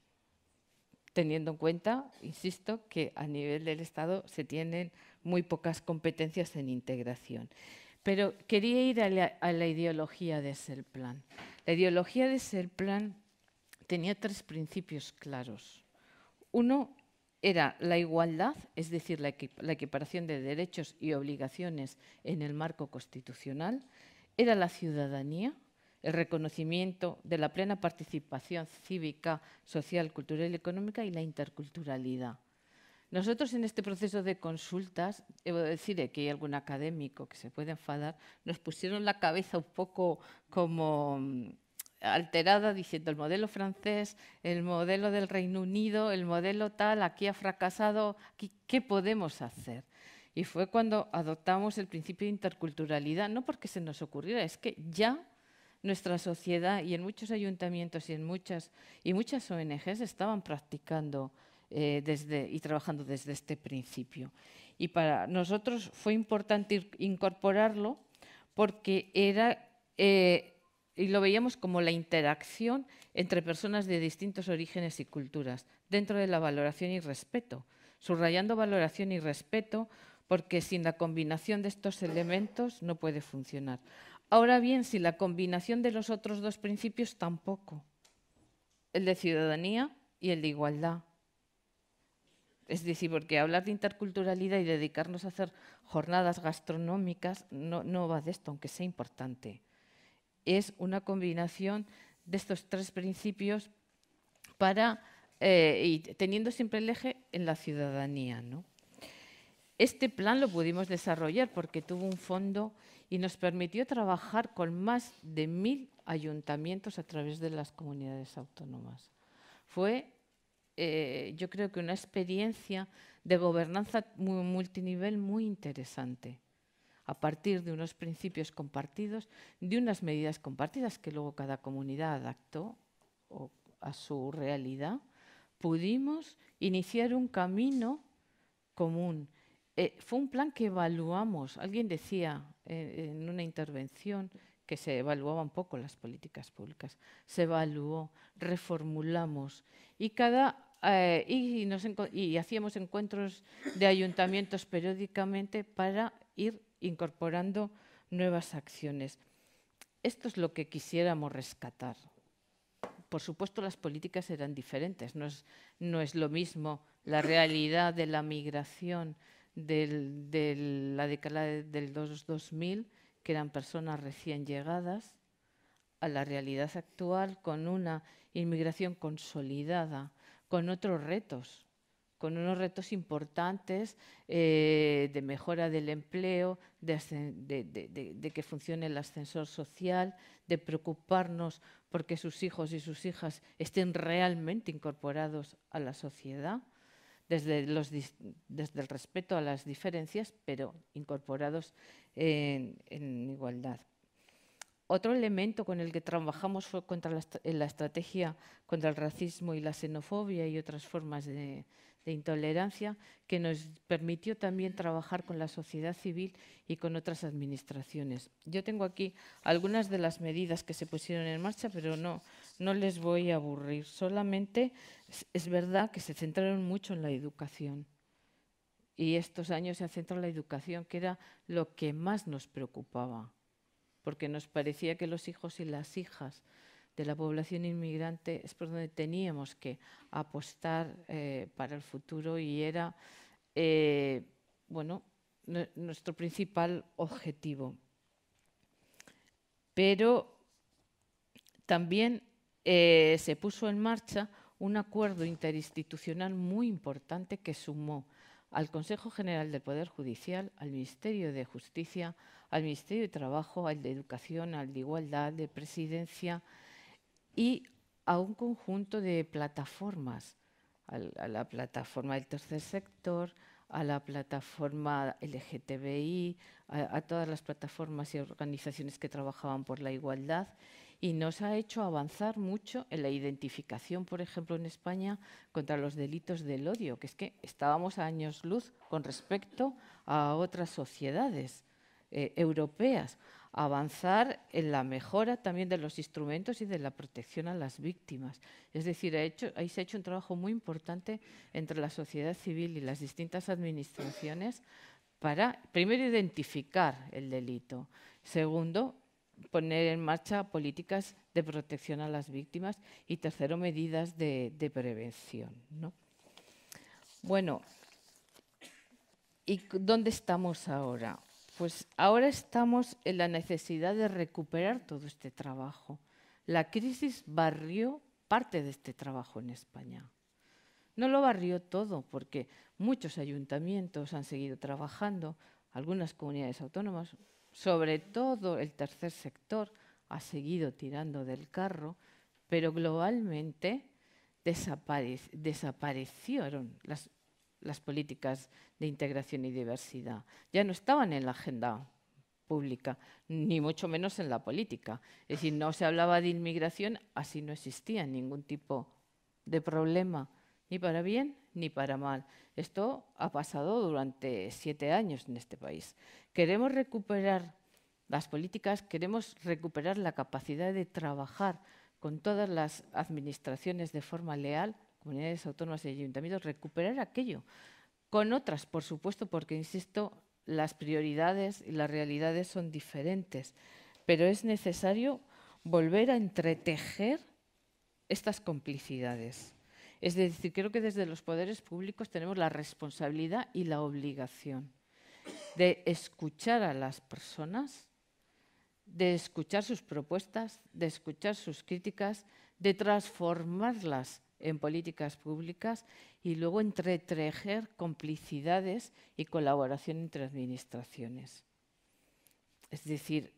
teniendo en cuenta, insisto, que a nivel del Estado se tienen muy pocas competencias en integración. Pero quería ir a la, ideología de ese plan. La ideología de ese plan tenía tres principios claros. Uno era la igualdad, es decir, la equiparación de derechos y obligaciones en el marco constitucional. Era la ciudadanía, el reconocimiento de la plena participación cívica, social, cultural y económica y la interculturalidad. Nosotros en este proceso de consultas, debo decir que hay algún académico que se puede enfadar, nos pusieron la cabeza un poco como mm, alterada diciendo el modelo francés, el modelo del Reino Unido, el modelo tal, aquí ha fracasado, ¿qué podemos hacer? Y fue cuando adoptamos el principio de interculturalidad, no porque se nos ocurriera, es que ya nuestra sociedad y en muchos ayuntamientos y en muchas, y muchas ONGs estaban practicando eh, y trabajando desde este principio. Y para nosotros fue importante incorporarlo porque era, eh, y lo veíamos como la interacción entre personas de distintos orígenes y culturas, dentro de la valoración y respeto, subrayando valoración y respeto porque sin la combinación de estos elementos no puede funcionar. Ahora bien, si la combinación de los otros dos principios tampoco, el de ciudadanía y el de igualdad. Es decir, porque hablar de interculturalidad y dedicarnos a hacer jornadas gastronómicas no, va de esto, aunque sea importante. Es una combinación de estos tres principios para, eh, y teniendo siempre el eje en la ciudadanía, ¿no? Este plan lo pudimos desarrollar porque tuvo un fondo y nos permitió trabajar con más de mil ayuntamientos a través de las comunidades autónomas. Fue, eh, yo creo que una experiencia de gobernanza multinivel muy interesante, a partir de unos principios compartidos, de unas medidas compartidas que luego cada comunidad adaptó a su realidad, pudimos iniciar un camino común eh, fue un plan que evaluamos. Alguien decía eh, en una intervención que se evaluaban un poco las políticas públicas. Se evaluó, reformulamos y cada eh, hacíamos encuentros de ayuntamientos periódicamente para ir incorporando nuevas acciones. Esto es lo que quisiéramos rescatar. Por supuesto, las políticas eran diferentes. No es, no es lo mismo la realidad de la migración de la década del 2000, que eran personas recién llegadas, a la realidad actual con una inmigración consolidada, con otros retos, con unos retos importantes eh, de mejora del empleo, de, de, que funcione el ascensor social, de preocuparnos porque sus hijos y sus hijas estén realmente incorporados a la sociedad desde, el respeto a las diferencias, pero incorporados en, igualdad. Otro elemento con el que trabajamos fue contra la, en la estrategia contra el racismo y la xenofobia y otras formas de, de, intolerancia, que nos permitió también trabajar con la sociedad civil y con otras administraciones. Yo tengo aquí algunas de las medidas que se pusieron en marcha, pero no, no les voy a aburrir, solamente es verdad que se centraron mucho en la educación. Y estos años se han centrado en la educación, que era lo que más nos preocupaba, porque nos parecía que los hijos y las hijas de la población inmigrante es por donde teníamos que apostar eh, para el futuro y era eh, bueno, nuestro principal objetivo. Pero también eh, se puso en marcha un acuerdo interinstitucional muy importante que sumó al Consejo General del Poder Judicial, al Ministerio de Justicia, al Ministerio de Trabajo, al de Educación, al de Igualdad, de Presidencia y a un conjunto de plataformas, a la plataforma del tercer sector, a la plataforma LGTBI, a todas las plataformas y organizaciones que trabajaban por la igualdad y nos ha hecho avanzar mucho en la identificación, por ejemplo, en España contra los delitos del odio, que es que estábamos a años luz con respecto a otras sociedades eh, europeas. Avanzar en la mejora también de los instrumentos y de la protección a las víctimas. Es decir, ha hecho, ahí se ha hecho un trabajo muy importante entre la sociedad civil y las distintas administraciones para, primero, identificar el delito. Segundo, poner en marcha políticas de protección a las víctimas y tercero, medidas de, prevención. ¿no? Bueno, ¿y dónde estamos ahora? Pues ahora estamos en la necesidad de recuperar todo este trabajo. La crisis barrió parte de este trabajo en España. No lo barrió todo, porque muchos ayuntamientos han seguido trabajando, algunas comunidades autónomas, sobre todo el tercer sector, ha seguido tirando del carro, pero globalmente desaparecieron las, las políticas de integración y diversidad. Ya no estaban en la agenda pública, ni mucho menos en la política. Es decir, no se hablaba de inmigración, así no existía ningún tipo de problema ni para bien ni para mal. Esto ha pasado durante siete años en este país. Queremos recuperar las políticas, queremos recuperar la capacidad de trabajar con todas las administraciones de forma leal, comunidades autónomas y ayuntamientos, recuperar aquello. Con otras, por supuesto, porque, insisto, las prioridades y las realidades son diferentes, pero es necesario volver a entretejer estas complicidades. Es decir, creo que desde los poderes públicos tenemos la responsabilidad y la obligación de escuchar a las personas, de escuchar sus propuestas, de escuchar sus críticas, de transformarlas en políticas públicas y luego entretejer complicidades y colaboración entre administraciones. Es decir,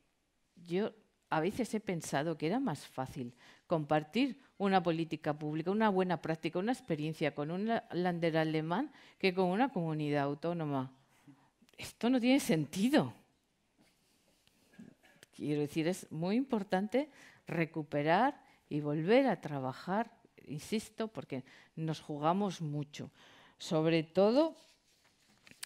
yo a veces he pensado que era más fácil compartir una política pública, una buena práctica, una experiencia con un lander alemán que con una comunidad autónoma. Esto no tiene sentido. Quiero decir, es muy importante recuperar y volver a trabajar, insisto, porque nos jugamos mucho. Sobre todo,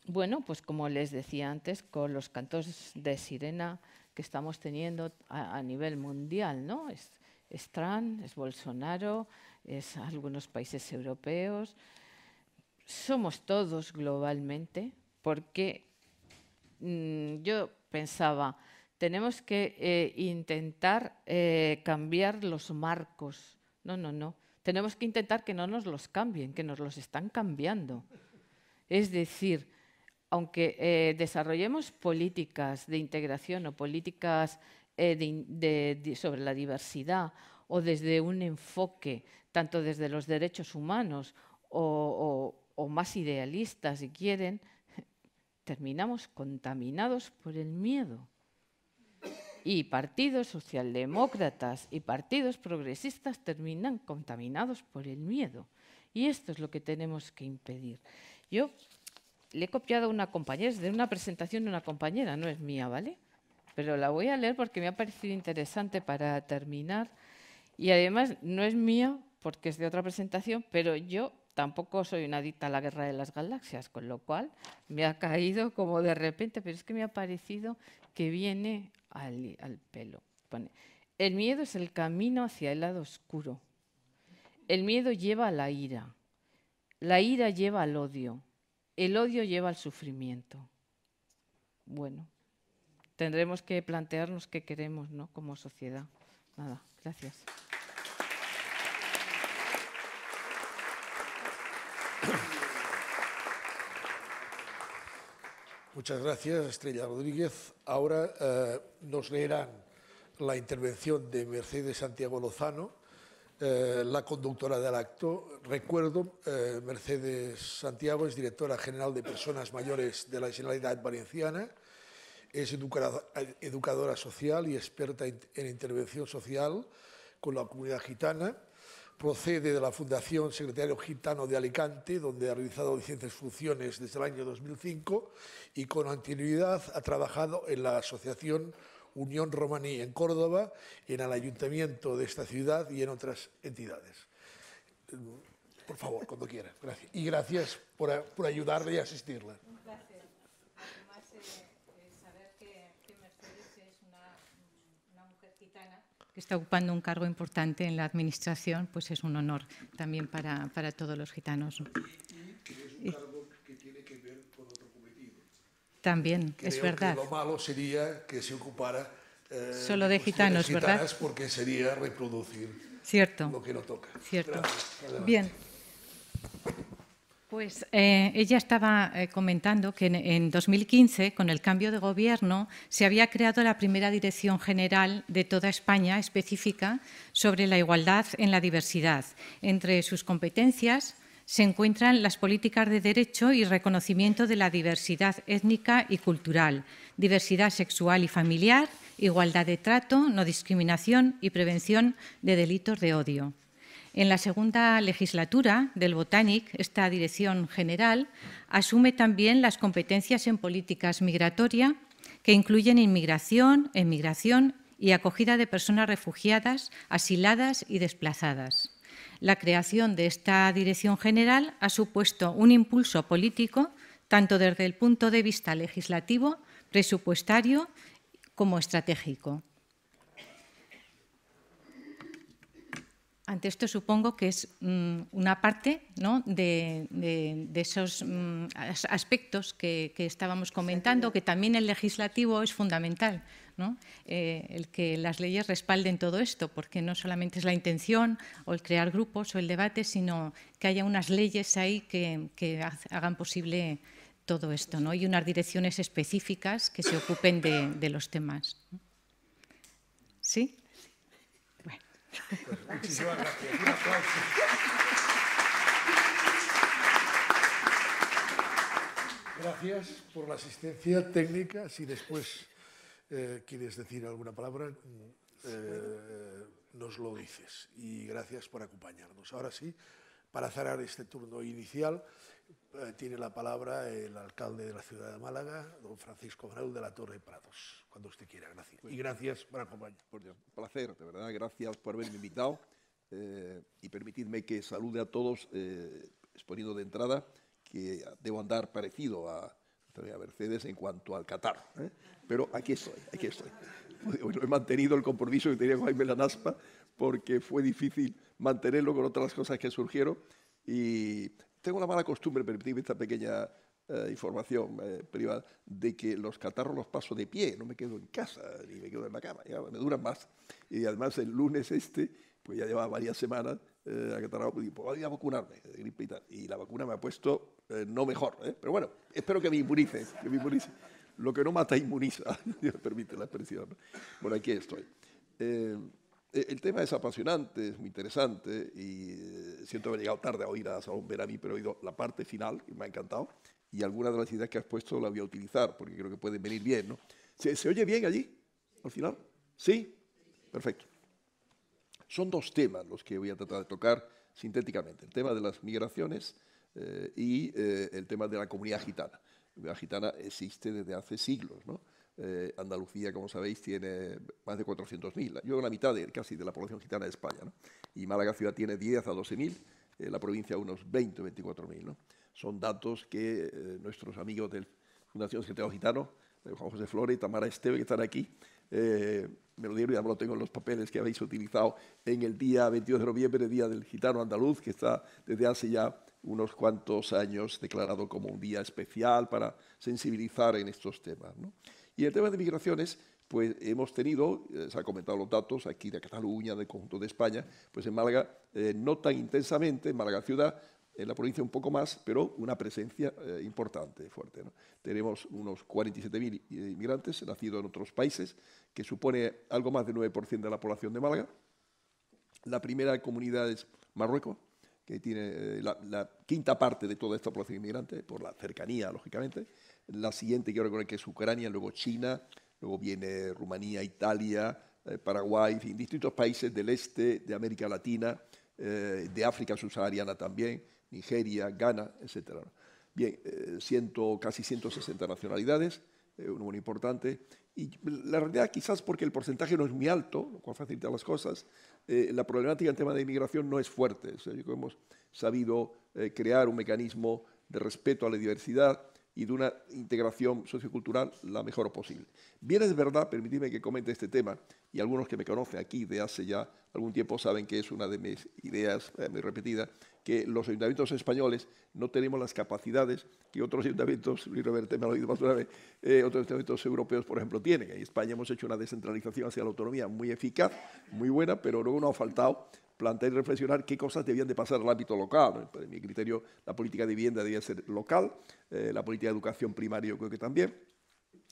bueno, pues como les decía antes, con los cantos de sirena que estamos teniendo a, nivel mundial, ¿no? Es, es Trump, es Bolsonaro, es algunos países europeos. Somos todos globalmente, porque mm, yo pensaba, tenemos que eh, intentar eh, cambiar los marcos. No, no, no. Tenemos que intentar que no nos los cambien, que nos los están cambiando. Es decir, aunque eh, desarrollemos políticas de integración o políticas eh, sobre la diversidad o desde un enfoque, tanto desde los derechos humanos o, más idealistas, si quieren, terminamos contaminados por el miedo. Y partidos socialdemócratas y partidos progresistas terminan contaminados por el miedo. Y esto es lo que tenemos que impedir. Yo le he copiado a una compañera, es de una presentación de una compañera, no es mía, ¿vale? pero la voy a leer porque me ha parecido interesante para terminar. Y además no es mía porque es de otra presentación, pero yo tampoco soy una adicta a la guerra de las galaxias, con lo cual me ha caído como de repente, pero es que me ha parecido que viene al, pelo. el miedo es el camino hacia el lado oscuro. El miedo lleva a la ira. La ira lleva al odio. El odio lleva al sufrimiento. Bueno, tendremos que plantearnos qué queremos ¿no? como sociedad. Nada, gracias. Muchas gracias, Estrella Rodríguez. Ahora eh, nos leerán la intervención de Mercedes Santiago Lozano, eh, la conductora del acto. Recuerdo, eh, Mercedes Santiago es directora general de Personas Mayores de la Generalidad Valenciana. Es educadora social y experta en intervención social con la comunidad gitana. Procede de la Fundación Secretario Gitano de Alicante, donde ha realizado diferentes funciones desde el año 2005 y con anterioridad ha trabajado en la Asociación Unión Romaní en Córdoba, en el ayuntamiento de esta ciudad y en otras entidades. Por favor, cuando quiera. Gracias. Y gracias por, por ayudarle y asistirla. Gracias. que está ocupando un cargo importante en la Administración, pues es un honor también para, para todos los gitanos. Y, y es un cargo que tiene que ver con otro cometido. También, Creo es verdad. Que lo malo sería que se ocupara eh, solo de pues, gitanos, ¿verdad? Porque sería reproducir Cierto. lo que no toca. Cierto. Gracias. Bien. Pues eh, ella estaba eh, comentando que en, 2015, con el cambio de gobierno, se había creado la primera dirección general de toda España específica sobre la igualdad en la diversidad. Entre sus competencias se encuentran las políticas de derecho y reconocimiento de la diversidad étnica y cultural, diversidad sexual y familiar, igualdad de trato, no discriminación y prevención de delitos de odio. En la segunda legislatura del Botanic, esta dirección general asume también las competencias en políticas migratorias que incluyen inmigración, emigración y acogida de personas refugiadas, asiladas y desplazadas. La creación de esta Dirección General ha supuesto un impulso político, tanto desde el punto de vista legislativo, presupuestario como estratégico. Ante esto supongo que es mm, una parte ¿no? de, esos mm, aspectos que, estábamos comentando, que también el legislativo es fundamental, eh, el que las leyes respalden todo esto, porque no solamente es la intención o el crear grupos o el debate, sino que haya unas leyes ahí que, hagan posible todo esto ¿no? y unas direcciones específicas que se ocupen de, de los temas. ¿Sí? muchísimas gracias. Gracias por la asistencia técnica. Si después eh, quieres decir alguna palabra, eh, nos lo dices. Y gracias por acompañarnos. Ahora sí, para cerrar este turno inicial. Eh, tiene la palabra el alcalde de la ciudad de Málaga, don Francisco Braul de la Torre Prados, cuando usted quiera. Gracias. y gracias por acompañarme. un placer, de verdad. Gracias por haberme invitado. Eh, y permitidme que salude a todos, eh, exponiendo de entrada que debo andar parecido a, Mercedes en cuanto al Qatar. Pero aquí estoy, aquí estoy. Pues, bueno, he mantenido el compromiso que tenía con Jaime Lanaspa porque fue difícil mantenerlo con otras cosas que surgieron y tengo la mala costumbre, permitidme esta pequeña eh, información eh, privada, de que los catarros los paso de pie, no me quedo en casa ni me quedo en la cama, me duran más. Y además el lunes este, pues ya llevaba varias semanas eh, pues digo, pues voy a vacunarme de gripe y tal. Y la vacuna me ha puesto eh, no mejor, pero bueno, espero que me inmunice, que inmunice. Lo que no mata inmuniza, permite la expresión. Bueno, aquí estoy. Eh, el tema es apasionante, es muy interesante y eh, siento haber llegado tarde a oír a Salón mí, pero he oído la parte final, que me ha encantado, y alguna de las ideas que has puesto la voy a utilizar porque creo que pueden venir bien. ¿no? ¿Se, oye bien allí al final? ¿Sí? Perfecto. Son dos temas los que voy a tratar de tocar sintéticamente, el tema de las migraciones eh, y el tema de la comunidad gitana. La comunidad gitana existe desde hace siglos, ¿no? Eh, Andalucía, como sabéis, tiene más de 400.000, yo la mitad de, casi de la población gitana de España, y Málaga ciudad tiene 10 a 12.000, eh, la provincia unos 20 o 24.000. Son datos que eh, nuestros amigos de Fundación Secretario Gitano, Juan José Flores y Tamara Esteve, que están aquí, me lo dieron y ya lo tengo en los papeles que habéis utilizado en el día 22 de noviembre, Día del Gitano Andaluz, que está desde hace ya unos cuantos años declarado como un día especial para sensibilizar en estos temas. Y el tema de migraciones, pues hemos tenido, eh, se han comentado los datos aquí de Cataluña, del conjunto de España, pues en Málaga eh, no tan intensamente, en Málaga ciudad, en la provincia un poco más, pero una presencia eh, importante, fuerte. Tenemos unos 47.000 inmigrantes nacidos en otros países, que supone algo más del 9% de la población de Málaga. La primera comunidad es Marruecos, que tiene la, la, quinta parte de toda esta población inmigrante, por la cercanía, lógicamente. La siguiente quiero recordar que es Ucrania, luego China, luego viene Rumanía, Italia, eh, Paraguay, en distintos países del este de América Latina, eh, de África subsahariana también, Nigeria, Ghana, etc. Bien, eh, casi 160 nacionalidades, un número importante. Y la realidad quizás porque el porcentaje no es muy alto, lo cual facilita las cosas, la problemática en tema de inmigración no es fuerte. hemos sabido crear un mecanismo de respeto a la diversidad, y de una integración sociocultural la mejor posible. Bien es verdad, permitidme que comente este tema, y algunos que me conocen aquí de hace ya algún tiempo saben que es una de mis ideas eh, muy repetida, que los ayuntamientos españoles no tenemos las capacidades que otros ayuntamientos, Luis eh, otros ayuntamientos europeos, por ejemplo, tienen. En España hemos hecho una descentralización hacia la autonomía muy eficaz, muy buena, pero luego no ha faltado plantear y reflexionar qué cosas debían de pasar al ámbito local. En mi criterio, la política de vivienda debía ser local, eh, la política de educación primaria yo creo que también,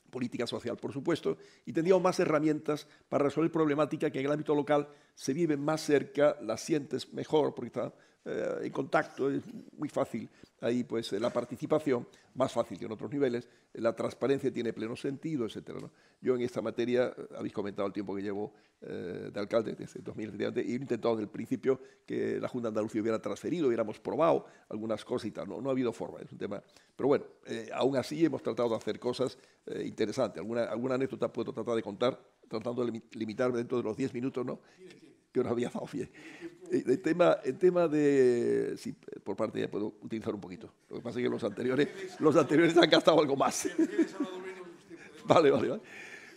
política social, por supuesto, y tendríamos más herramientas para resolver problemática que en el ámbito local se viven más cerca, las sientes mejor, porque está en eh, contacto, es muy fácil. Ahí pues eh, la participación, más fácil que en otros niveles, eh, la transparencia tiene pleno sentido, etc. Yo en esta materia, habéis comentado el tiempo que llevo de alcalde desde 2017, y he intentado desde el principio que la Junta de Andalucía hubiera transferido, hubiéramos probado algunas cosas y tal. No, ha habido forma, es un tema. Pero bueno, aún así hemos tratado de hacer cosas interesantes. Alguna, alguna anécdota puedo tratar de contar, tratando de limitarme dentro de los 10 minutos, ¿no? Sí, que no había estado bien. El tema, el tema de... por parte ya puedo utilizar un poquito. Lo que pasa es que los anteriores, los anteriores han gastado algo más. Vale, vale, vale.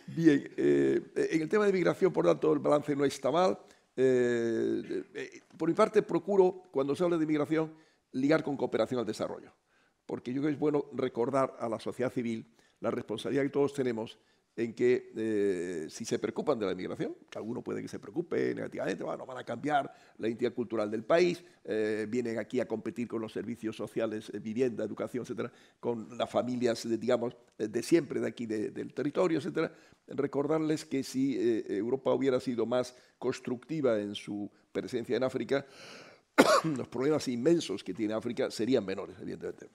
Bien, eh, en el tema de migración, por tanto, el balance no está mal. Eh, eh, por mi parte, procuro, cuando se habla de migración, ligar con cooperación al desarrollo. Porque yo creo que es bueno recordar a la sociedad civil la responsabilidad que todos tenemos en que eh, si se preocupan de la inmigración, que alguno puede que se preocupe negativamente, bueno, ah, van a cambiar la identidad cultural del país, eh, vienen aquí a competir con los servicios sociales, eh, vivienda, educación, etcétera, con las familias, digamos, de siempre de aquí del territorio, etcétera. Recordarles que si Europa hubiera sido más constructiva en su presencia en África, los problemas inmensos que tiene África serían menores, evidentemente.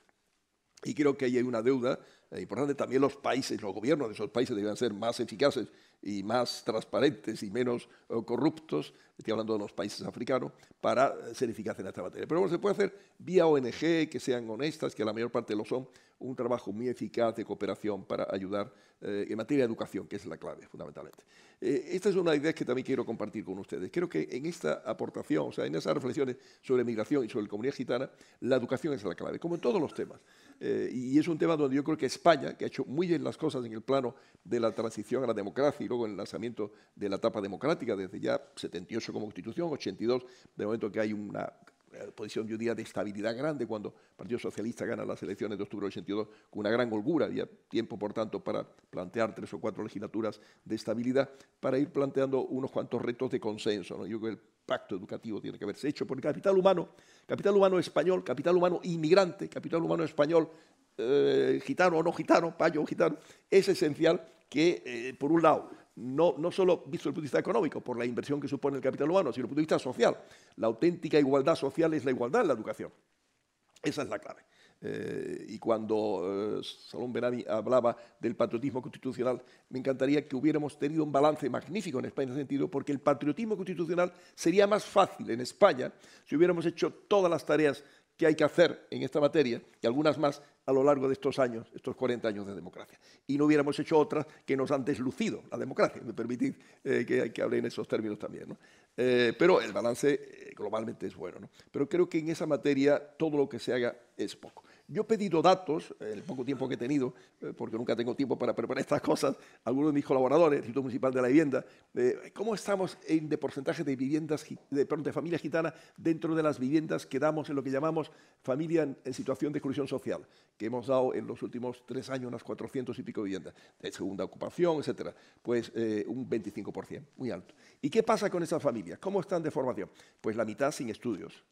Y creo que ahí hay una deuda eh, por importante también los países, los gobiernos de esos países deben ser más eficaces y más transparentes y menos eh, corruptos, estoy hablando de los países africanos, para eh, ser eficaces en esta materia. Pero bueno, se puede hacer vía ONG, que sean honestas, que la mayor parte lo son, un trabajo muy eficaz de cooperación para ayudar eh, en materia de educación, que es la clave, fundamentalmente. Eh, esta es una idea que también quiero compartir con ustedes. Creo que en esta aportación, o sea, en esas reflexiones sobre migración y sobre la comunidad gitana, la educación es la clave, como en todos los temas. Eh, y es un tema donde yo creo que España, que ha hecho muy bien las cosas en el plano de la transición a la democracia y luego en el lanzamiento de la etapa democrática, desde ya 78 como constitución, 82, de momento que hay una Posición posición, un día de estabilidad grande cuando el Partido Socialista gana las elecciones de octubre de 82 con una gran holgura. y tiempo, por tanto, para plantear tres o cuatro legislaturas de estabilidad, para ir planteando unos cuantos retos de consenso. Yo creo que el pacto educativo tiene que haberse hecho por el capital humano, capital humano español, capital humano inmigrante, capital humano español, eh, gitano o no gitano, payo o gitano, es esencial que, eh, por un lado, no, no solo visto el punto de vista económico, por la inversión que supone el capital humano, sino el punto de vista social. La auténtica igualdad social es la igualdad en la educación. Esa es la clave. Eh, y cuando eh, Salón Benami hablaba del patriotismo constitucional, me encantaría que hubiéramos tenido un balance magnífico en España en ese sentido, porque el patriotismo constitucional sería más fácil en España si hubiéramos hecho todas las tareas que hay que hacer en esta materia, y algunas más a lo largo de estos años, estos 40 años de democracia. Y no hubiéramos hecho otras que nos han deslucido la democracia. Me permitid eh, que, hable en esos términos también. Eh, pero el balance eh, globalmente es bueno. Pero creo que en esa materia todo lo que se haga es poco. Yo he pedido datos, el poco tiempo que he tenido, eh, porque nunca tengo tiempo para preparar estas cosas, algunos de mis colaboradores, el Instituto Municipal de la Vivienda, eh, cómo estamos en, de porcentaje de viviendas, de, perdón, de familias gitanas dentro de las viviendas que damos en lo que llamamos familia en, situación de exclusión social, que hemos dado en los últimos tres años unas 400 y pico viviendas, de segunda ocupación, etcétera, pues eh, un 25%, muy alto. ¿Y qué pasa con esas familias? ¿Cómo están de formación? Pues la mitad sin estudios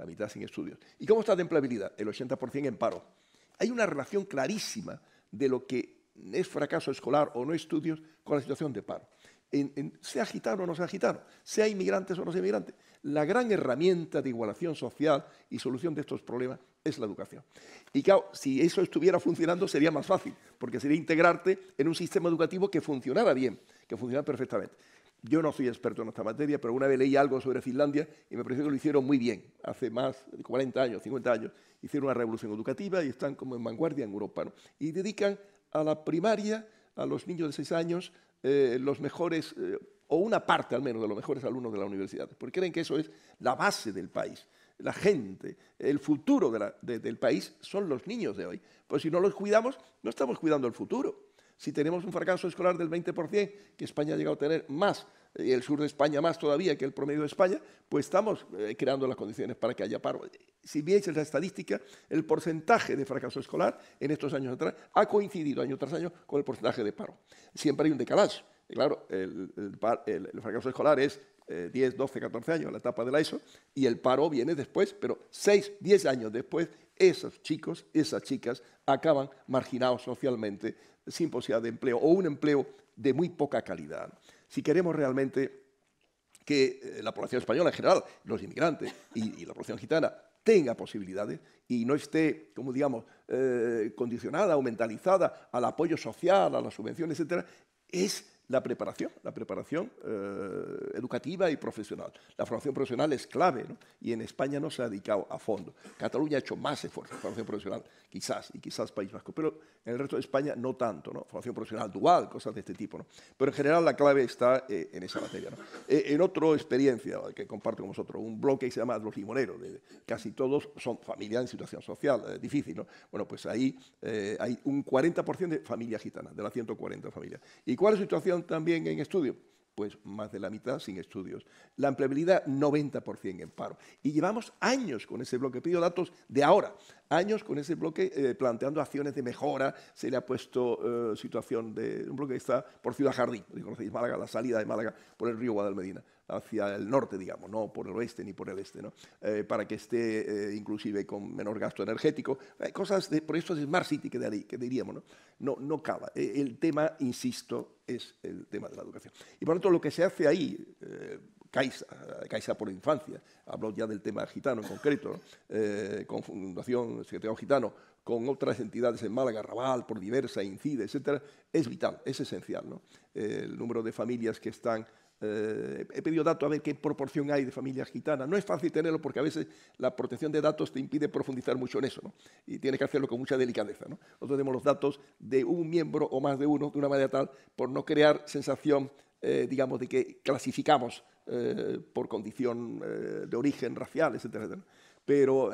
la mitad sin estudios. ¿Y cómo está la empleabilidad? El 80% en paro. Hay una relación clarísima de lo que es fracaso escolar o no estudios con la situación de paro. sea gitano o no sea gitano, sea inmigrantes o no sea inmigrante, la gran herramienta de igualación social y solución de estos problemas es la educación. Y claro, si eso estuviera funcionando sería más fácil, porque sería integrarte en un sistema educativo que funcionara bien, que funcionara perfectamente. Yo no soy experto en esta materia, pero una vez leí algo sobre Finlandia y me pareció que lo hicieron muy bien. Hace más de 40 años, 50 años, hicieron una revolución educativa y están como en vanguardia en Europa. Y dedican a la primaria, a los niños de 6 años, eh, los mejores, eh, o una parte al menos de los mejores alumnos de la universidad, porque creen que eso es la base del país. La gente, el futuro del país son los niños de hoy. Pues si no los cuidamos, no estamos cuidando el futuro. Si tenemos un fracaso escolar del 20%, que España ha llegado a tener más, y el sur de España más todavía que el promedio de España, pues estamos eh, creando las condiciones para que haya paro. Si es la estadística, el porcentaje de fracaso escolar en estos años atrás ha coincidido año tras año con el porcentaje de paro. Siempre hay un decalaje. Claro, el, el, fracaso escolar es 10, 12, 14 años, la etapa de la ESO, y el paro viene después, pero 6, 10 años después, esos chicos, esas chicas acaban marginados socialmente, sin posibilidad de empleo o un empleo de muy poca calidad. Si queremos realmente que eh, la población española en general, los inmigrantes y, la población gitana tenga posibilidades y no esté, como digamos, eh, condicionada o mentalizada al apoyo social, a las subvenciones, etcétera, es la preparación, la preparación eh, educativa y profesional. La formación profesional es clave ¿no? y en España no se ha dedicado a fondo. Cataluña ha hecho más esfuerzo en formación profesional, quizás, y quizás País Vasco, pero en el resto de España no tanto, ¿no? formación profesional dual, cosas de este tipo. ¿no? Pero en general la clave está eh, en esa materia. ¿no? Eh, en otra experiencia que comparto con vosotros, un bloque que se llama Los Limoneros, casi todos son familias en situación social difícil. ¿no? Bueno, pues ahí hay un 40% de familias gitanas, de las 140 familias. ¿Y cuál es la situación también en estudio? Pues más de la mitad sin estudios. La empleabilidad, 90% en paro. Y llevamos años con ese bloque. Pido datos de ahora. Años con ese bloque eh, planteando acciones de mejora. Se le ha puesto eh, situación de un bloque que está por Ciudad Jardín, conocéis Málaga, la salida de Málaga por el río Guadalmedina hacia el norte, digamos, no por el oeste ni por el este, ¿no? Eh, para que esté eh, inclusive con menor gasto energético. Eh, cosas de, por eso es Smart City que, que diríamos, ¿no? No, no El tema, insisto, es el tema de la educación. Y por lo tanto, lo que se hace ahí, Caixa, por infancia, hablo ya del tema gitano en concreto, con Fundación Secretario Gitano, con otras entidades en Málaga, Raval, por diversa, Incide, etcétera, es vital, es esencial. ¿no? el número de familias que están eh, he pedido datos a ver qué proporción hay de familias gitanas. No es fácil tenerlo porque a veces la protección de datos te impide profundizar mucho en eso, ¿no? Y tienes que hacerlo con mucha delicadeza, ¿no? Nosotros tenemos los datos de un miembro o más de uno de una manera tal por no crear sensación, eh, digamos, de que clasificamos eh, por condición de origen racial, etcétera, Pero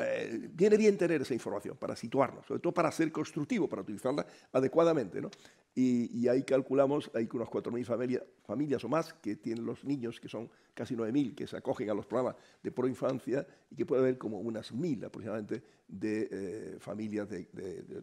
viene bien tener esa información para situarnos, sobre todo para ser constructivo, para utilizarla adecuadamente, ¿no? Y, ahí calculamos, hay unas 4.000 familias o más que tienen los niños, que son casi 9.000, que se acogen a los programas de proinfancia y que puede haber como unas 1.000 aproximadamente de eh, familias de,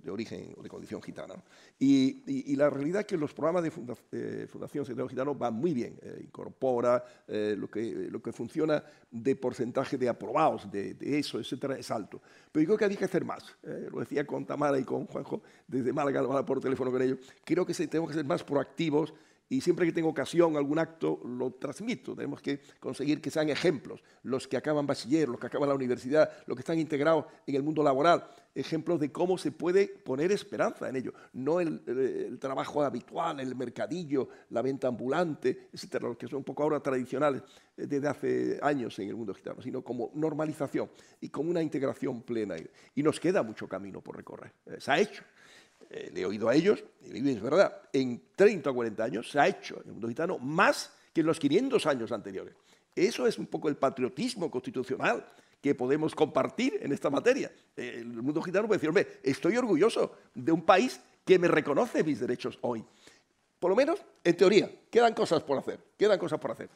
origen o de condición gitana. Y, la realidad es que los programas de eh, Fundación Secretario van muy bien, eh, incorpora lo, que, lo que funciona de porcentaje de aprobados, de, eso, etcétera, es alto. Pero yo creo que hay que hacer más. lo decía con Tamara y con Juanjo desde Málaga, por teléfono con ellos. Creo que tenemos que ser más proactivos y siempre que tengo ocasión, algún acto, lo transmito. Tenemos que conseguir que sean ejemplos, los que acaban bachiller, los que acaban la universidad, los que están integrados en el mundo laboral, ejemplos de cómo se puede poner esperanza en ello, no el, trabajo habitual, el mercadillo, la venta ambulante, etcétera, los que son un poco ahora tradicionales eh, desde hace años en el mundo gitano, sino como normalización y como una integración plena. Y nos queda mucho camino por recorrer. Eh, se ha hecho, eh, le he oído a ellos, y es verdad, en 30 o 40 años se ha hecho en el mundo gitano más que en los 500 años anteriores. Eso es un poco el patriotismo constitucional que podemos compartir en esta materia. Eh, el mundo gitano puede decir, estoy orgulloso de un país que me reconoce mis derechos hoy. Por lo menos, en teoría, quedan cosas por hacer, quedan cosas por hacer,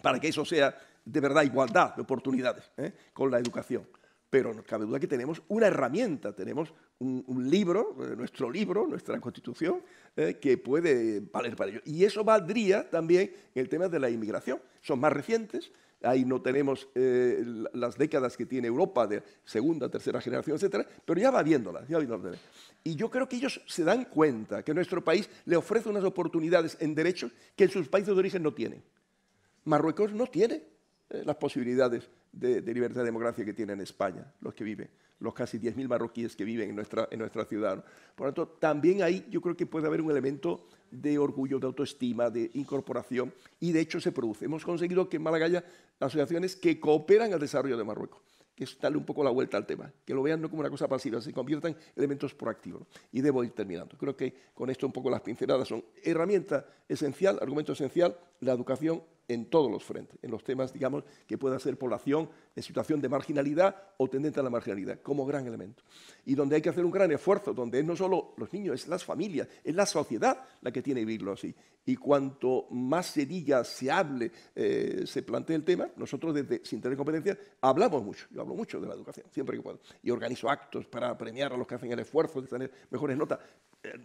para que eso sea de verdad igualdad de oportunidades ¿eh? con la educación pero cabe duda que tenemos una herramienta, tenemos un, libro, eh, nuestro libro, nuestra constitución, eh, que puede valer para ello. Y eso valdría también en el tema de la inmigración. Son más recientes, ahí no tenemos eh, las décadas que tiene Europa de segunda, tercera generación, etcétera, pero ya va viéndolas, ya viéndolas. Y yo creo que ellos se dan cuenta que nuestro país le ofrece unas oportunidades en derechos que en sus países de origen no tienen. Marruecos no tiene eh, las posibilidades de, libertad y democracia que tienen en España, los que viven, los casi 10.000 marroquíes que viven en nuestra, en nuestra ciudad. Por lo tanto, también ahí yo creo que puede haber un elemento de orgullo, de autoestima, de incorporación, y de hecho se produce. Hemos conseguido que en Málaga haya asociaciones que cooperan al desarrollo de Marruecos que es darle un poco la vuelta al tema, que lo vean no como una cosa pasiva, se conviertan en elementos proactivos. Y debo ir terminando. Creo que con esto un poco las pinceladas son herramienta esencial, argumento esencial, la educación, en todos los frentes, en los temas, digamos, que pueda ser población en situación de marginalidad o tendente a la marginalidad, como gran elemento. Y donde hay que hacer un gran esfuerzo, donde es no solo los niños, es las familias, es la sociedad la que tiene que vivirlo así. Y cuanto más se se hable, eh, se plantee el tema, nosotros desde Sin Tener Competencia hablamos mucho, yo hablo mucho de la educación, siempre que puedo, y organizo actos para premiar a los que hacen el esfuerzo de tener mejores notas,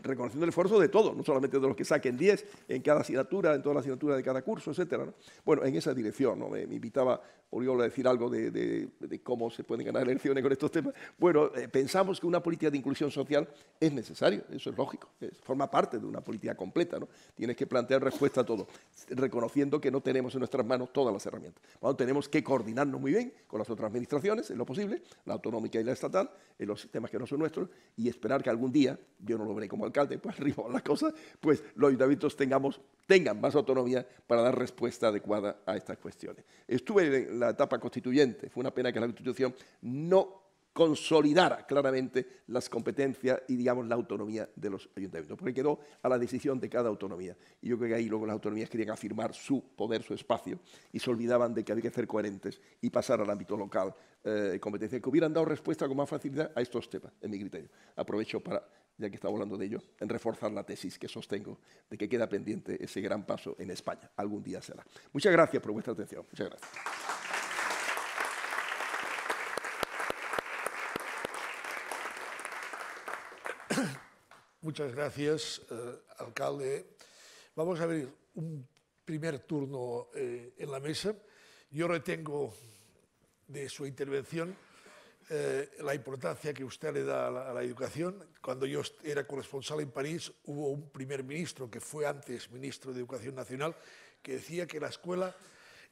reconociendo el esfuerzo de todos, no solamente de los que saquen 10 en cada asignatura, en toda la asignatura de cada curso, etcétera. Bueno, en esa dirección, me, invitaba Oriol a decir algo de, cómo se pueden ganar elecciones con estos temas. Bueno, eh, pensamos que una política de inclusión social es necesario, eso es lógico, forma parte de una política completa, ¿no? Tienes que plantear respuesta a todo, reconociendo que no tenemos en nuestras manos todas las herramientas. Bueno, tenemos que coordinarnos muy bien con las otras administraciones, en lo posible, la autonómica y la estatal, en los sistemas que no son nuestros, y esperar que algún día, yo no lo veré como alcalde, pues arriba la cosa, pues los ayuntamientos tengamos, tengan más autonomía para dar respuesta adecuada a estas cuestiones. Estuve en la etapa constituyente, fue una pena que la Constitución no consolidara claramente las competencias y, digamos, la autonomía de los ayuntamientos, porque quedó a la decisión de cada autonomía. Y yo creo que ahí luego las autonomías querían afirmar su poder, su espacio, y se olvidaban de que había que ser coherentes y pasar al ámbito local eh, competencia que hubieran dado respuesta con más facilidad a estos temas, en mi criterio. Aprovecho para ya que estamos hablando de ello, en reforzar la tesis que sostengo de que queda pendiente ese gran paso en España. Algún día será. Muchas gracias por vuestra atención. Muchas gracias. Muchas gracias, eh, alcalde. Vamos a abrir un primer turno eh, en la mesa. Yo retengo de su intervención eh, la importancia que usted le da a la, educación. Cuando yo era corresponsal en París, hubo un primer ministro que fue antes ministro de Educación Nacional que decía que la escuela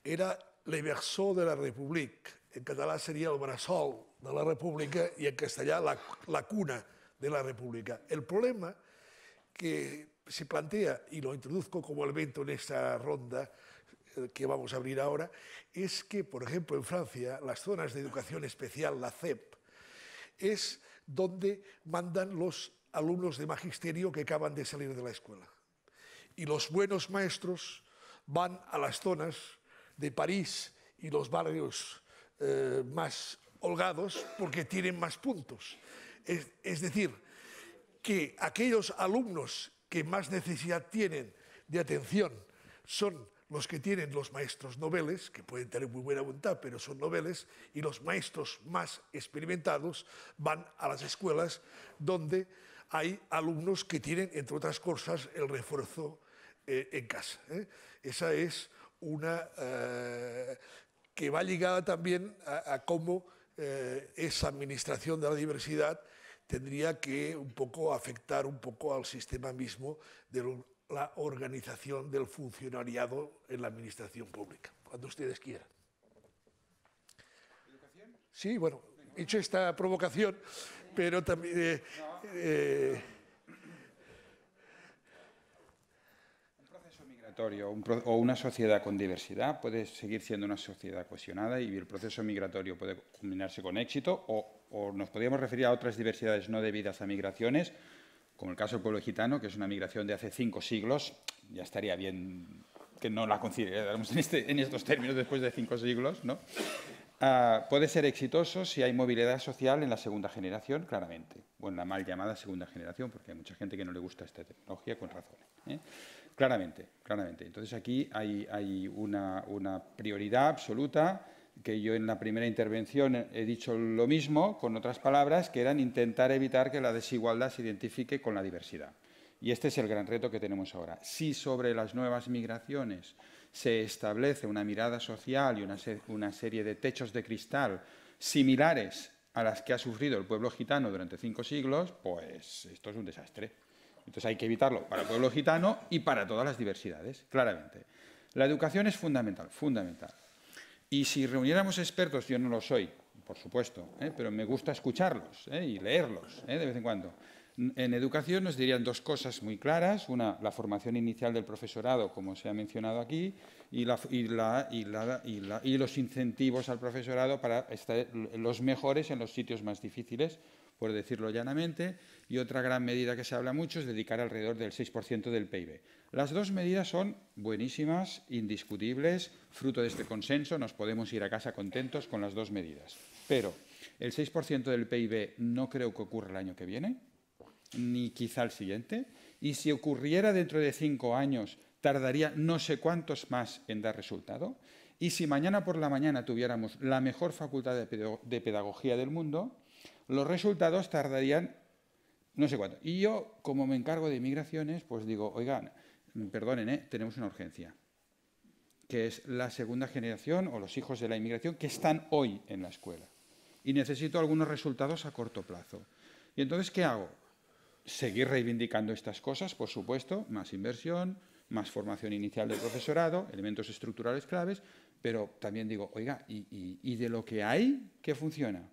era le verso de la República. En catalán sería el brasol de la República y en castellano la, la cuna de la República. El problema que se plantea, y lo introduzco como elemento en esta ronda, eh, que vamos a abrir ahora es que, por ejemplo, en Francia, las zonas de educación especial, la CEP, es donde mandan los alumnos de magisterio que acaban de salir de la escuela. Y los buenos maestros van a las zonas de París y los barrios eh, más holgados porque tienen más puntos. Es, es decir, que aquellos alumnos que más necesidad tienen de atención son los que tienen los maestros noveles, que pueden tener muy buena voluntad, pero son noveles, y los maestros más experimentados van a las escuelas donde hay alumnos que tienen, entre otras cosas, el refuerzo eh, en casa. ¿eh? Esa es una eh, que va ligada también a, cómo esa administración de la diversidad tendría que un poco afectar un poco al sistema mismo del la organización del funcionariado en la administración pública, cuando ustedes quieran. Sí, bueno, he hecho esta provocación, pero también... Eh, eh, proceso migratorio o una sociedad con diversidad puede seguir siendo una sociedad cohesionada y el proceso migratorio puede culminarse con éxito o nos podríamos referir a otras diversidades no debidas a migraciones como el caso del pueblo gitano, que es una migración de hace cinco siglos, ya estaría bien que no la consideremos este, en, estos términos después de cinco siglos, ¿no? Ah, puede ser exitoso si hay movilidad social en la segunda generación, claramente, o en la mal llamada segunda generación, porque hay mucha gente que no le gusta esta tecnología con razón. ¿eh? Claramente, claramente. Entonces aquí hay, hay una, una prioridad absoluta que yo en la primera intervención he dicho lo mismo, con otras palabras, que eran intentar evitar que la desigualdad se identifique con la diversidad. Y este es el gran reto que tenemos ahora. Si sobre las nuevas migraciones se establece una mirada social y una, serie de techos de cristal similares a las que ha sufrido el pueblo gitano durante cinco siglos, pues esto es un desastre. Entonces hay que evitarlo para el pueblo gitano y para todas las diversidades, claramente. La educación es fundamental, fundamental. Y si reuniéramos expertos, yo no lo soy, por supuesto, ¿eh? pero me gusta escucharlos ¿eh? y leerlos ¿eh? de vez en cuando. En educación nos dirían dos cosas muy claras. Una, la formación inicial del profesorado, como se ha mencionado aquí, y, y los incentivos al profesorado para estar los mejores en los sitios más difíciles, por decirlo llanamente. Y otra gran medida que se habla mucho es dedicar alrededor del 6% del PIB. Las dos medidas son buenísimas, indiscutibles, fruto de este consenso, nos podemos ir a casa contentos con las dos medidas. Pero el 6% del PIB no creo que ocurra el año que viene, ni quizá el siguiente, y si ocurriera dentro de cinco años, tardaría no sé cuántos más en dar resultado. Y si mañana por la mañana tuviéramos la mejor facultad de pedagogía del mundo, los resultados tardarían no sé cuánto. Y yo, como me encargo de inmigraciones, pues digo, oigan, Mm, perdonen, eh, tenemos una urgencia, que es la segunda generación o los hijos de la inmigración que están hoy en la escuela. Y necesito algunos resultados a corto plazo. ¿Y entonces qué hago? Seguir reivindicando estas cosas, por supuesto, más inversión, más formación inicial del profesorado, elementos estructurales claves, pero también digo, oiga, ¿y, de lo que hay, que funciona?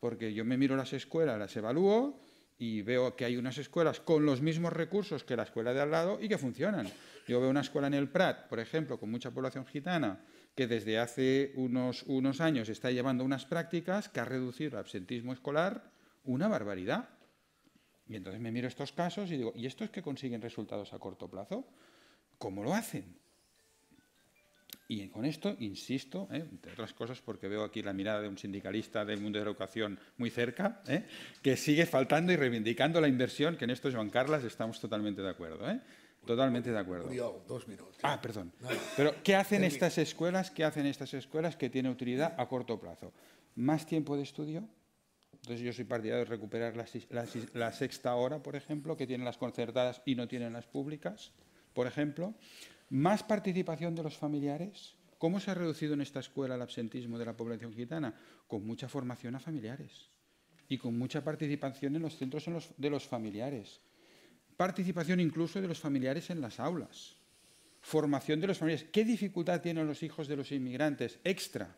Porque yo me miro las escuelas, las evalúo, y veo que hay unas escuelas con los mismos recursos que la escuela de al lado y que funcionan. Yo veo una escuela en el Prat, por ejemplo, con mucha población gitana, que desde hace unos, unos años está llevando unas prácticas que ha reducido el absentismo escolar una barbaridad. Y entonces me miro estos casos y digo, ¿y estos que consiguen resultados a corto plazo? ¿Cómo lo hacen? Y con esto, insisto, ¿eh? entre otras cosas, porque veo aquí la mirada de un sindicalista del mundo de la educación muy cerca, ¿eh? que sigue faltando y reivindicando la inversión, que en esto, Joan Carlos, estamos totalmente de acuerdo. ¿eh? Totalmente de acuerdo. dos minutos. Ah, perdón. Pero, ¿qué hacen estas escuelas? ¿Qué hacen estas escuelas que tiene utilidad a corto plazo? ¿Más tiempo de estudio? Entonces yo soy partidario de recuperar la, la sexta hora, por ejemplo, que tienen las concertadas y no tienen las públicas, por ejemplo más participación de los familiares. ¿Cómo se ha reducido en esta escuela el absentismo de la población gitana? Con mucha formación a familiares y con mucha participación en los centros de los familiares. Participación incluso de los familiares en las aulas. Formación de los familiares. ¿Qué dificultad tienen los hijos de los inmigrantes? Extra.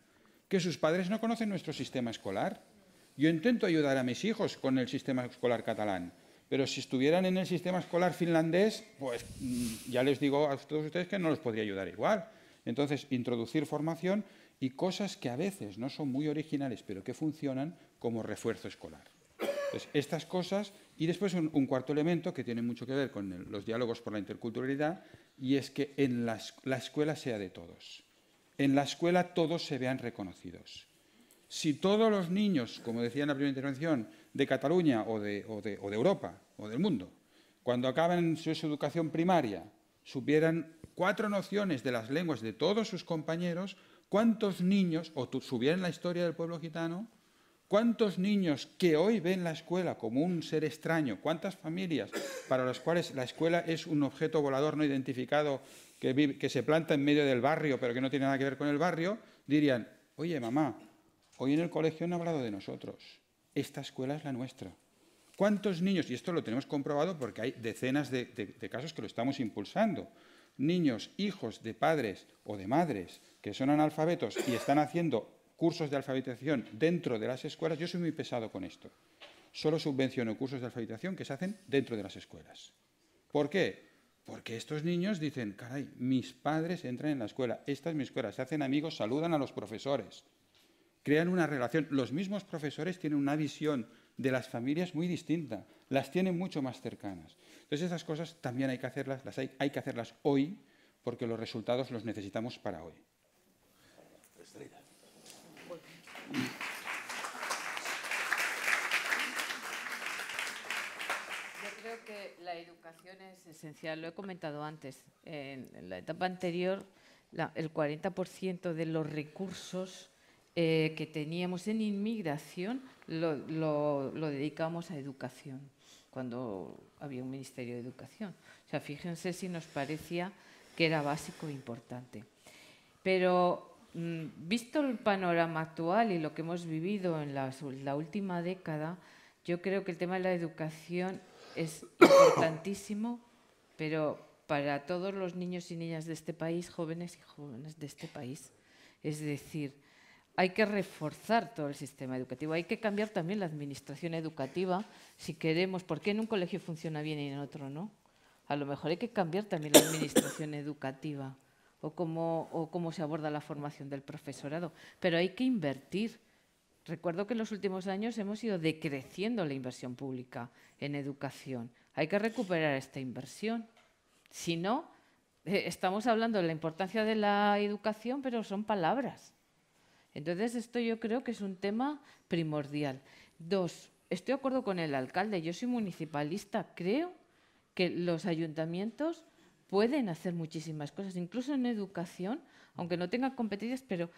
Que sus padres no conocen nuestro sistema escolar. Yo intento ayudar a mis hijos con el sistema escolar catalán pero si estuvieran en el sistema escolar finlandés, pues mm, ya les digo a todos ustedes que no los podría ayudar igual. Entonces, introducir formación y cosas que a veces no son muy originales, pero que funcionan como refuerzo escolar. estas cosas, y después un, cuarto elemento que tiene mucho que ver con los diálogos por la interculturalidad, y es que en la escuela sea de todos. En la escuela todos se vean reconocidos. Si todos los niños, como decía en la primera intervención, de Cataluña o de, Europa o del mundo, cuando acaben su, educación primaria, supieran cuatro nociones de las lenguas de todos sus compañeros, ¿cuántos niños, o supieran la historia del pueblo gitano, ¿Cuántos niños que hoy ven la escuela como un ser extraño? ¿Cuántas familias para las cuales la escuela es un objeto volador no identificado que, se planta en medio del barrio pero que no tiene nada que ver con el barrio? Dirían, oye mamá, Hoy en el colegio han hablado de nosotros. Esta escuela es la nuestra. ¿Cuántos niños, y esto lo tenemos comprobado porque hay decenas de, casos que lo estamos impulsando, niños, hijos de padres o de madres que son analfabetos y están haciendo cursos de alfabetización dentro de las escuelas, yo soy muy pesado con esto. Solo subvenciono cursos de alfabetización que se hacen dentro de las escuelas. ¿Por qué? Porque estos niños dicen, caray, mis padres entran en la escuela, estas mis mi escuela, se hacen amigos, saludan a los profesores crean una relación. Los mismos profesores tienen una visión de las familias muy distinta, las tienen mucho más cercanas. Entonces esas cosas también hay que hacerlas, las hay, que hacerlas hoy porque los resultados los necesitamos para hoy. Yo creo que la educación es esencial, lo he comentado antes. En la etapa anterior, el 40% de los recursos eh, que teníamos en inmigración lo, lo, dedicamos a educación, cuando había un Ministerio de Educación. O sea, fíjense si nos parecía que era básico e importante. Pero mm, visto el panorama actual y lo que hemos vivido en la, la, última década, yo creo que el tema de la educación es importantísimo, pero para todos los niños y niñas de este país, jóvenes y jóvenes de este país. Es decir, hay que reforzar todo el sistema educativo, hay que cambiar también la administración educativa si queremos, porque en un colegio funciona bien y en otro no. A lo mejor hay que cambiar también la administración educativa o cómo, se aborda la formación del profesorado, pero hay que invertir. Recuerdo que en los últimos años hemos ido decreciendo la inversión pública en educación. Hay que recuperar esta inversión. Si no, eh, estamos hablando de la importancia de la educación, pero son palabras. Entonces, esto yo creo que es un tema primordial. Dos, estoy de acuerdo con el alcalde, yo soy municipalista, creo que los ayuntamientos pueden hacer muchísimas cosas, incluso en educación, aunque no tengan competencias, pero,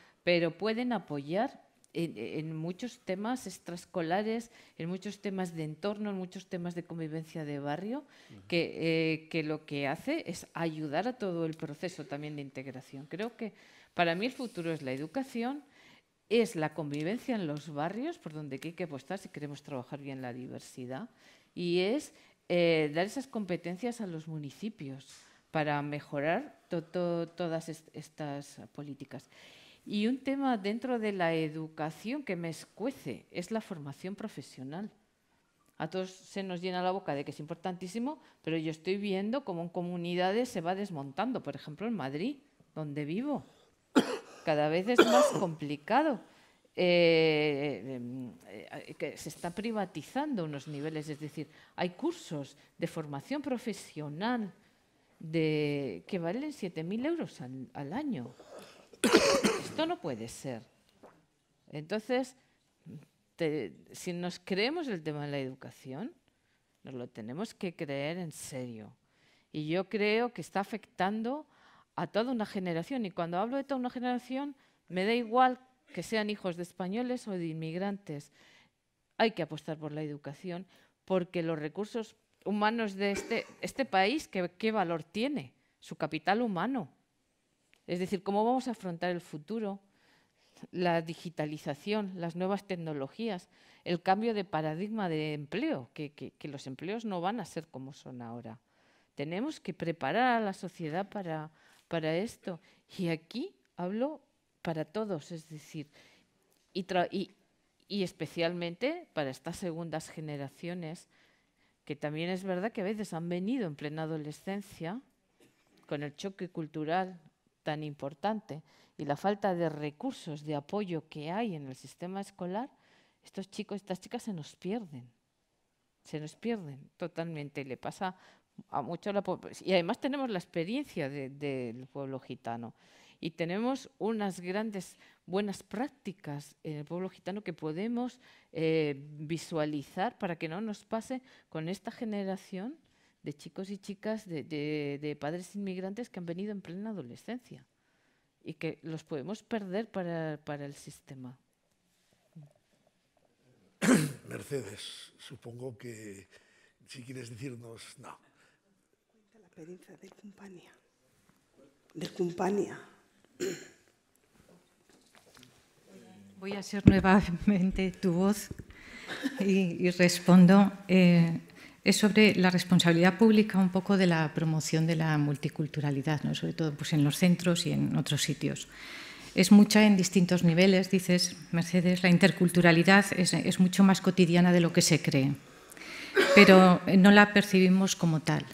pueden apoyar en, muchos temas extraescolares, en muchos temas de entorno, en muchos temas de convivencia de barrio, que, eh, que, lo que hace es ayudar a todo el proceso también de integración. Creo que para mí el futuro es la educación, es la convivencia en los barrios por donde hay que apostar si queremos trabajar bien la diversidad y es eh, dar esas competencias a los municipios para mejorar todas estas políticas. Y un tema dentro de la educación que me escuece es la formación profesional. A todos se nos llena la boca de que es importantísimo, pero yo estoy viendo cómo en comunidades se va desmontando, por ejemplo en Madrid, donde vivo cada vez es más complicado. Eh, eh, eh, que se está privatizando unos niveles, es decir, hay cursos de formación profesional que valen 7.000 euros al, año. Esto no puede ser. Entonces, si nos creemos el tema de la educación, nos lo tenemos que creer en serio. Y yo creo que está afectando a toda una generación. Y cuando hablo de toda una generación, me da igual que sean hijos de españoles o de inmigrantes. Hay que apostar por la educación porque los recursos humanos de este, este país, ¿qué, valor tiene? Su capital humano. Es decir, cómo vamos a afrontar el futuro, la digitalización, las nuevas tecnologías, el cambio de paradigma de empleo, que los empleos no van a ser como son ahora. Tenemos que preparar a la sociedad para, para esto. Y aquí hablo para todos, es decir, y, especialmente para estas segundas generaciones, que también es verdad que a veces han venido en plena adolescencia con el choque cultural tan importante y la falta de recursos de apoyo que hay en el sistema escolar, estos chicos, estas chicas se nos pierden, se nos pierden totalmente. Le pasa mucho pues, y además tenemos la experiencia del pueblo gitano y tenemos unas grandes buenas prácticas en el pueblo gitano que podemos eh, visualizar para que no nos pase con esta generación de chicos y chicas de, padres inmigrantes que han venido en plena adolescencia y que los podemos perder para, para el sistema. Mercedes, supongo que si quieres decirnos, no de de compañía. Voy a ser nuevamente tu voz y, respondo. Eh, es sobre la responsabilidad pública un poco de la promoción de la multiculturalidad, sobre todo pues, en los centros y en otros sitios. Es mucha en distintos niveles, dices, Mercedes, la interculturalidad es mucho más cotidiana de lo que se cree, pero no la percibimos como tal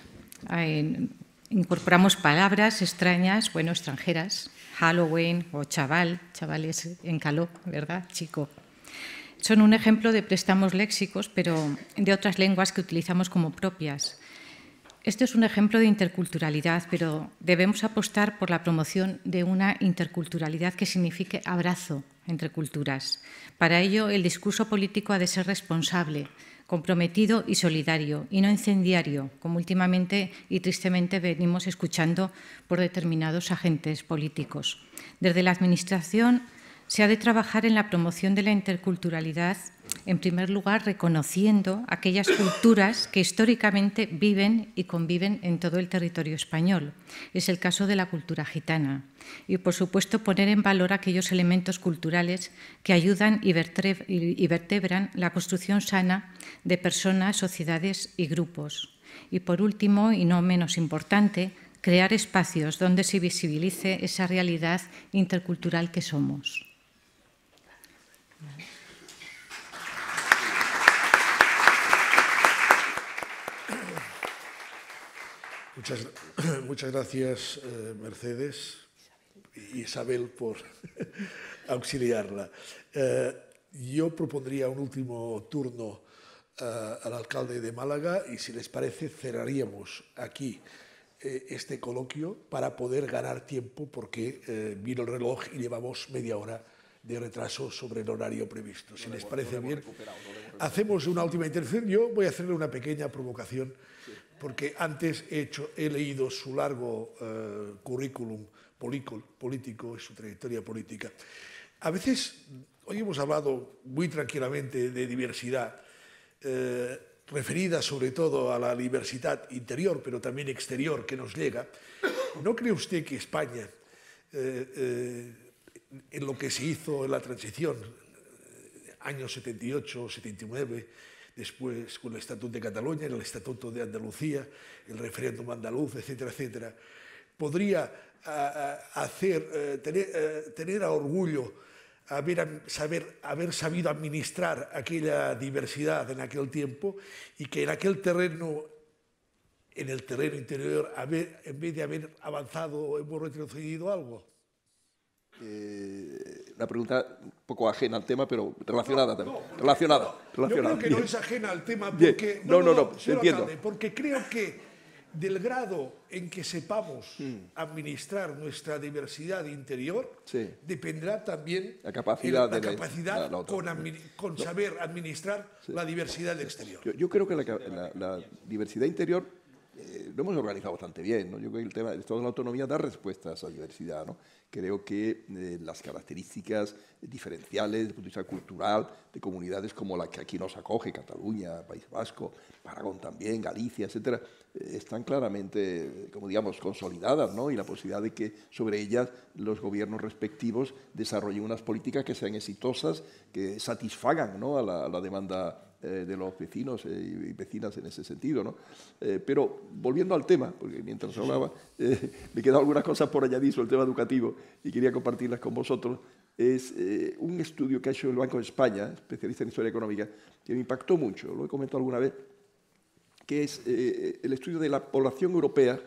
incorporamos palabras extrañas, bueno, extranjeras, Halloween o chaval, chaval es en caló, ¿verdad? Chico. Son un ejemplo de préstamos léxicos, pero de otras lenguas que utilizamos como propias. Este es un ejemplo de interculturalidad, pero debemos apostar por la promoción de una interculturalidad que signifique abrazo entre culturas. Para ello, el discurso político ha de ser responsable, comprometido y solidario, y no incendiario, como últimamente y tristemente venimos escuchando por determinados agentes políticos. Desde la Administración se ha de trabajar en la promoción de la interculturalidad en primer lugar, reconociendo aquellas culturas que históricamente viven y conviven en todo el territorio español. Es el caso de la cultura gitana. Y, por supuesto, poner en valor aquellos elementos culturales que ayudan y vertebran la construcción sana de personas, sociedades y grupos. Y, por último, y no menos importante, crear espacios donde se visibilice esa realidad intercultural que somos. Muchas, muchas gracias, eh, Mercedes y Isabel, por auxiliarla. Eh, yo propondría un último turno eh, al alcalde de Málaga y, si les parece, cerraríamos aquí este coloquio para poder ganar tiempo porque vino el reloj y llevamos media hora de retraso sobre el horario previsto. Si les parece bien, hacemos una última intervención. Yo voy a hacerle una pequeña provocación porque antes he, hecho, he leído su largo eh, currículum político su trayectoria política. A veces, hoy hemos hablado muy tranquilamente de diversidad, eh, referida sobre todo a la diversidad interior, pero también exterior que nos llega. ¿No cree usted que España, eh, en lo que se hizo en la transición, años 78, 79, después con el Estatuto de Cataluña, el Estatuto de Andalucía, el referéndum andaluz, etcétera, etcétera, podría hacer, eh, eh, tener, a orgullo haber, saber, haber sabido administrar aquella diversidad en aquel tiempo y que en aquel terreno en el terreno interior, en vez de haber avanzado, hemos retrocedido algo eh, una pregunta un poco ajena al tema, pero relacionada también. relacionada, Yo creo que no es ajena al tema porque... No, no, no, entiendo. porque creo que del grado en que sepamos mm. administrar nuestra diversidad interior dependerá también la capacidad, de la, con, saber administrar la diversidad exterior. Yo, yo, creo que la diversidad interior eh, lo hemos organizado bastante bien. ¿no? Yo creo que el tema del Estado de la Autonomía da respuestas a esa diversidad. Creo que eh, las características diferenciales desde el punto de vista cultural de comunidades como la que aquí nos acoge, Cataluña, País Vasco, Aragón también, Galicia, etcétera, eh, están claramente, como digamos, consolidadas y la posibilidad de que sobre ellas los gobiernos respectivos desarrollen unas políticas que sean exitosas, que satisfagan a la demanda eh, de los vecinos eh, y vecinas en ese sentido. Eh, pero volviendo al tema, porque mientras hablaba me quedan algunas cosas por añadir sobre el tema educativo y quería compartirlas con vosotros, es un estudio que ha hecho el Banco de España, especialista en historia económica, que me impactó mucho, lo he comentado alguna vez, que es el estudio de la población europea,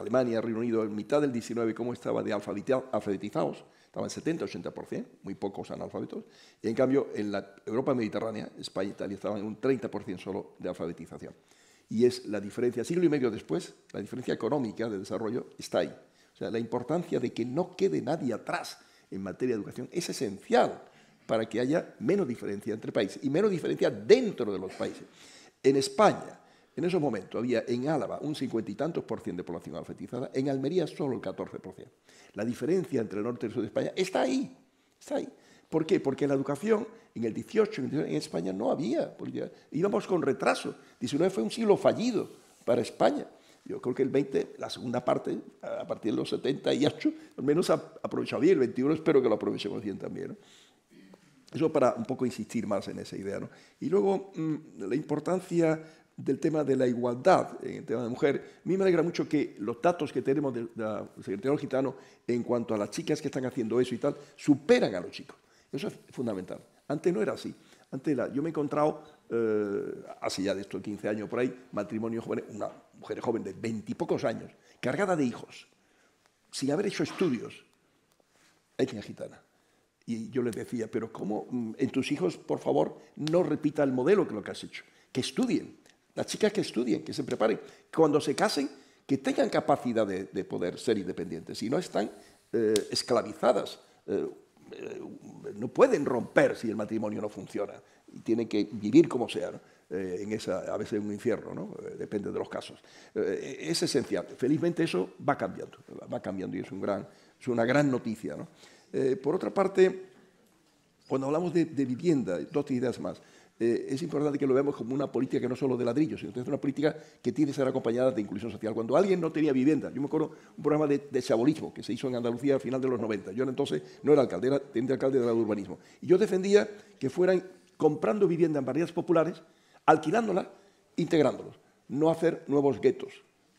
Alemania, Reino Unido, en mitad del 19, cómo estaba de alfabetizados estaban 70-80%, muy pocos analfabetos, y en cambio en la Europa mediterránea, España y Italia estaban en un 30% solo de alfabetización. Y es la diferencia, siglo y medio después, la diferencia económica de desarrollo está ahí. O sea, la importancia de que no quede nadie atrás en materia de educación es esencial para que haya menos diferencia entre países y menos diferencia dentro de los países. En España, en esos momentos había en Álava un cincuenta y tantos por ciento de población alfabetizada, en Almería solo el 14 por ciento. La diferencia entre el norte y el sur de España está ahí, está ahí. ¿Por qué? Porque la educación en el 18, en España no había, íbamos con retraso. 19 fue un siglo fallido para España. Yo creo que el 20, la segunda parte, a partir de los 78, al menos aprovechado bien, el 21 espero que lo aprovechemos bien también. Eso para un poco insistir más en esa idea. ¿no? Y luego mm, la importancia del tema de la igualdad en el tema de mujer. A mí me alegra mucho que los datos que tenemos del secretario gitano en cuanto a las chicas que están haciendo eso y tal, superan a los chicos. Eso es fundamental. Antes no era así. Antes yo me he encontrado, eh, hace ya de estos 15 años por ahí, matrimonio joven, una mujer joven de veintipocos años, cargada de hijos, sin haber hecho estudios, etnia gitana. Y yo les decía, pero ¿cómo mm, en tus hijos, por favor, no repita el modelo que lo que has hecho? Que estudien, las chicas que estudien, que se preparen, cuando se casen, que tengan capacidad de, poder ser independientes y no están eh, esclavizadas. Eh, eh, no pueden romper si el matrimonio no funciona y tienen que vivir como sea. en esa, a veces un infierno, ¿no? depende de los casos. es esencial. Felizmente eso va cambiando, va cambiando y es, una gran noticia. por otra parte, cuando hablamos de, vivienda, dos ideas más. Eh, es importante que lo veamos como una política que no solo de ladrillos, sino que es una política que tiene que ser acompañada de inclusión social. Cuando alguien no tenía vivienda, yo me acuerdo un programa de, de chabolismo que se hizo en Andalucía al final de los 90, yo entonces no era alcalde, era teniente alcalde de urbanismo, y yo defendía que fueran comprando vivienda en barrios populares, alquilándola, integrándolos, no hacer nuevos guetos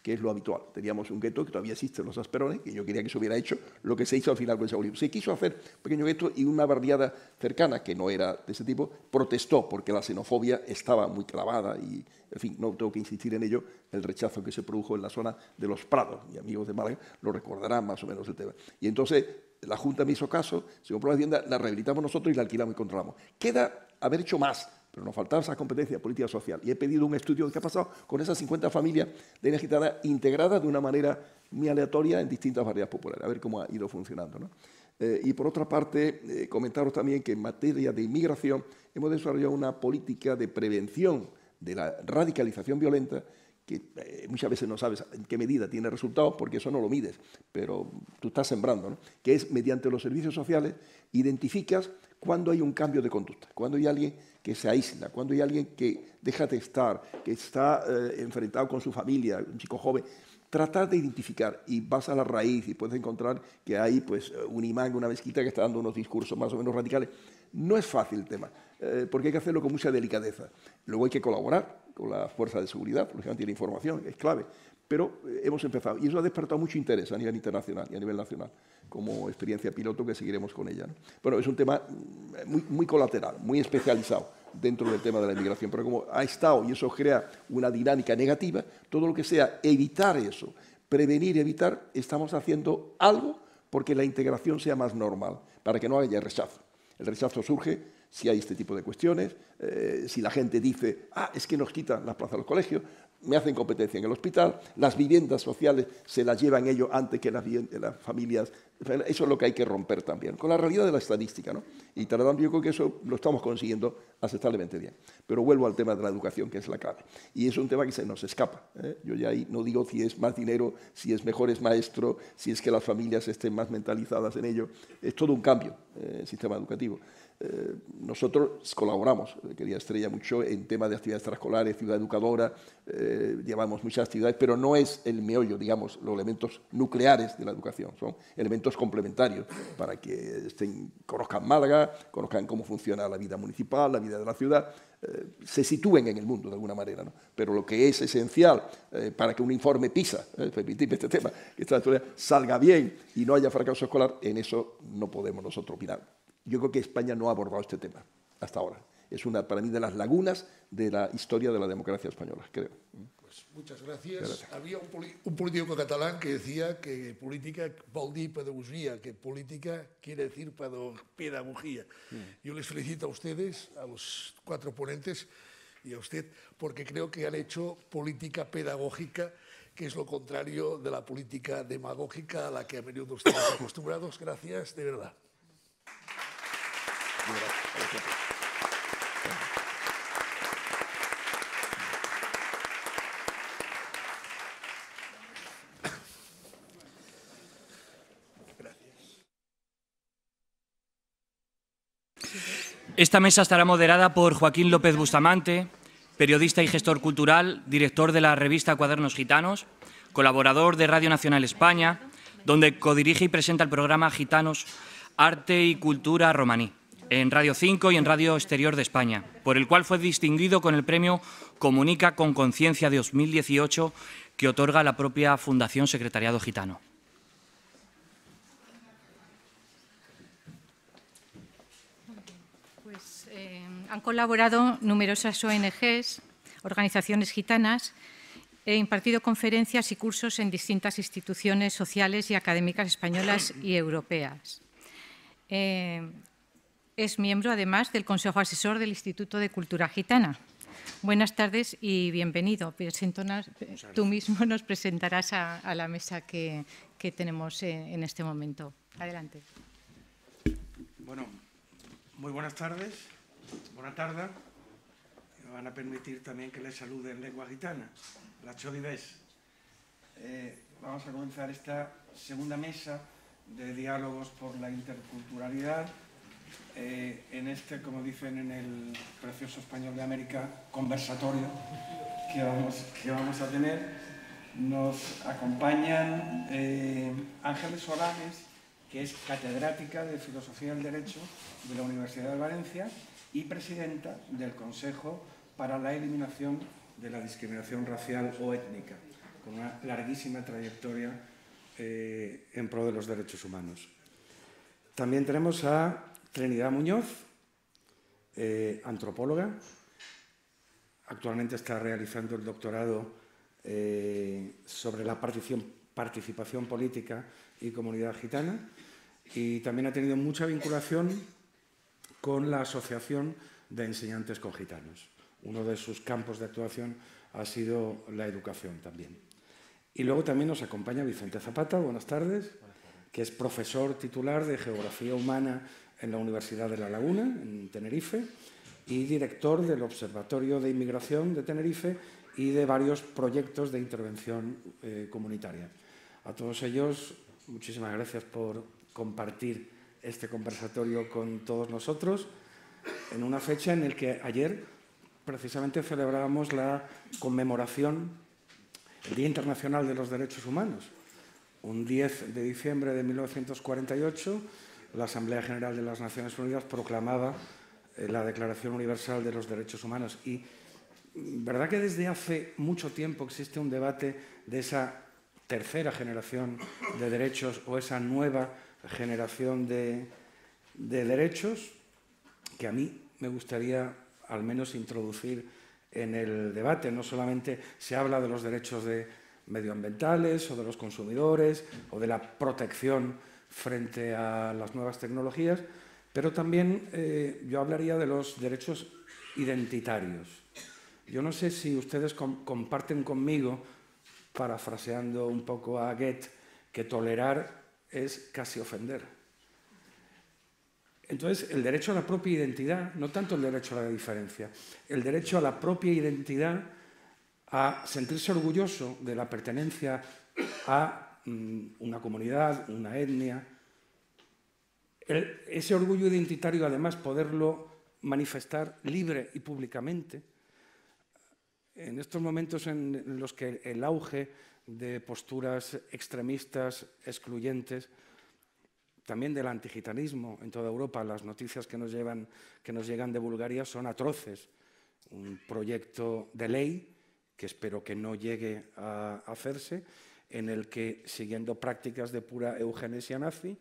que es lo habitual. Teníamos un gueto que todavía existe, los Asperones, que yo quería que se hubiera hecho lo que se hizo al final con Sabolino. Se quiso hacer un pequeño gueto y una barriada cercana, que no era de ese tipo, protestó porque la xenofobia estaba muy clavada y, en fin, no tengo que insistir en ello, el rechazo que se produjo en la zona de los Prados. y amigos de Málaga lo recordarán más o menos el tema. Y entonces la Junta me hizo caso, se compró la vivienda, la rehabilitamos nosotros y la alquilamos y controlamos. Queda haber hecho más pero nos faltaban esas competencias política social. Y he pedido un estudio de qué ha pasado con esas 50 familias de energía integradas de una manera muy aleatoria en distintas barreras populares, a ver cómo ha ido funcionando. ¿no? Eh, y por otra parte, eh, comentaros también que en materia de inmigración hemos desarrollado una política de prevención de la radicalización violenta que eh, muchas veces no sabes en qué medida tiene resultados porque eso no lo mides, pero tú estás sembrando, que es mediante los servicios sociales identificas cuando hay un cambio de conducta, cuando hay alguien que se aísla, cuando hay alguien que deja de estar, que está eh, enfrentado con su familia, un chico joven, tratar de identificar y vas a la raíz y puedes encontrar que hay pues eh, un imán, una mezquita que está dando unos discursos más o menos radicales. No es fácil el tema, eh, porque hay que hacerlo con mucha delicadeza. Luego hay que colaborar con las fuerzas de seguridad, lógicamente la información es clave, pero eh, hemos empezado y eso ha despertado mucho interés a nivel internacional y a nivel nacional como experiencia piloto que seguiremos con ella. Bueno, es un tema mm, muy, colateral, muy especializado dentro del tema de la inmigración, pero como ha estado y eso crea una dinámica negativa, todo lo que sea evitar eso, prevenir, evitar, estamos haciendo algo porque la integración sea más normal, para que no haya rechazo. El rechazo surge si hay este tipo de cuestiones, eh, si la gente dice, ah, es que nos quitan las plazas a los colegios, me hacen competencia en el hospital, las viviendas sociales se las llevan ellos antes que las, familias. Eso es lo que hay que romper también, con la realidad de la estadística. ¿no? Y tardando, yo creo que eso lo estamos consiguiendo aceptablemente bien. Pero vuelvo al tema de la educación, que es la clave. Y es un tema que se nos escapa. ¿eh? Yo ya ahí no digo si es más dinero, si es mejores maestro, si es que las familias estén más mentalizadas en ello. Es todo un cambio en ¿eh? el sistema educativo. Eh, nosotros colaboramos, eh, quería Estrella, mucho en temas de actividades extraescolares, ciudad educadora, eh, llevamos muchas actividades, pero no es el meollo, digamos, los elementos nucleares de la educación, son elementos complementarios para que conozcan Málaga, conozcan cómo funciona la vida municipal, la vida de la ciudad, se sitúen en el mundo de alguna manera. Pero lo que es esencial para que un informe PISA, eh, este tema, que esta salga bien y no haya fracaso escolar, en eso no podemos nosotros opinar. Yo creo que España no ha abordado este tema hasta ahora. Es una, para mí, de las lagunas de la historia de la democracia española, creo. Pues muchas gracias. Había un, político catalán que decía que política vol pedagogía, que política quiere decir pedagogía. Hmm. Yo les felicito a ustedes, a los cuatro ponentes y a usted, porque creo que han hecho política pedagógica, que es lo contrario de la política demagógica a la que a menudo estamos acostumbrados. Gracias, de verdad. Esta mesa estará moderada por Joaquín López Bustamante, periodista y gestor cultural, director de la revista Cuadernos Gitanos, colaborador de Radio Nacional España, donde codirige y presenta el programa Gitanos, Arte y Cultura Romaní en Radio 5 y en Radio Exterior de España, por el cual fue distinguido con el premio Comunica con Conciencia de 2018 que otorga la propia Fundación Secretariado Gitano. Pues, eh, han colaborado numerosas ONGs, organizaciones gitanas, e impartido conferencias y cursos en distintas instituciones sociales y académicas españolas y europeas. Eh, es miembro, además, del Consejo Asesor del Instituto de Cultura Gitana. Buenas tardes y bienvenido. tú mismo nos presentarás a, la mesa que, tenemos eh, en, este momento. Adelante. Bueno, muy buenas tardes. buena tarde. Me van a permitir también que les salude en lengua gitana, la Chodives. Eh, vamos a comenzar esta segunda mesa de diálogos por la interculturalidad eh, en este, como dicen en el precioso español de América, conversatorio que vamos, que vamos a tener. Nos acompañan eh, Ángeles Solanes, que es catedrática de Filosofía del Derecho de la Universidad de Valencia y presidenta del Consejo para la Eliminación de la Discriminación Racial o Étnica, con una larguísima trayectoria eh, en pro de los derechos humanos. También tenemos a Trinidad Muñoz, eh, antropóloga, actualmente está realizando el doctorado eh, sobre la participación política y comunidad gitana y también ha tenido mucha vinculación con la Asociación de Enseñantes con Gitanos. Uno de sus campos de actuación ha sido la educación también. Y luego también nos acompaña Vicente Zapata, buenas tardes. que es profesor titular de Geografía Humana en la Universidad de La Laguna, en Tenerife, y director del Observatorio de Inmigración de Tenerife y de varios proyectos de intervención eh, comunitaria. A todos ellos, muchísimas gracias por compartir este conversatorio con todos nosotros en una fecha en la que ayer precisamente celebrábamos la conmemoración, el Día Internacional de los Derechos Humanos, un 10 de diciembre de 1948 la Asamblea General de las Naciones Unidas proclamaba eh, la Declaración Universal de los Derechos Humanos. Y mm, verdad que desde hace mucho tiempo existe un debate de esa tercera generación de derechos o esa nueva generación de, derechos que a mí me gustaría al menos introducir en el debate. No solamente se habla de los derechos medioambientales o de los consumidores o de la protección frente a las nuevas tecnologías, pero también eh, yo hablaría de los derechos identitarios. Yo no sé si ustedes comparten conmigo, parafraseando un poco a Goethe, que tolerar es casi ofender. Entonces, el derecho a la propia identidad, no tanto el derecho a la diferencia, el derecho a la propia identidad, a sentirse orgulloso de la pertenencia a Mm, una comunidad, una etnia. ese orgullo identitario, además, poderlo manifestar libre y públicamente, en estos momentos en los que el auge de posturas extremistas, excluyentes, también del antigitanismo en toda Europa, las noticias que que nos llegan de Bulgaria son atroces. Un proyecto de ley que espero que no llegue a hacerse, en el que, siguiendo prácticas de pura eugenesia nazi,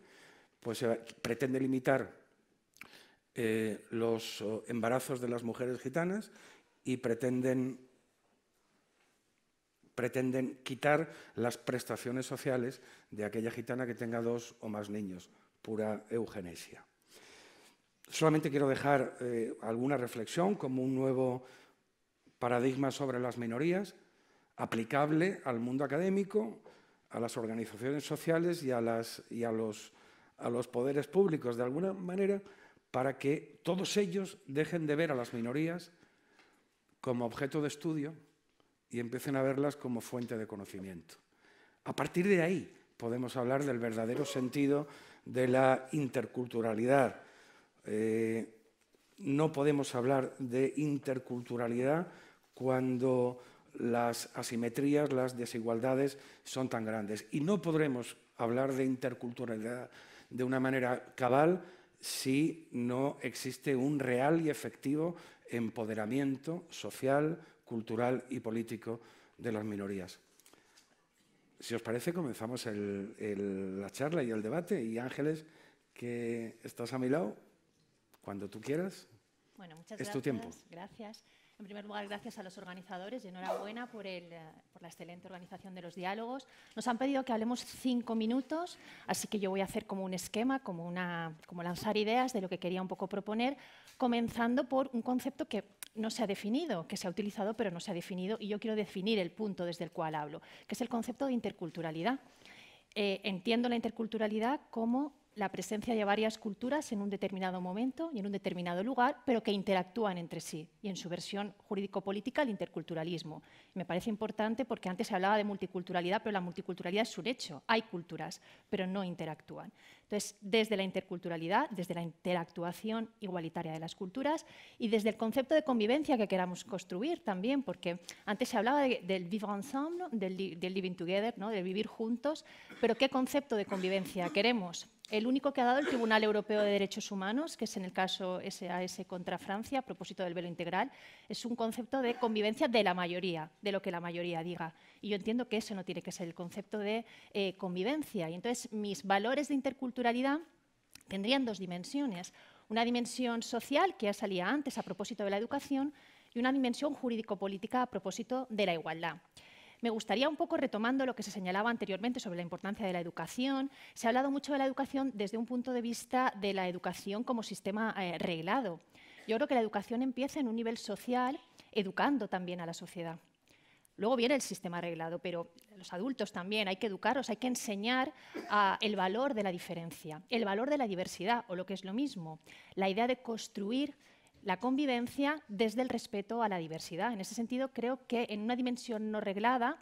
pues eh, pretende limitar eh, los eh, embarazos de las mujeres gitanas y pretenden, pretenden quitar las prestaciones sociales de aquella gitana que tenga dos o más niños, pura eugenesia. Solamente quiero dejar alguna reflexión como un nuevo paradigma sobre las minorías aplicable al mundo académico, a las organizaciones sociales y, a, los, poderes públicos, de alguna manera, para que todos ellos dejen de ver a las minorías como objeto de estudio y empiecen a verlas como fuente de conocimiento. A partir de ahí podemos hablar del verdadero sentido de la interculturalidad. Eh, no podemos hablar de interculturalidad cuando las asimetrías, las desigualdades son tan grandes. Y no podremos hablar de interculturalidad de una manera cabal si no existe un real y efectivo empoderamiento social, cultural y político de las minorías. Si os parece, comenzamos la charla y el debate. Y Ángeles, que estás a mi lado, cuando tú quieras, bueno, muchas es tu tiempo. Gracias. En primer lugar, gracias a los organizadores y enhorabuena eh, por, la excelente organización de los diálogos. Nos han pedido que hablemos cinco minutos, así que yo voy a hacer como un esquema, como, una, lanzar ideas de lo que quería un poco proponer, comenzando por un concepto que no se ha definido, que se ha utilizado pero no se ha definido, y yo quiero definir el punto desde el cual hablo, que es el concepto de interculturalidad. Eh, entiendo la interculturalidad como la presencia de varias culturas en un determinado momento y en un determinado lugar, pero que interactúan entre sí, y en su versión jurídico-política el interculturalismo. Me parece importante porque antes se hablaba de multiculturalidad, pero la multiculturalidad es un hecho, hay culturas, pero no interactúan. Entonces, desde la interculturalidad, desde la interactuación igualitaria de las culturas y desde el concepto de convivencia que queramos construir también, porque antes se hablaba del vivre ensemble, del, living together, ¿no? de vivir juntos, pero ¿qué concepto de convivencia queremos? El único que ha dado el Tribunal Europeo de Derechos Humanos, que es en el caso SAS contra Francia, a propósito del velo integral, es un concepto de convivencia de la mayoría, de lo que la mayoría diga. Y yo entiendo que eso no tiene que ser el concepto de eh, convivencia. Y entonces mis valores de interculturalidad tendrían dos dimensiones. Una dimensión social, que ya salía antes a propósito de la educación, y una dimensión jurídico-política a propósito de la igualdad. Me gustaría un poco retomando lo que se señalaba anteriormente sobre la importancia de la educación. Se ha hablado mucho de la educación desde un punto de vista de la educación como sistema eh, reglado. Yo creo que la educación empieza en un nivel social, educando también a la sociedad. Luego viene el sistema arreglado, pero los adultos también hay que educarlos, hay que enseñar ah, el valor de la diferencia, el valor de la diversidad, o lo que es lo mismo, la idea de construir la convivencia desde el respeto a la diversidad. En ese sentido, creo que en una dimensión no reglada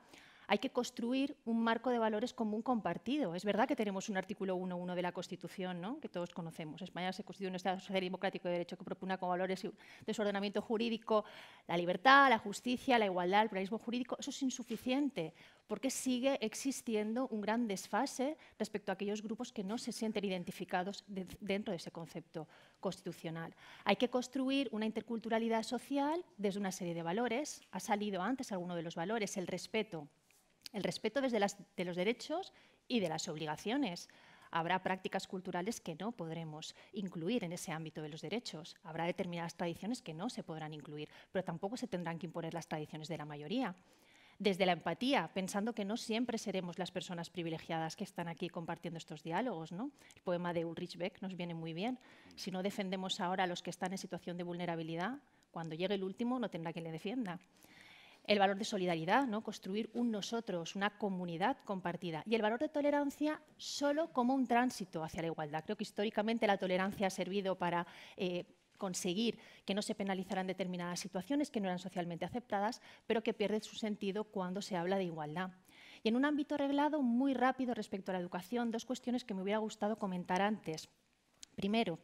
hay que construir un marco de valores común compartido. Es verdad que tenemos un artículo 1.1 de la Constitución, que todos conocemos. España se constituye un Estado social y democrático de derecho que propone como valores de su ordenamiento jurídico la libertad, la justicia, la igualdad, el pluralismo jurídico. Eso es insuficiente porque sigue existiendo un gran desfase respecto a aquellos grupos que no se sienten identificados dentro de ese concepto constitucional. Hay que construir una interculturalidad social desde una serie de valores. Ha salido antes alguno de los valores, el respeto el respeto desde de los derechos y de las obligaciones. Habrá prácticas culturales que no podremos incluir en ese ámbito de los derechos. Habrá determinadas tradiciones que no se podrán incluir, pero tampoco se tendrán que imponer las tradiciones de la mayoría. Desde la empatía, pensando que no siempre seremos las personas privilegiadas que están aquí compartiendo estos diálogos. ¿no? El poema de Ulrich Beck nos viene muy bien. Si no defendemos ahora a los que están en situación de vulnerabilidad, cuando llegue el último no tendrá quien le defienda el valor de solidaridad, ¿no? construir un nosotros, una comunidad compartida. Y el valor de tolerancia solo como un tránsito hacia la igualdad. Creo que históricamente la tolerancia ha servido para eh, conseguir que no se penalizaran determinadas situaciones que no eran socialmente aceptadas, pero que pierden su sentido cuando se habla de igualdad. Y en un ámbito arreglado muy rápido respecto a la educación, dos cuestiones que me hubiera gustado comentar antes. Primero,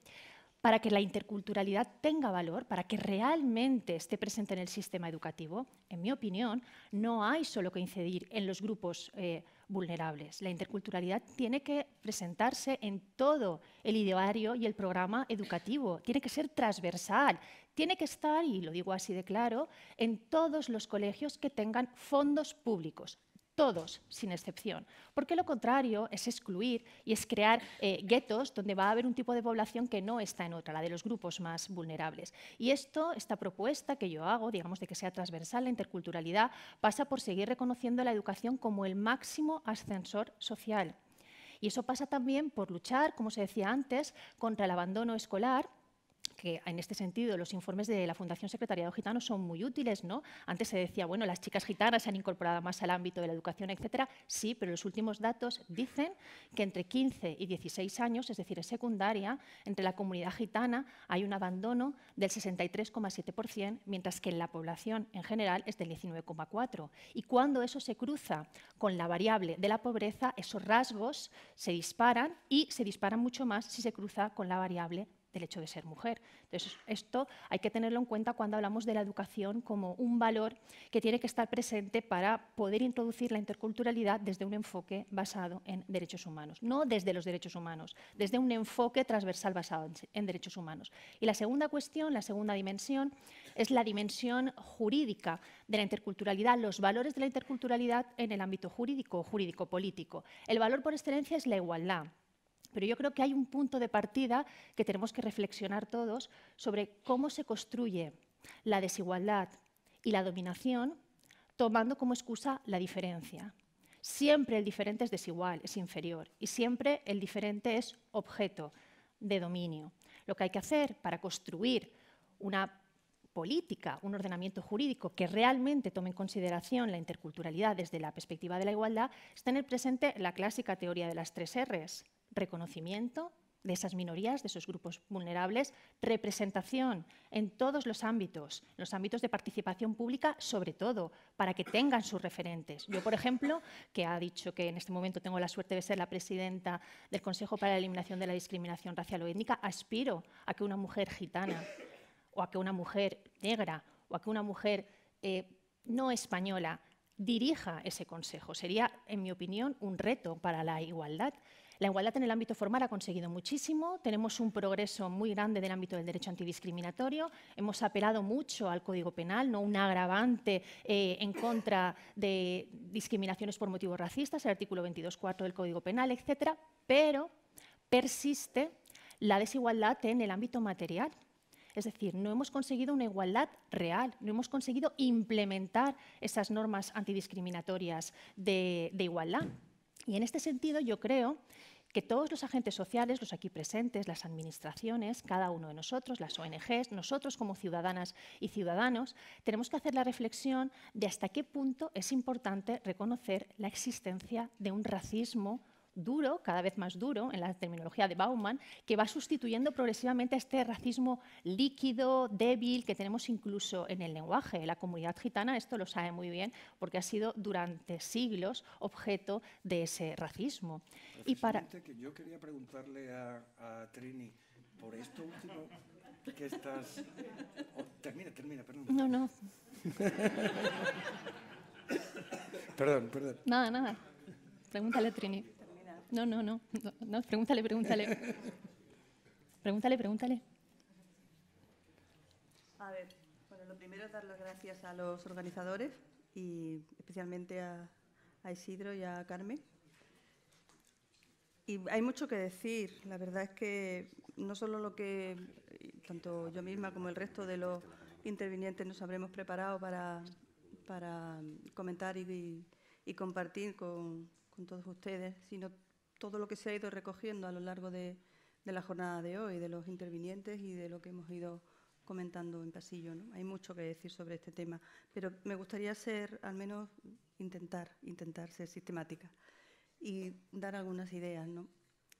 para que la interculturalidad tenga valor, para que realmente esté presente en el sistema educativo, en mi opinión, no hay solo que incidir en los grupos eh, vulnerables. La interculturalidad tiene que presentarse en todo el ideario y el programa educativo, tiene que ser transversal, tiene que estar, y lo digo así de claro, en todos los colegios que tengan fondos públicos, todos, sin excepción. Porque lo contrario es excluir y es crear eh, guetos donde va a haber un tipo de población que no está en otra, la de los grupos más vulnerables. Y esto, esta propuesta que yo hago, digamos, de que sea transversal la interculturalidad, pasa por seguir reconociendo la educación como el máximo ascensor social. Y eso pasa también por luchar, como se decía antes, contra el abandono escolar que en este sentido los informes de la Fundación Secretariado Gitano son muy útiles, ¿no? Antes se decía, bueno, las chicas gitanas se han incorporado más al ámbito de la educación, etcétera. Sí, pero los últimos datos dicen que entre 15 y 16 años, es decir, en secundaria, entre la comunidad gitana hay un abandono del 63,7%, mientras que en la población en general es del 19,4%. Y cuando eso se cruza con la variable de la pobreza, esos rasgos se disparan y se disparan mucho más si se cruza con la variable del hecho de ser mujer. Entonces, esto hay que tenerlo en cuenta cuando hablamos de la educación como un valor que tiene que estar presente para poder introducir la interculturalidad desde un enfoque basado en derechos humanos, no desde los derechos humanos, desde un enfoque transversal basado en, derechos humanos. Y la segunda cuestión, la segunda dimensión, es la dimensión jurídica de la interculturalidad, los valores de la interculturalidad en el ámbito jurídico o jurídico-político. El valor por excelencia es la igualdad. Pero yo creo que hay un punto de partida que tenemos que reflexionar todos sobre cómo se construye la desigualdad y la dominación tomando como excusa la diferencia. Siempre el diferente es desigual, es inferior, y siempre el diferente es objeto de dominio. Lo que hay que hacer para construir una política, un ordenamiento jurídico que realmente tome en consideración la interculturalidad desde la perspectiva de la igualdad, está en el presente la clásica teoría de las tres Rs, reconocimiento de esas minorías, de esos grupos vulnerables, representación en todos los ámbitos, los ámbitos de participación pública sobre todo, para que tengan sus referentes. Yo, por ejemplo, que ha dicho que en este momento tengo la suerte de ser la presidenta del Consejo para la Eliminación de la Discriminación Racial o Étnica, aspiro a que una mujer gitana o a que una mujer negra o a que una mujer eh, no española dirija ese consejo. Sería, en mi opinión, un reto para la igualdad la igualdad en el ámbito formal ha conseguido muchísimo, tenemos un progreso muy grande en el ámbito del derecho antidiscriminatorio, hemos apelado mucho al Código Penal, no un agravante eh, en contra de discriminaciones por motivos racistas, el artículo 22.4 del Código Penal, etcétera, pero persiste la desigualdad en el ámbito material. Es decir, no hemos conseguido una igualdad real, no hemos conseguido implementar esas normas antidiscriminatorias de igualdad. Y en este sentido yo creo que todos los agentes sociales, los aquí presentes, las administraciones, cada uno de nosotros, las ONGs, nosotros como ciudadanas y ciudadanos, tenemos que hacer la reflexión de hasta qué punto es importante reconocer la existencia de un racismo duro, cada vez más duro, en la terminología de Bauman, que va sustituyendo progresivamente este racismo líquido, débil, que tenemos incluso en el lenguaje. La comunidad gitana esto lo sabe muy bien porque ha sido durante siglos objeto de ese racismo. Y para... yo quería preguntarle a, Trini por esto último que estás... Oh, termina, termina, perdón. No, no. perdón, perdón. Nada, nada. Pregúntale a Trini. No, no, no, no, pregúntale, pregúntale. pregúntale, pregúntale. A ver, bueno, lo primero es dar las gracias a los organizadores y especialmente a, Isidro y a Carmen. Y hay mucho que decir. La verdad es que no solo lo que tanto yo misma como el resto de los intervinientes nos habremos preparado para, para comentar y, y compartir con, con, todos ustedes, sino todo lo que se ha ido recogiendo a lo largo de, la jornada de hoy, de los intervinientes y de lo que hemos ido comentando en pasillo. ¿no? Hay mucho que decir sobre este tema, pero me gustaría ser, al menos intentar, intentar ser sistemática y dar algunas ideas.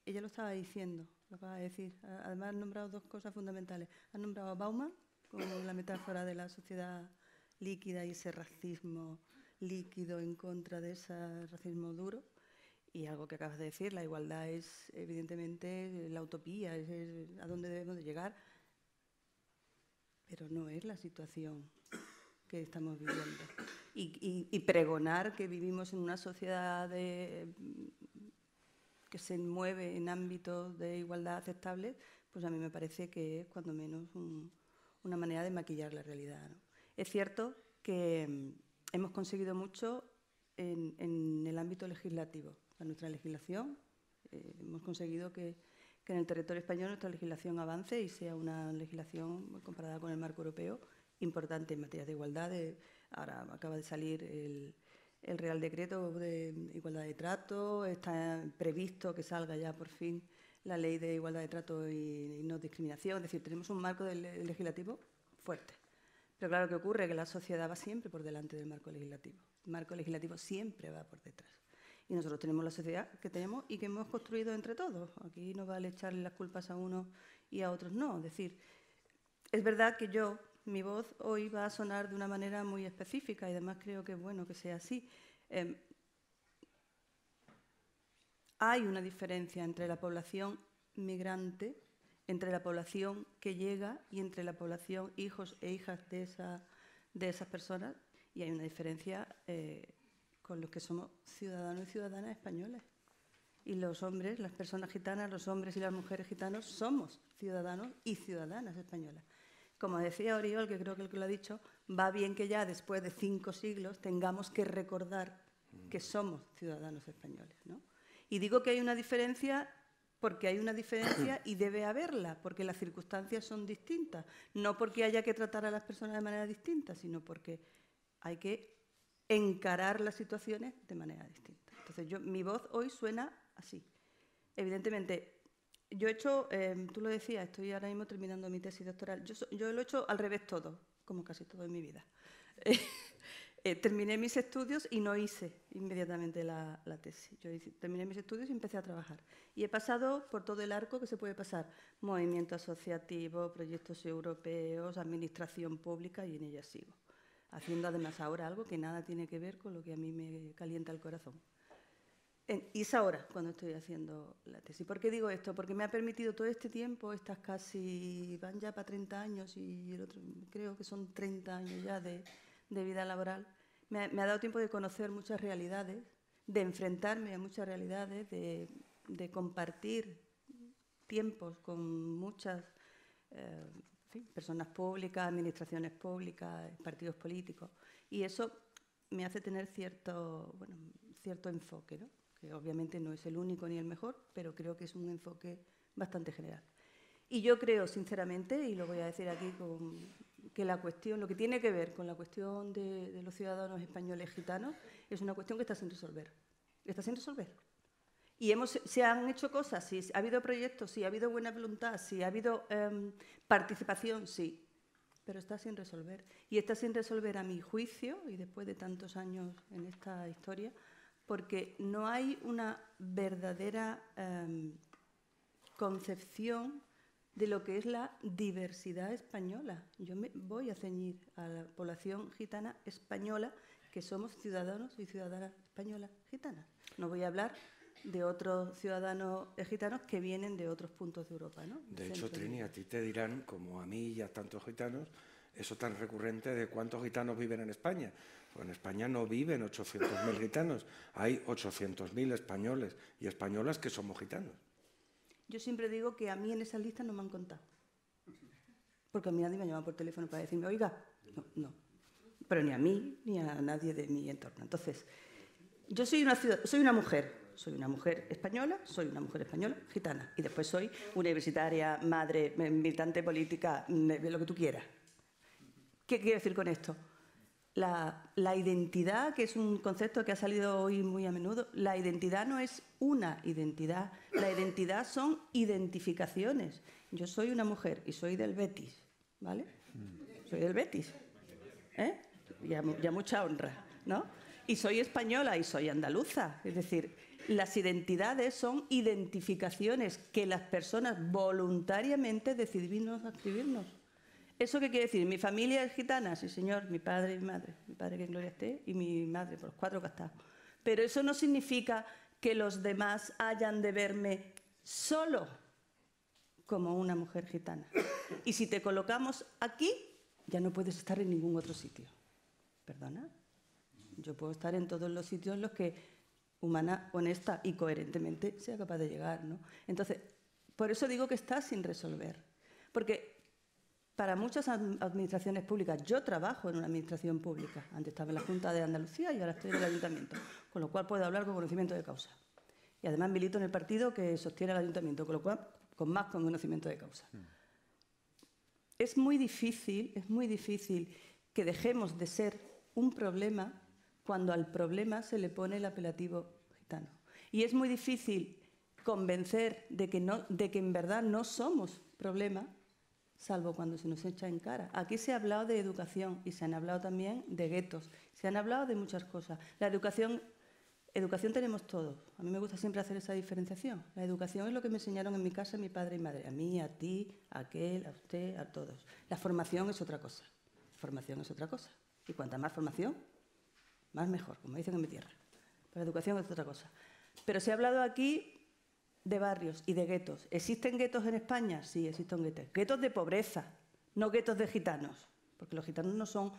Ella lo estaba diciendo, lo acaba de decir. Además, ha nombrado dos cosas fundamentales. Ha nombrado a Bauman como la metáfora de la sociedad líquida y ese racismo líquido en contra de ese racismo duro. Y algo que acabas de decir, la igualdad es evidentemente la utopía, es, a dónde debemos de llegar, pero no es la situación que estamos viviendo. Y, pregonar que vivimos en una sociedad que se mueve en ámbitos de igualdad aceptables, pues a mí me parece que es cuando menos una manera de maquillar la realidad. Es cierto que mm, hemos conseguido mucho en el ámbito legislativo, nuestra legislación. Eh, hemos conseguido que, en el territorio español nuestra legislación avance y sea una legislación comparada con el marco europeo importante en materia de igualdad. ahora acaba de salir el, Real Decreto de Igualdad de Trato, está previsto que salga ya por fin la Ley de Igualdad de Trato y, No Discriminación. Es decir, tenemos un marco legislativo fuerte. Pero claro que ocurre que la sociedad va siempre por delante del marco legislativo. El marco legislativo siempre va por detrás y nosotros tenemos la sociedad que tenemos y que hemos construido entre todos. Aquí no vale echarle las culpas a unos y a otros no. Es decir, es verdad que yo, mi voz hoy va a sonar de una manera muy específica y además creo que es bueno que sea así. Em, hay una diferencia entre la población migrante, entre la población que llega y entre la población hijos e hijas de, de esas personas y hay una diferencia eh, con los que somos ciudadanos y ciudadanas españoles. Y los hombres, las personas gitanas, los hombres y las mujeres gitanos somos ciudadanos y ciudadanas españolas. Como decía Oriol, que creo que el que lo ha dicho, va bien que ya después de cinco siglos tengamos que recordar que mm. somos ciudadanos españoles. ¿no? Y digo que hay una diferencia porque hay una diferencia y debe haberla, porque las circunstancias son distintas. No porque haya que tratar a las personas de manera distinta, sino porque hay que encarar las situaciones de manera distinta. Entonces, yo, mi voz hoy suena así. Evidentemente, yo he hecho, em, tú lo decías, estoy ahora mismo terminando mi tesis doctoral, yo, lo he hecho al revés todo, como casi todo en mi vida. Eh, terminé mis estudios y no hice inmediatamente la, tesis. Yo terminé mis estudios y empecé a trabajar. Y he pasado por todo el arco que se puede pasar. Movimiento asociativo, proyectos europeos, administración pública y en ella sigo haciendo además ahora algo que nada tiene que ver con lo que a mí me calienta el corazón. y es ahora cuando estoy haciendo la tesis. ¿Por qué digo esto? Porque me ha permitido todo este tiempo, estas casi, van ya para 30 años y el otro, creo que son 30 años ya de, vida laboral, me ha, dado tiempo de conocer muchas realidades, de enfrentarme a muchas realidades, de, compartir tiempos con muchas eh, personas públicas, administraciones públicas, partidos políticos. Y eso me hace tener cierto, cierto enfoque, que obviamente no es el único ni el mejor, pero creo que es un enfoque bastante general. Y yo creo, sinceramente, y lo voy a decir aquí, que la cuestión, lo que tiene que ver con la cuestión de, de los ciudadanos españoles gitanos, es una cuestión que está sin resolver. Está sin resolver. Y hemos, se han hecho cosas, sí, ha habido proyectos, sí, ha habido buena voluntad, sí, ha habido em, participación, sí, pero está sin resolver. Y está sin resolver a mi juicio, y después de tantos años en esta historia, porque no hay una verdadera em, concepción de lo que es la diversidad española. Yo me voy a ceñir a la población gitana española, que somos ciudadanos y ciudadanas españolas gitanas. No voy a hablar de otros ciudadanos gitanos que vienen de otros puntos de Europa. ¿no? De hecho, Trini, a ti te dirán, como a mí y a tantos gitanos, eso tan recurrente de cuántos gitanos viven en España. Pues en España no viven 800.000 gitanos, hay 800.000 españoles y españolas que somos gitanos. Yo siempre digo que a mí en esa lista no me han contado. Porque a mí nadie me ha llamado por teléfono para decirme, oiga, no, no. Pero ni a mí ni a nadie de mi entorno. Entonces, yo soy una, ciudad, soy una mujer soy una mujer española, soy una mujer española, gitana, y después soy universitaria, madre, militante política, lo que tú quieras. ¿Qué quiero decir con esto? La, identidad, que es un concepto que ha salido hoy muy a menudo, la identidad no es una identidad, la identidad son identificaciones. Yo soy una mujer y soy del Betis, ¿vale? Soy del Betis. ¿eh? Ya, ya mucha honra, ¿no? Y soy española y soy andaluza, es decir, las identidades son identificaciones que las personas voluntariamente decidimos adquirirnos. ¿Eso qué quiere decir? Mi familia es gitana, sí señor, mi padre y mi madre, mi padre que en gloria esté y mi madre, por los cuatro está. Pero eso no significa que los demás hayan de verme solo como una mujer gitana. Y si te colocamos aquí, ya no puedes estar en ningún otro sitio. ¿Perdona? Yo puedo estar en todos los sitios en los que humana, honesta y coherentemente sea capaz de llegar. ¿no? Entonces, por eso digo que está sin resolver. Porque para muchas administraciones públicas, yo trabajo en una administración pública. Antes estaba en la Junta de Andalucía y ahora estoy en el Ayuntamiento, con lo cual puedo hablar con conocimiento de causa. Y además milito en el partido que sostiene el Ayuntamiento, con lo cual con más conocimiento de causa. Hmm. Es muy difícil, es muy difícil que dejemos de ser un problema cuando al problema se le pone el apelativo gitano. Y es muy difícil convencer de que, en verdad no somos problema, salvo cuando se nos echa en cara. Aquí se ha hablado de educación y se han hablado también de guetos, se han hablado de muchas cosas. La educación, educación tenemos todos. A mí me gusta siempre hacer esa diferenciación. La educación es lo que me enseñaron en mi casa mi padre y madre, a mí, a ti, a aquel, a usted, a todos. La formación es otra cosa. La formación es otra cosa. Y cuanta más formación, más mejor, como dicen en mi tierra. Pero educación es otra cosa. Pero se ha hablado aquí de barrios y de guetos. ¿Existen guetos en España? Sí, existen guetos. Guetos de pobreza, no guetos de gitanos, porque los gitanos no son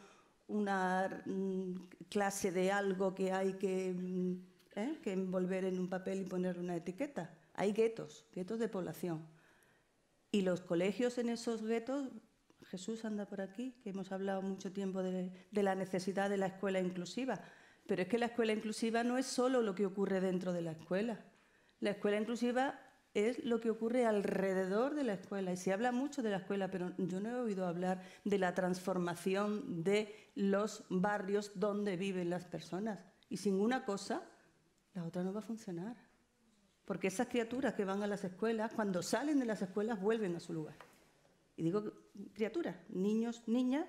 una mm, clase de algo que hay que, mm, ¿eh? que envolver en un papel y poner una etiqueta. Hay guetos, guetos de población. Y los colegios en esos guetos Jesús anda por aquí, que hemos hablado mucho tiempo de, la necesidad de la escuela inclusiva. Pero es que la escuela inclusiva no es solo lo que ocurre dentro de la escuela. La escuela inclusiva es lo que ocurre alrededor de la escuela. Y se habla mucho de la escuela, pero yo no he oído hablar de la transformación de los barrios donde viven las personas. Y sin una cosa, la otra no va a funcionar. Porque esas criaturas que van a las escuelas, cuando salen de las escuelas, vuelven a su lugar. Y digo criaturas, niños, niñas,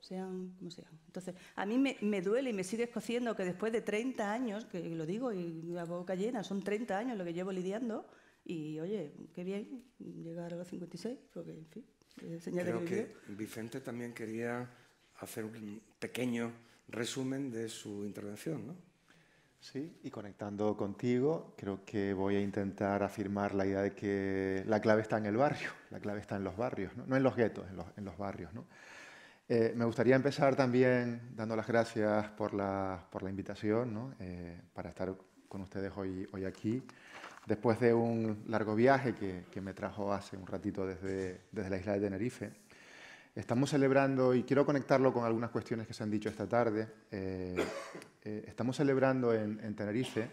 sean como sean. Entonces, a mí me, duele y me sigue escociendo que después de 30 años, que lo digo y la boca llena, son 30 años lo que llevo lidiando, y oye, qué bien llegar a los 56, porque en fin, señal Creo que Vicente también quería hacer un pequeño resumen de su intervención, ¿no? Sí, y conectando contigo, creo que voy a intentar afirmar la idea de que la clave está en el barrio, la clave está en los barrios, no, en los guetos, en los, barrios. Eh, me gustaría empezar también dando las gracias por la, invitación eh, para estar con ustedes hoy, hoy aquí, después de un largo viaje que, me trajo hace un ratito desde la isla de Tenerife. Estamos celebrando, y quiero conectarlo con algunas cuestiones que se han dicho esta tarde, eh, eh, estamos celebrando en, Tenerife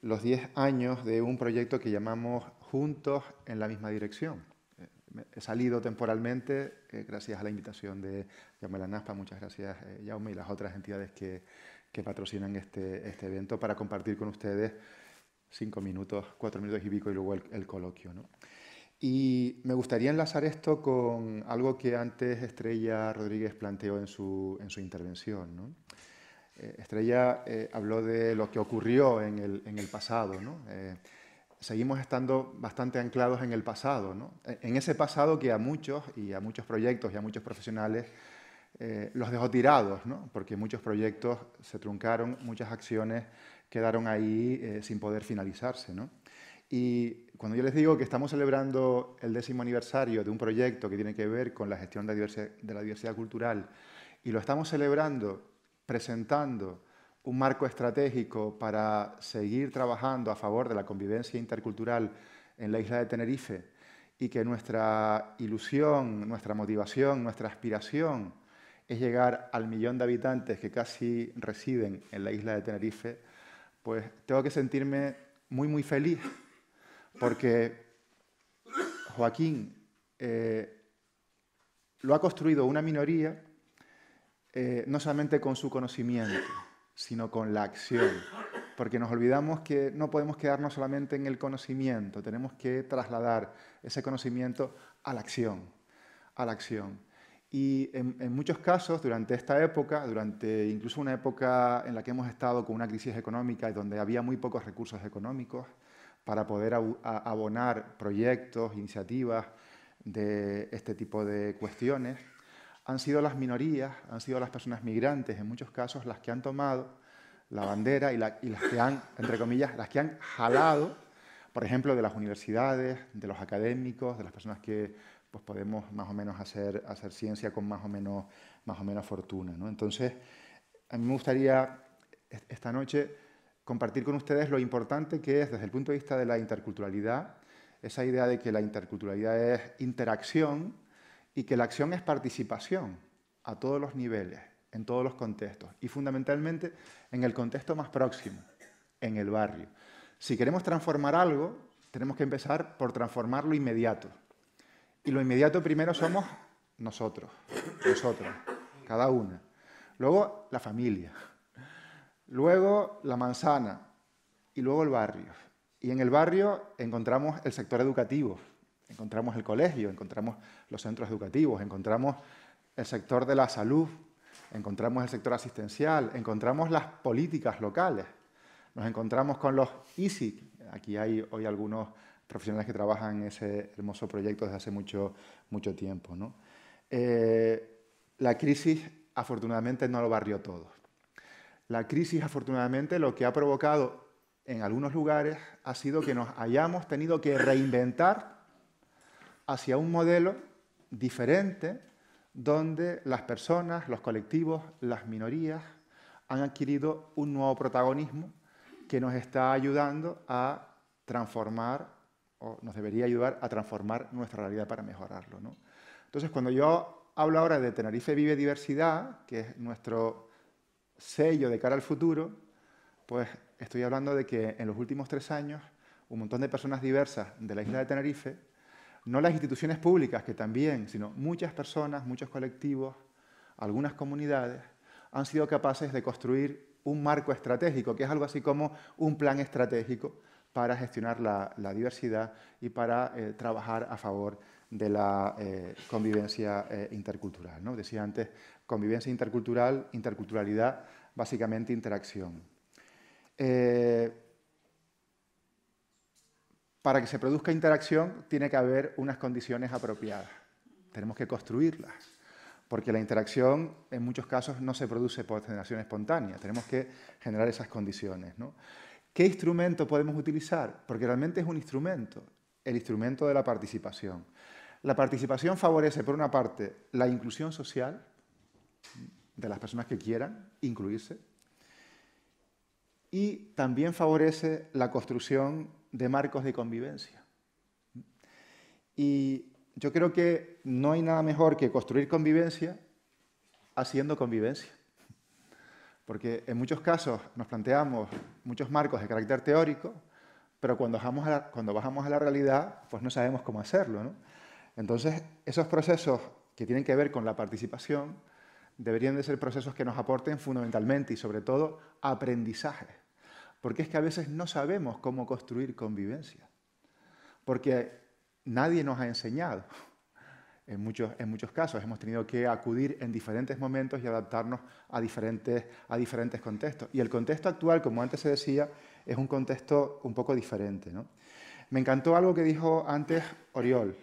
los 10 años de un proyecto que llamamos Juntos en la misma dirección. Eh, he salido temporalmente gracias a la invitación de Jaume Lanaspa, muchas gracias yaume Jaume y las otras entidades que, patrocinan este, este, evento para compartir con ustedes cinco minutos, cuatro minutos y pico y luego el, el coloquio. ¿no? Y me gustaría enlazar esto con algo que antes Estrella Rodríguez planteó en su, intervención. Eh, Estrella eh, habló de lo que ocurrió en el, pasado. Eh, seguimos estando bastante anclados en el pasado, e, en ese pasado que a muchos y a muchos proyectos y a muchos profesionales los dejó tirados, porque muchos proyectos se truncaron, muchas acciones quedaron ahí sin poder finalizarse. ¿no? Y cuando yo les digo que estamos celebrando el décimo aniversario de un proyecto que tiene que ver con la gestión de, la diversidad cultural, y lo estamos celebrando presentando un marco estratégico para seguir trabajando a favor de la convivencia intercultural en la isla de Tenerife y que nuestra ilusión, nuestra motivación, nuestra aspiración es llegar al millón de habitantes que casi residen en la isla de Tenerife, pues tengo que sentirme muy, muy feliz porque Joaquín eh, lo ha construido una minoría eh, no solamente con su conocimiento, sino con la acción. Porque nos olvidamos que no podemos quedarnos solamente en el conocimiento, tenemos que trasladar ese conocimiento a la acción, a la acción. Y en, en, muchos casos, durante esta época, durante incluso una época en la que hemos estado con una crisis económica y donde había muy pocos recursos económicos, para poder abonar proyectos, iniciativas de este tipo de cuestiones, han sido las minorías, han sido las personas migrantes, en muchos casos, las que han tomado la bandera y, las que han, entre comillas, las que han jalado, por ejemplo, de las universidades, de los académicos, de las personas que pues, podemos más o menos hacer, hacer ciencia con más o menos, más o menos fortuna. Entonces, a mí me gustaría esta noche compartir con ustedes lo importante que es desde el punto de vista de la interculturalidad, esa idea de que la interculturalidad es interacción y que la acción es participación a todos los niveles, en todos los contextos y fundamentalmente en el contexto más próximo, en el barrio. Si queremos transformar algo, tenemos que empezar por transformar lo inmediato. Y lo inmediato primero somos nosotros, nosotros, cada una. Luego la familia, luego la manzana y luego el barrio. Y en el barrio encontramos el sector educativo, encontramos el colegio, encontramos los centros educativos, encontramos el sector de la salud, encontramos el sector asistencial, encontramos las políticas locales, nos encontramos con los ISIC. Aquí hay hoy algunos profesionales que trabajan en ese hermoso proyecto desde hace mucho, mucho tiempo. Eh, la crisis afortunadamente no lo barrió todo. La crisis, afortunadamente, lo que ha provocado en algunos lugares ha sido que nos hayamos tenido que reinventar hacia un modelo diferente donde las personas, los colectivos, las minorías han adquirido un nuevo protagonismo que nos está ayudando a transformar, o nos debería ayudar a transformar nuestra realidad para mejorarlo. Entonces, cuando yo hablo ahora de Tenerife Vive Diversidad, que es nuestro sello de cara al futuro, pues estoy hablando de que en los últimos tres años un montón de personas diversas de la isla de Tenerife, no las instituciones públicas, que también, sino muchas personas, muchos colectivos, algunas comunidades, han sido capaces de construir un marco estratégico, que es algo así como un plan estratégico para gestionar la, diversidad y para eh, trabajar a favor de la eh, convivencia eh, intercultural. ¿no? Decía antes, convivencia intercultural, interculturalidad, básicamente interacción. Eh, para que se produzca interacción tiene que haber unas condiciones apropiadas. Tenemos que construirlas, porque la interacción en muchos casos no se produce por generación espontánea. Tenemos que generar esas condiciones. ¿Qué instrumento podemos utilizar? Porque realmente es un instrumento, el instrumento de la participación. La participación favorece, por una parte, la inclusión social de las personas que quieran incluirse y también favorece la construcción de marcos de convivencia. Y yo creo que no hay nada mejor que construir convivencia haciendo convivencia. Porque en muchos casos nos planteamos muchos marcos de carácter teórico, pero cuando bajamos a la, realidad, pues no sabemos cómo hacerlo. Entonces, esos procesos que tienen que ver con la participación deberían de ser procesos que nos aporten fundamentalmente y sobre todo aprendizaje. Porque es que a veces no sabemos cómo construir convivencia. Porque nadie nos ha enseñado. En muchos, en muchos casos hemos tenido que acudir en diferentes momentos y adaptarnos a diferentes, a diferentes contextos. Y el contexto actual, como antes se decía, es un contexto un poco diferente. ¿no? Me encantó algo que dijo antes Oriol,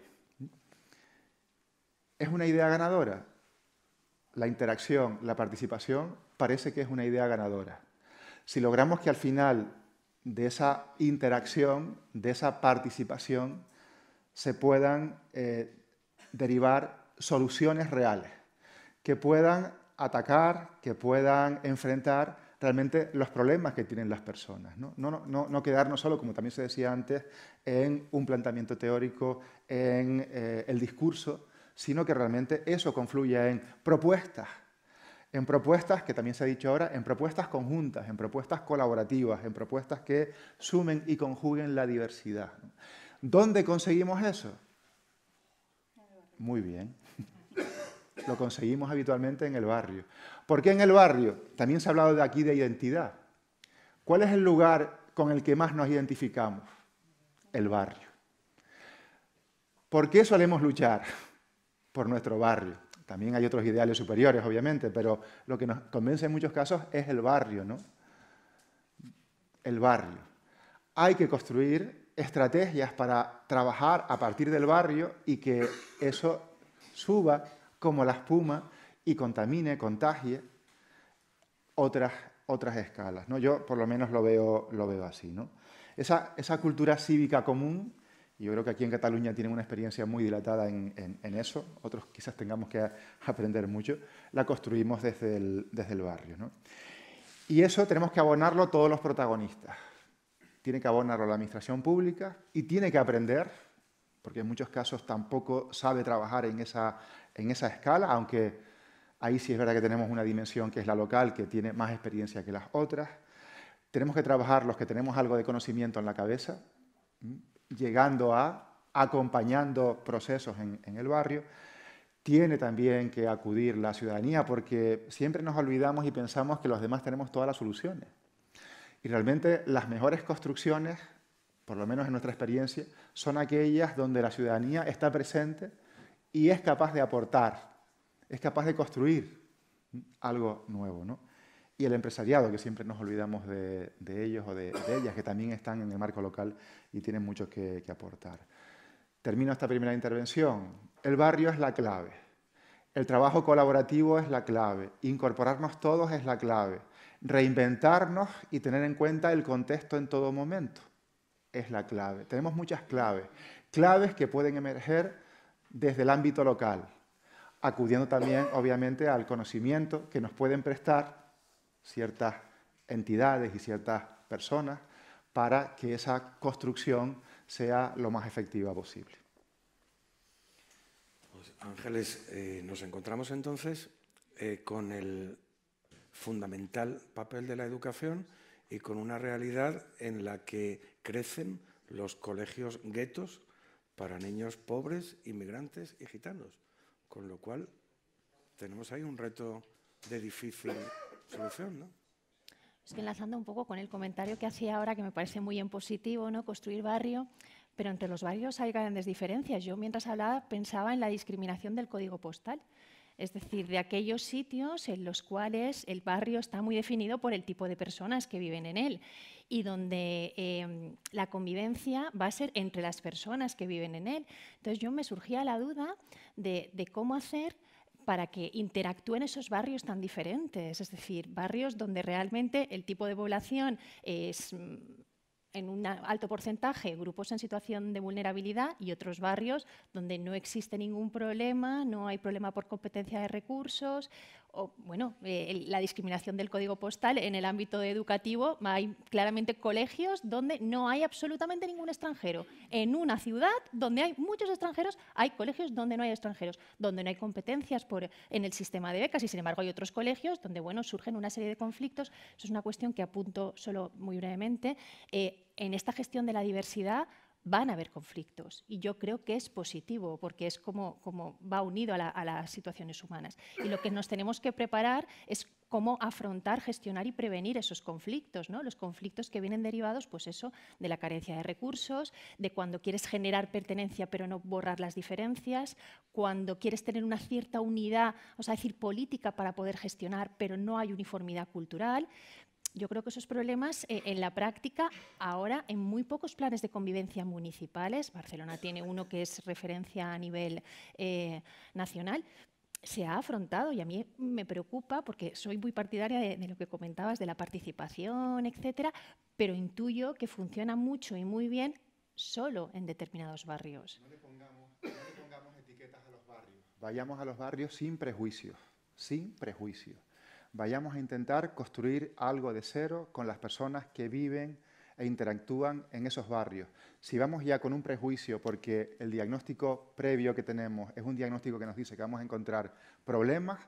es una idea ganadora. La interacción, la participación, parece que es una idea ganadora. Si logramos que al final de esa interacción, de esa participación, se puedan eh, derivar soluciones reales, que puedan atacar, que puedan enfrentar realmente los problemas que tienen las personas. No, no, no, quedarnos solo, como también se decía antes, en un planteamiento teórico, en eh, el discurso, sino que realmente eso confluya en propuestas, en propuestas que también se ha dicho ahora, en propuestas conjuntas, en propuestas colaborativas, en propuestas que sumen y conjuguen la diversidad. ¿Dónde conseguimos eso? Muy bien. Lo conseguimos habitualmente en el barrio. ¿Por qué en el barrio? También se ha hablado de aquí de identidad. ¿Cuál es el lugar con el que más nos identificamos? El barrio. ¿Por qué solemos luchar? por nuestro barrio. También hay otros ideales superiores, obviamente, pero lo que nos convence en muchos casos es el barrio, ¿no? El barrio. Hay que construir estrategias para trabajar a partir del barrio y que eso suba como la espuma y contamine, contagie otras, otras escalas. ¿no? Yo por lo menos lo veo, lo veo así. ¿no? Esa, esa cultura cívica común yo creo que aquí en Cataluña tienen una experiencia muy dilatada en, eso, otros quizás tengamos que aprender mucho, la construimos desde el, desde el barrio. ¿no? Y eso tenemos que abonarlo todos los protagonistas. Tiene que abonarlo la administración pública y tiene que aprender, porque en muchos casos tampoco sabe trabajar en esa, en esa escala, aunque ahí sí es verdad que tenemos una dimensión que es la local, que tiene más experiencia que las otras. Tenemos que trabajar los que tenemos algo de conocimiento en la cabeza, llegando a, acompañando procesos en, el barrio. Tiene también que acudir la ciudadanía porque siempre nos olvidamos y pensamos que los demás tenemos todas las soluciones. Y realmente las mejores construcciones, por lo menos en nuestra experiencia, son aquellas donde la ciudadanía está presente y es capaz de aportar, es capaz de construir algo nuevo. ¿no? y el empresariado, que siempre nos olvidamos de, ellos o de, ellas, que también están en el marco local y tienen mucho que, que aportar. Termino esta primera intervención. El barrio es la clave. El trabajo colaborativo es la clave. Incorporarnos todos es la clave. Reinventarnos y tener en cuenta el contexto en todo momento es la clave. Tenemos muchas claves. Claves que pueden emerger desde el ámbito local, acudiendo también, obviamente, al conocimiento que nos pueden prestar ciertas entidades y ciertas personas para que esa construcción sea lo más efectiva posible. Ángeles, eh, nos encontramos entonces eh, con el fundamental papel de la educación y con una realidad en la que crecen los colegios guetos para niños pobres, inmigrantes y gitanos. Con lo cual, tenemos ahí un reto de difícil ¿no? Es que enlazando un poco con el comentario que hacía ahora, que me parece muy en positivo, ¿no? Construir barrio, pero entre los barrios hay grandes diferencias. Yo mientras hablaba pensaba en la discriminación del código postal, es decir, de aquellos sitios en los cuales el barrio está muy definido por el tipo de personas que viven en él y donde em, la convivencia va a ser entre las personas que viven en él. Entonces yo me surgía la duda de, de cómo hacer para que interactúen esos barrios tan diferentes, es decir, barrios donde realmente el tipo de población es mm, en un alto porcentaje grupos en situación de vulnerabilidad y otros barrios donde no existe ningún problema, no hay problema por competencia de recursos bueno, eh, la discriminación del código postal en el ámbito educativo, hay claramente colegios donde no hay absolutamente ningún extranjero. En una ciudad donde hay muchos extranjeros, hay colegios donde no hay extranjeros, donde no hay competencias por, en el sistema de becas y, sin embargo, hay otros colegios donde, bueno, surgen una serie de conflictos. Eso es una cuestión que apunto solo muy brevemente. Eh, en esta gestión de la diversidad van a haber conflictos y yo creo que es positivo porque es como, como va unido a, las situaciones humanas. Y lo que nos tenemos que preparar es cómo afrontar, gestionar y prevenir esos conflictos, ¿no? Los conflictos que vienen derivados, pues eso, de la carencia de recursos, de cuando quieres generar pertenencia pero no borrar las diferencias, cuando quieres tener una cierta unidad, o sea, decir política para poder gestionar, pero no hay uniformidad cultural, yo creo que esos problemas eh, en la práctica ahora en muy pocos planes de convivencia municipales, Barcelona tiene uno que es referencia a nivel eh, nacional, se ha afrontado y a mí me preocupa porque soy muy partidaria de, lo que comentabas de la participación, etcétera, pero intuyo que funciona mucho y muy bien solo en determinados barrios. no le pongamos etiquetas a los barrios. Vayamos a los barrios sin prejuicios, sin prejuicios vayamos a intentar construir algo de cero con las personas que viven e interactúan en esos barrios. Si vamos ya con un prejuicio porque el diagnóstico previo que tenemos es un diagnóstico que nos dice que vamos a encontrar problemas,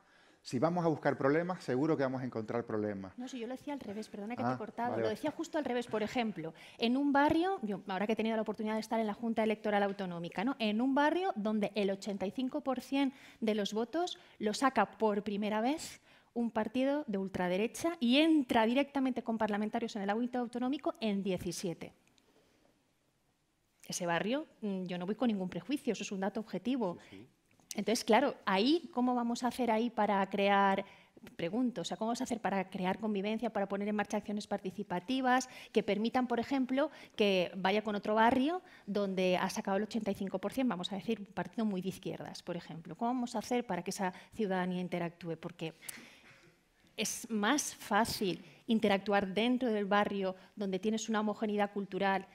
si vamos a buscar problemas, seguro que vamos a encontrar problemas. No, si yo lo decía al revés, perdona que te he ah, cortado, lo decía justo al revés, por ejemplo, en un barrio, yo ahora que he tenido la oportunidad de estar en la Junta Electoral Autonómica, ¿no? en un barrio donde el 85% de los votos lo saca por primera vez un partido de ultraderecha y entra directamente con parlamentarios en el ámbito autonómico en 17. Ese barrio, mm, yo no voy con ningún prejuicio, eso es un dato objetivo. Entonces, claro, ahí, ¿cómo vamos a hacer ahí para crear pregunto, o sea, ¿cómo vamos a hacer para crear convivencia, para poner en marcha acciones participativas que permitan, por ejemplo, que vaya con otro barrio donde ha sacado el 85%, vamos a decir, un partido muy de izquierdas, por ejemplo? ¿Cómo vamos a hacer para que esa ciudadanía interactúe? Porque es más fácil interactuar dentro del barrio donde tienes una homogeneidad cultural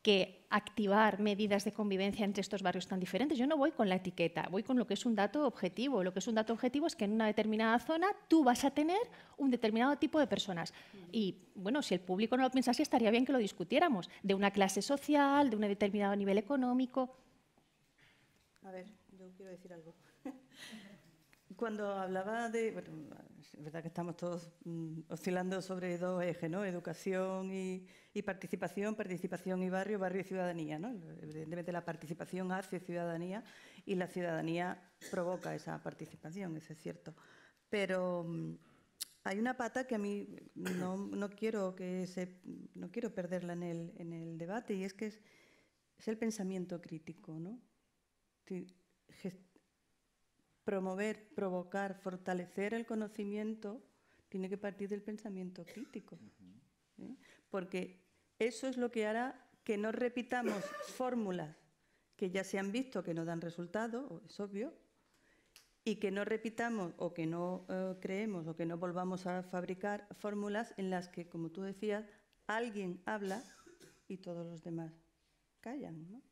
que activar medidas de convivencia entre estos barrios tan diferentes. Yo no voy con la etiqueta, voy con lo que es un dato objetivo. Lo que es un dato objetivo es que en una determinada zona tú vas a tener un determinado tipo de personas. Y bueno, si el público no lo piensa así, estaría bien que lo discutiéramos, de una clase social, de un determinado nivel económico. A ver, yo quiero decir algo cuando hablaba de, es verdad que estamos todos mm, oscilando sobre dos ejes, ¿no? Educación y, participación, participación y barrio, barrio y ciudadanía, ¿no? Evidentemente la participación hace ciudadanía y la ciudadanía provoca esa participación, eso es cierto. Pero mm, hay una pata que a mí no, quiero que se, no quiero perderla en el, en el debate y es que es, el pensamiento crítico, ¿no? promover, provocar, fortalecer el conocimiento tiene que partir del pensamiento crítico. ¿eh? Porque eso es lo que hará que no repitamos fórmulas que ya se han visto que no dan resultado, es obvio, y que no repitamos o que no eh, creemos o que no volvamos a fabricar fórmulas en las que, como tú decías, alguien habla y todos los demás callan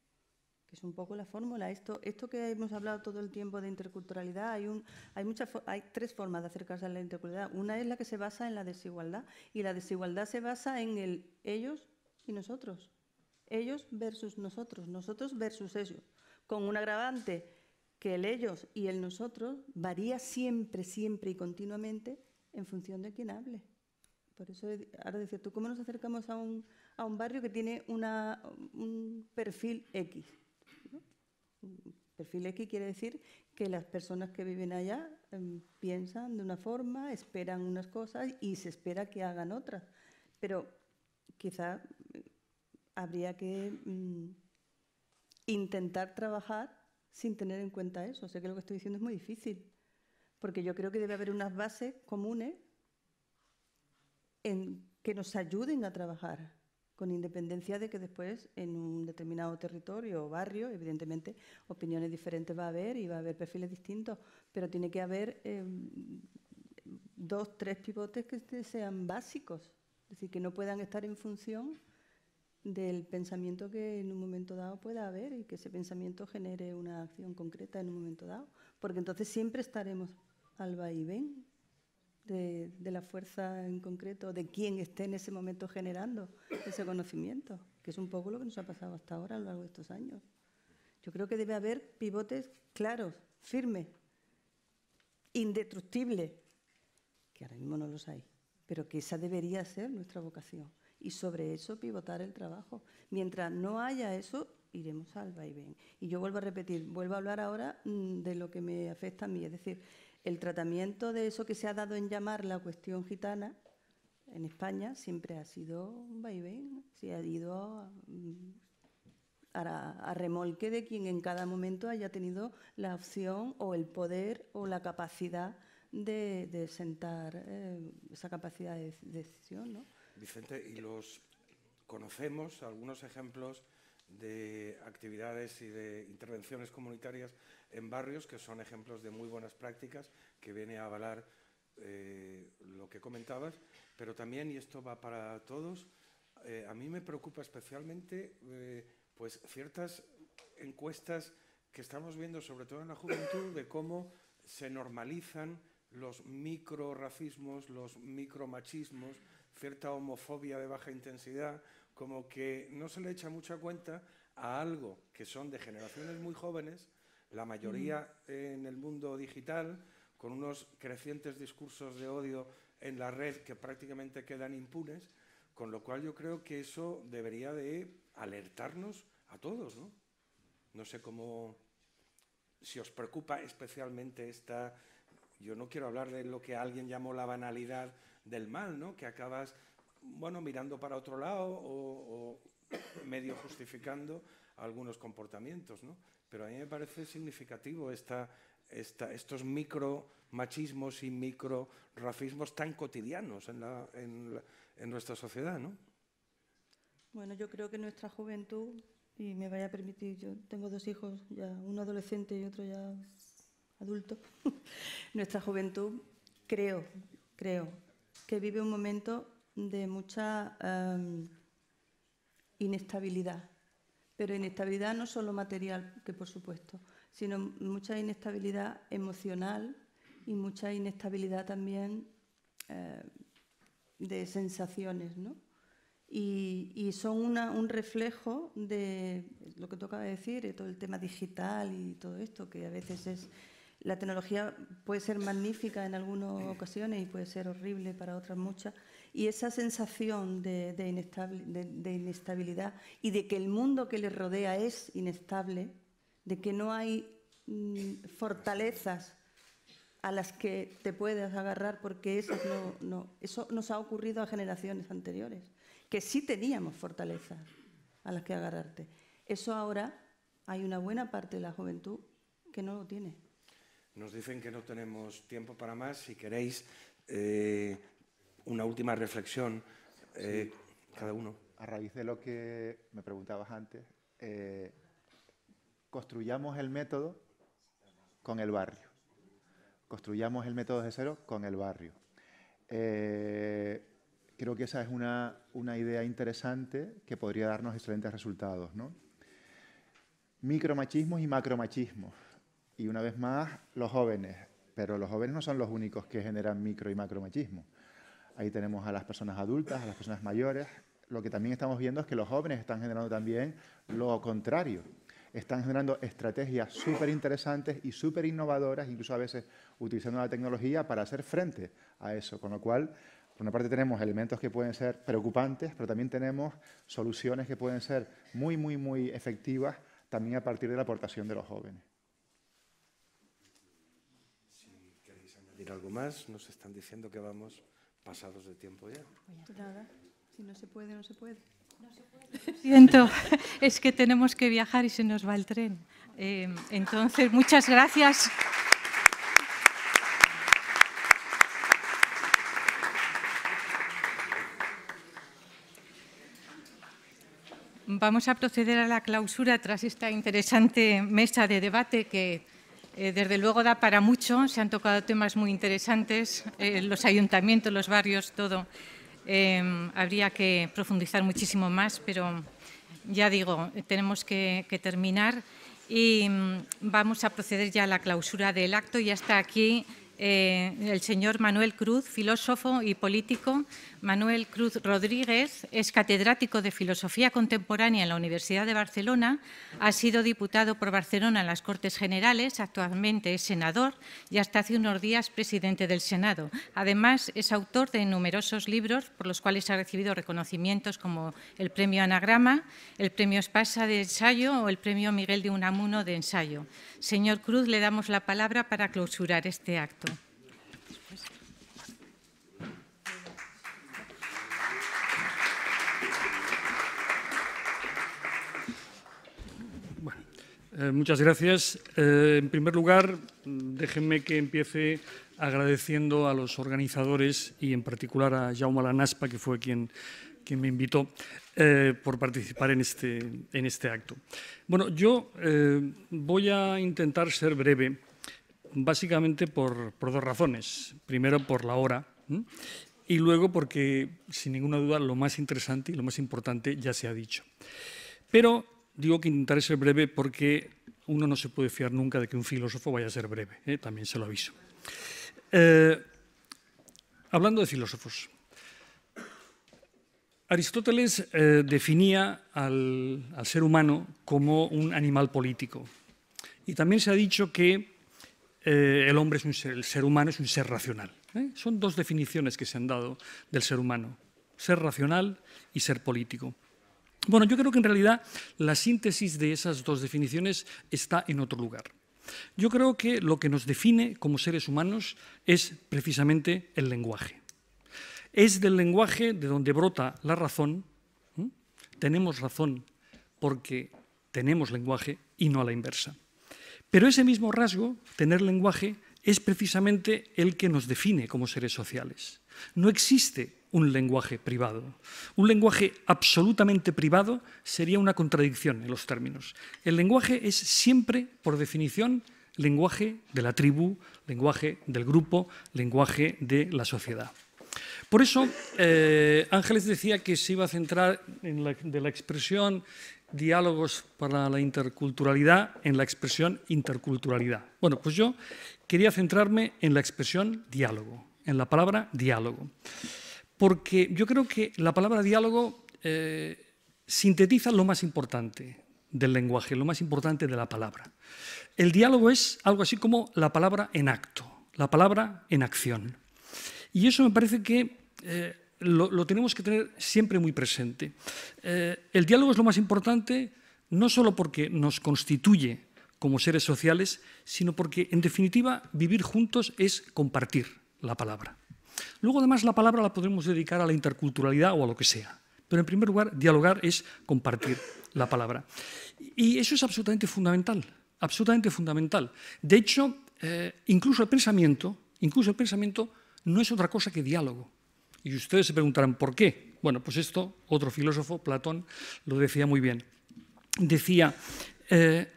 que es un poco la fórmula. Esto, esto que hemos hablado todo el tiempo de interculturalidad, hay, hay, hay tres formas de acercarse a la interculturalidad. Una es la que se basa en la desigualdad y la desigualdad se basa en el ellos y nosotros. Ellos versus nosotros, nosotros versus ellos, con un agravante que el ellos y el nosotros varía siempre, siempre y continuamente en función de quién hable. Por eso, eh, ahora decía tú, ¿cómo nos acercamos a un, barrio que tiene un perfil X? Perfil X quiere decir que las personas que viven allá em, piensan de una forma, esperan unas cosas y se espera que hagan otras. Pero quizá em, habría que em, intentar trabajar sin tener en cuenta eso. sé que lo que estoy diciendo es muy difícil, porque yo creo que debe haber unas bases comunes en que nos ayuden a trabajar con independencia de que después en un determinado territorio o barrio, evidentemente, opiniones diferentes va a haber y va a haber perfiles distintos, pero tiene que haber em, dos, tres pivotes que este sean básicos, es decir, que no puedan estar en función del pensamiento que en un momento dado pueda haber y que ese pensamiento genere una acción concreta en un momento dado, porque entonces siempre estaremos al vaivén de, la fuerza en concreto, de quién esté en ese momento generando ese conocimiento, que es un poco lo que nos ha pasado hasta ahora a lo largo de estos años. Yo creo que debe haber pivotes claros, firmes, indestructibles, que ahora mismo no los hay, pero que esa debería ser nuestra vocación. Y sobre eso pivotar el trabajo. Mientras no haya eso, iremos al vaivén. Y yo vuelvo a repetir, vuelvo a hablar ahora mm, de lo que me afecta a mí, es decir, el tratamiento de eso que se ha dado en llamar la cuestión gitana en España siempre ha sido un vaivén, se ha ido a, mm, remolque de quien en cada momento haya tenido la opción o el poder o la capacidad de, sentar eh, esa capacidad de, decisión. Vicente, y los conocemos algunos ejemplos de actividades y de intervenciones comunitarias en barrios que son ejemplos de muy buenas prácticas que viene a avalar eh, lo que comentabas, pero también, y esto va para todos, eh, a mí me preocupa especialmente eh, pues ciertas encuestas que estamos viendo, sobre todo en la juventud, de cómo se normalizan los microracismos, los micromachismos, cierta homofobia de baja intensidad, como que no se le echa mucha cuenta a algo que son de generaciones muy jóvenes la mayoría en el mundo digital, con unos crecientes discursos de odio en la red que prácticamente quedan impunes, con lo cual yo creo que eso debería de alertarnos a todos, ¿no? sé cómo, si os preocupa especialmente esta, yo no quiero hablar de lo que alguien llamó la banalidad del mal, ¿no? Que acabas, bueno, mirando para otro lado o, o medio justificando algunos comportamientos, ¿no? Pero a mí me parece significativo esta, esta, estos micro machismos y micro tan cotidianos en, la, en, en nuestra sociedad, ¿no? Bueno, yo creo que nuestra juventud, y me vaya a permitir, yo tengo dos hijos, ya uno adolescente y otro ya adulto, nuestra juventud creo, creo, que vive un momento de mucha em, inestabilidad pero inestabilidad no solo material, que por supuesto, sino mucha inestabilidad emocional y mucha inestabilidad también eh, de sensaciones, ¿no? Y, son un reflejo de lo que toca decir, todo el tema digital y todo esto, que a veces es... La tecnología puede ser magnífica en algunas ocasiones y puede ser horrible para otras muchas, y esa sensación de, de, inestabilidad y de que el mundo que les rodea es inestable, de que no hay mm, fortalezas a las que te puedas agarrar porque eso, no, eso nos ha ocurrido a generaciones anteriores, que sí teníamos fortalezas a las que agarrarte. Eso ahora hay una buena parte de la juventud que no lo tiene. Nos dicen que no tenemos tiempo para más. Si queréis, eh, una última reflexión, eh, cada uno. A raíz de lo que me preguntabas antes, eh, construyamos el método con el barrio. Construyamos el método de cero con el barrio. Eh, creo que esa es una, idea interesante que podría darnos excelentes resultados. Micromachismos y macromachismos. Y una vez más, los jóvenes. Pero los jóvenes no son los únicos que generan micro y macromachismo. Ahí tenemos a las personas adultas, a las personas mayores. Lo que también estamos viendo es que los jóvenes están generando también lo contrario. Están generando estrategias súper interesantes y súper innovadoras, incluso a veces utilizando la tecnología para hacer frente a eso. Con lo cual, por una parte tenemos elementos que pueden ser preocupantes, pero también tenemos soluciones que pueden ser muy, muy, muy efectivas también a partir de la aportación de los jóvenes. Si queréis añadir algo más, nos están diciendo que vamos pasados de tiempo ya. Pues Nada, si no se puede, no se puede. Siento, es que tenemos que viajar y se nos va el tren. Em, entonces, muchas gracias. Vamos a proceder a la clausura tras esta interesante mesa de debate que eh, desde luego da para mucho, se han tocado temas muy interesantes, eh, los ayuntamientos, los barrios, todo. Em, habría que profundizar muchísimo más, pero ya digo, tenemos que, terminar y mm, vamos a proceder ya a la clausura del acto y hasta aquí eh, el señor Manuel Cruz, filósofo y político. Manuel Cruz Rodríguez es catedrático de Filosofía Contemporánea en la Universidad de Barcelona, ha sido diputado por Barcelona en las Cortes Generales, actualmente es senador y hasta hace unos días presidente del Senado. Además, es autor de numerosos libros por los cuales ha recibido reconocimientos como el Premio Anagrama, el Premio Espasa de Ensayo o el Premio Miguel de Unamuno de Ensayo. Señor Cruz, le damos la palabra para clausurar este acto. Eh, muchas gracias. Eh, en primer lugar, déjenme que empiece agradeciendo a los organizadores y en particular a Jaume Lanaspa, que fue quien, me invitó, eh, por participar en este, en este acto. Bueno, yo voy a intentar ser breve, básicamente por, dos razones. Primero, por la hora. Y luego porque, sin ninguna duda, lo más interesante y lo más importante ya se ha dicho. Pero digo que intentaré ser breve porque uno no se puede fiar nunca de que un filósofo vaya a ser breve, ¿eh? también se lo aviso. Eh, hablando de filósofos, Aristóteles eh, definía al, ser humano como un animal político. Y también se ha dicho que el hombre es un el ser humano es un ser racional. Son dos definiciones que se han dado del ser humano, ser racional y ser político. Bueno, yo creo que en realidad la síntesis de esas dos definiciones está en otro lugar. Yo creo que lo que nos define como seres humanos es precisamente el lenguaje. Es del lenguaje de donde brota la razón. Tenemos razón porque tenemos lenguaje y no a la inversa. Pero ese mismo rasgo, tener lenguaje, es precisamente el que nos define como seres sociales. No existe un lenguaje privado. Un lenguaje absolutamente privado sería una contradicción en los términos. El lenguaje es siempre, por definición, lenguaje de la tribu, lenguaje del grupo, lenguaje de la sociedad. Por eso, eh, Ángeles decía que se iba a centrar en de la expresión diálogos para la interculturalidad en la expresión interculturalidad. Bueno, pues yo quería centrarme en la expresión diálogo, en la palabra diálogo porque yo creo que la palabra diálogo eh, sintetiza lo más importante del lenguaje, lo más importante de la palabra. El diálogo es algo así como la palabra en acto, la palabra en acción. Y eso me parece que eh, lo, tenemos que tener siempre muy presente. Eh, el diálogo es lo más importante no solo porque nos constituye como seres sociales, sino porque, en definitiva, vivir juntos es compartir la palabra. Luego, además, la palabra la podremos dedicar a la interculturalidad o a lo que sea. Pero en primer lugar, dialogar es compartir la palabra. Y eso es absolutamente fundamental, absolutamente fundamental. De hecho, eh, incluso el pensamiento, incluso el pensamiento no es otra cosa que diálogo. Y ustedes se preguntarán por qué. Bueno, pues esto otro filósofo, Platón, lo decía muy bien. Decía, eh,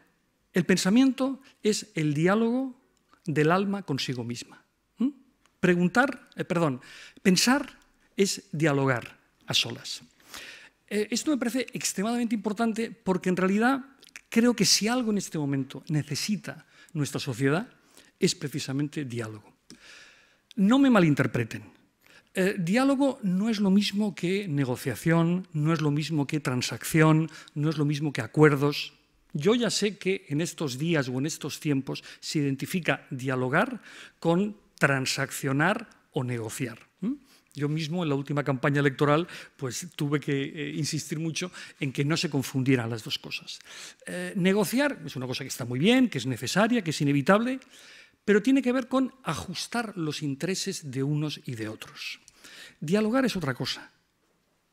el pensamiento es el diálogo del alma consigo misma. Preguntar, eh, perdón, pensar es dialogar a solas. Eh, esto me parece extremadamente importante porque en realidad creo que si algo en este momento necesita nuestra sociedad es precisamente diálogo. No me malinterpreten. Eh, diálogo no es lo mismo que negociación, no es lo mismo que transacción, no es lo mismo que acuerdos. Yo ya sé que en estos días o en estos tiempos se identifica dialogar con transaccionar o negociar. Yo mismo en la última campaña electoral pues, tuve que eh, insistir mucho en que no se confundieran las dos cosas. Eh, negociar es una cosa que está muy bien, que es necesaria, que es inevitable, pero tiene que ver con ajustar los intereses de unos y de otros. Dialogar es otra cosa.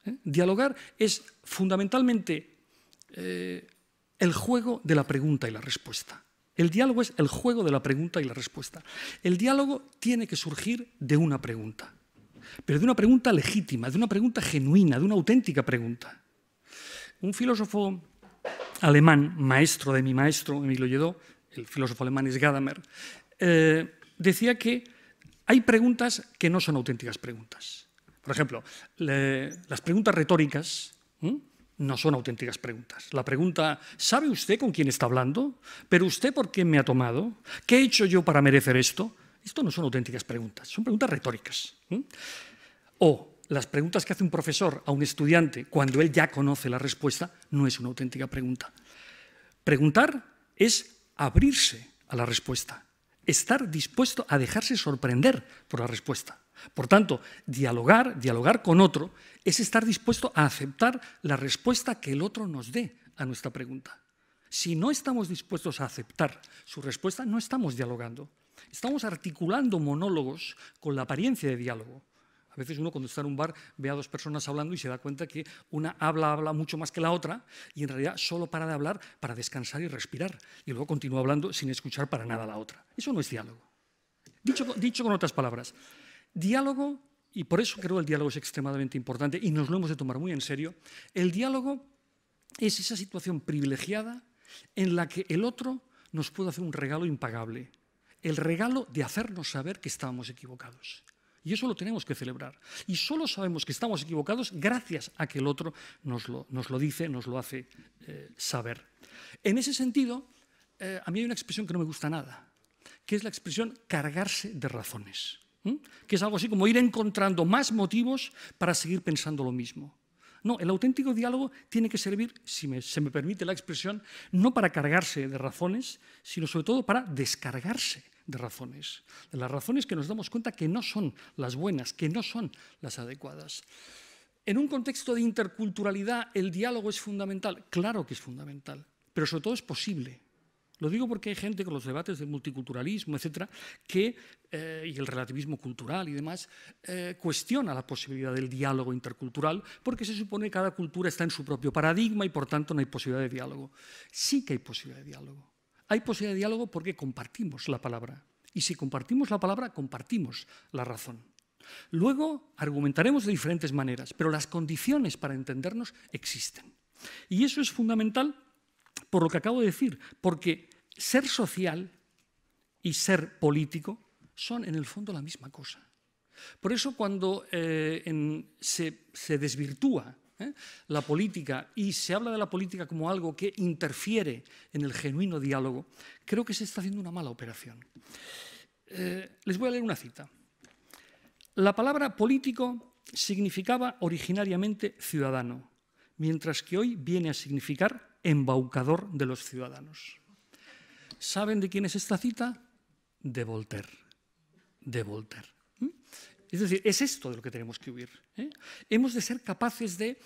¿eh? Dialogar es fundamentalmente el juego de la pregunta y la respuesta. El diálogo es el juego de la pregunta y la respuesta. El diálogo tiene que surgir de una pregunta, pero de una pregunta legítima, de una pregunta genuina, de una auténtica pregunta. Un filósofo alemán, maestro de mi maestro, Emilio Lledó, el filósofo alemán es Gadamer, eh, decía que hay preguntas que no son auténticas preguntas. Por ejemplo, las preguntas retóricas no son auténticas preguntas. La pregunta, ¿sabe usted con quién está hablando? ¿Pero usted por qué me ha tomado? ¿Qué he hecho yo para merecer esto? Esto no son auténticas preguntas, son preguntas retóricas. O las preguntas que hace un profesor a un estudiante cuando él ya conoce la respuesta no es una auténtica pregunta. Preguntar es abrirse a la respuesta, estar dispuesto a dejarse sorprender por la respuesta. Por tanto, dialogar, dialogar con otro, es estar dispuesto a aceptar la respuesta que el otro nos dé a nuestra pregunta. Si no estamos dispuestos a aceptar su respuesta, no estamos dialogando. Estamos articulando monólogos con la apariencia de diálogo. A veces uno cuando está en un bar ve a dos personas hablando y se da cuenta que una habla, habla mucho más que la otra y en realidad solo para de hablar para descansar y respirar y luego continúa hablando sin escuchar para nada a la otra. Eso no es diálogo. dicho con otras palabras, Diálogo, y por eso creo que el diálogo es extremadamente importante y nos lo hemos de tomar muy en serio, el diálogo es esa situación privilegiada en la que el otro nos puede hacer un regalo impagable, el regalo de hacernos saber que estábamos equivocados. Y eso lo tenemos que celebrar. Y solo sabemos que estamos equivocados gracias a que el otro nos lo, dice, nos lo hace eh, saber. En ese sentido, eh, a mí hay una expresión que no me gusta nada, que es la expresión cargarse de razones que es algo así como ir encontrando más motivos para seguir pensando lo mismo. No, el auténtico diálogo tiene que servir, si se me permite la expresión, no para cargarse de razones, sino sobre todo para descargarse de razones, de las razones que nos damos cuenta que no son las buenas, que no son las adecuadas. En un contexto de interculturalidad, el diálogo es fundamental, claro que es fundamental, pero sobre todo es posible, lo digo porque hay gente con los debates del multiculturalismo, etcétera, que, eh, y el relativismo cultural y demás, eh, cuestiona la posibilidad del diálogo intercultural porque se supone que cada cultura está en su propio paradigma y por tanto no hay posibilidad de diálogo. Sí que hay posibilidad de diálogo. Hay posibilidad de diálogo porque compartimos la palabra. Y si compartimos la palabra, compartimos la razón. Luego argumentaremos de diferentes maneras, pero las condiciones para entendernos existen. Y eso es fundamental por lo que acabo de decir, porque ser social y ser político son en el fondo la misma cosa. Por eso cuando eh, se, desvirtúa eh, la política y se habla de la política como algo que interfiere en el genuino diálogo, creo que se está haciendo una mala operación. Eh, les voy a leer una cita. La palabra político significaba originariamente ciudadano, mientras que hoy viene a significar embaucador de los ciudadanos. ¿Saben de quién es esta cita? De Voltaire. De Voltaire. Es decir, es esto de lo que tenemos que huir. ¿eh? Hemos de ser capaces de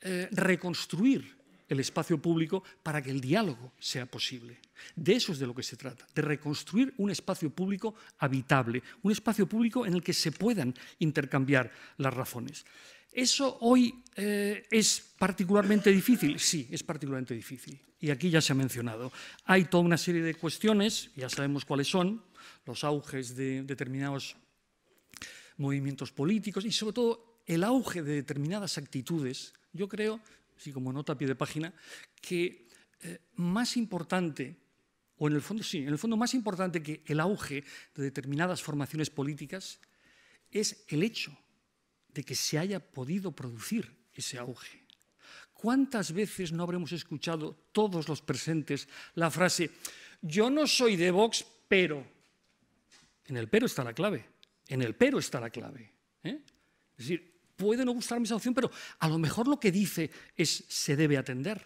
eh, reconstruir el espacio público para que el diálogo sea posible. De eso es de lo que se trata, de reconstruir un espacio público habitable, un espacio público en el que se puedan intercambiar las razones. ¿Eso hoy eh, es particularmente difícil? Sí, es particularmente difícil y aquí ya se ha mencionado. Hay toda una serie de cuestiones, ya sabemos cuáles son, los auges de determinados movimientos políticos y sobre todo el auge de determinadas actitudes, yo creo, así como nota a pie de página, que eh, más importante, o en el fondo sí, en el fondo más importante que el auge de determinadas formaciones políticas es el hecho de que se haya podido producir ese auge. ¿Cuántas veces no habremos escuchado todos los presentes la frase, yo no soy de Vox, pero... En el pero está la clave, en el pero está la clave. ¿eh? Es decir, puede no gustar esa opción, pero a lo mejor lo que dice es se debe atender.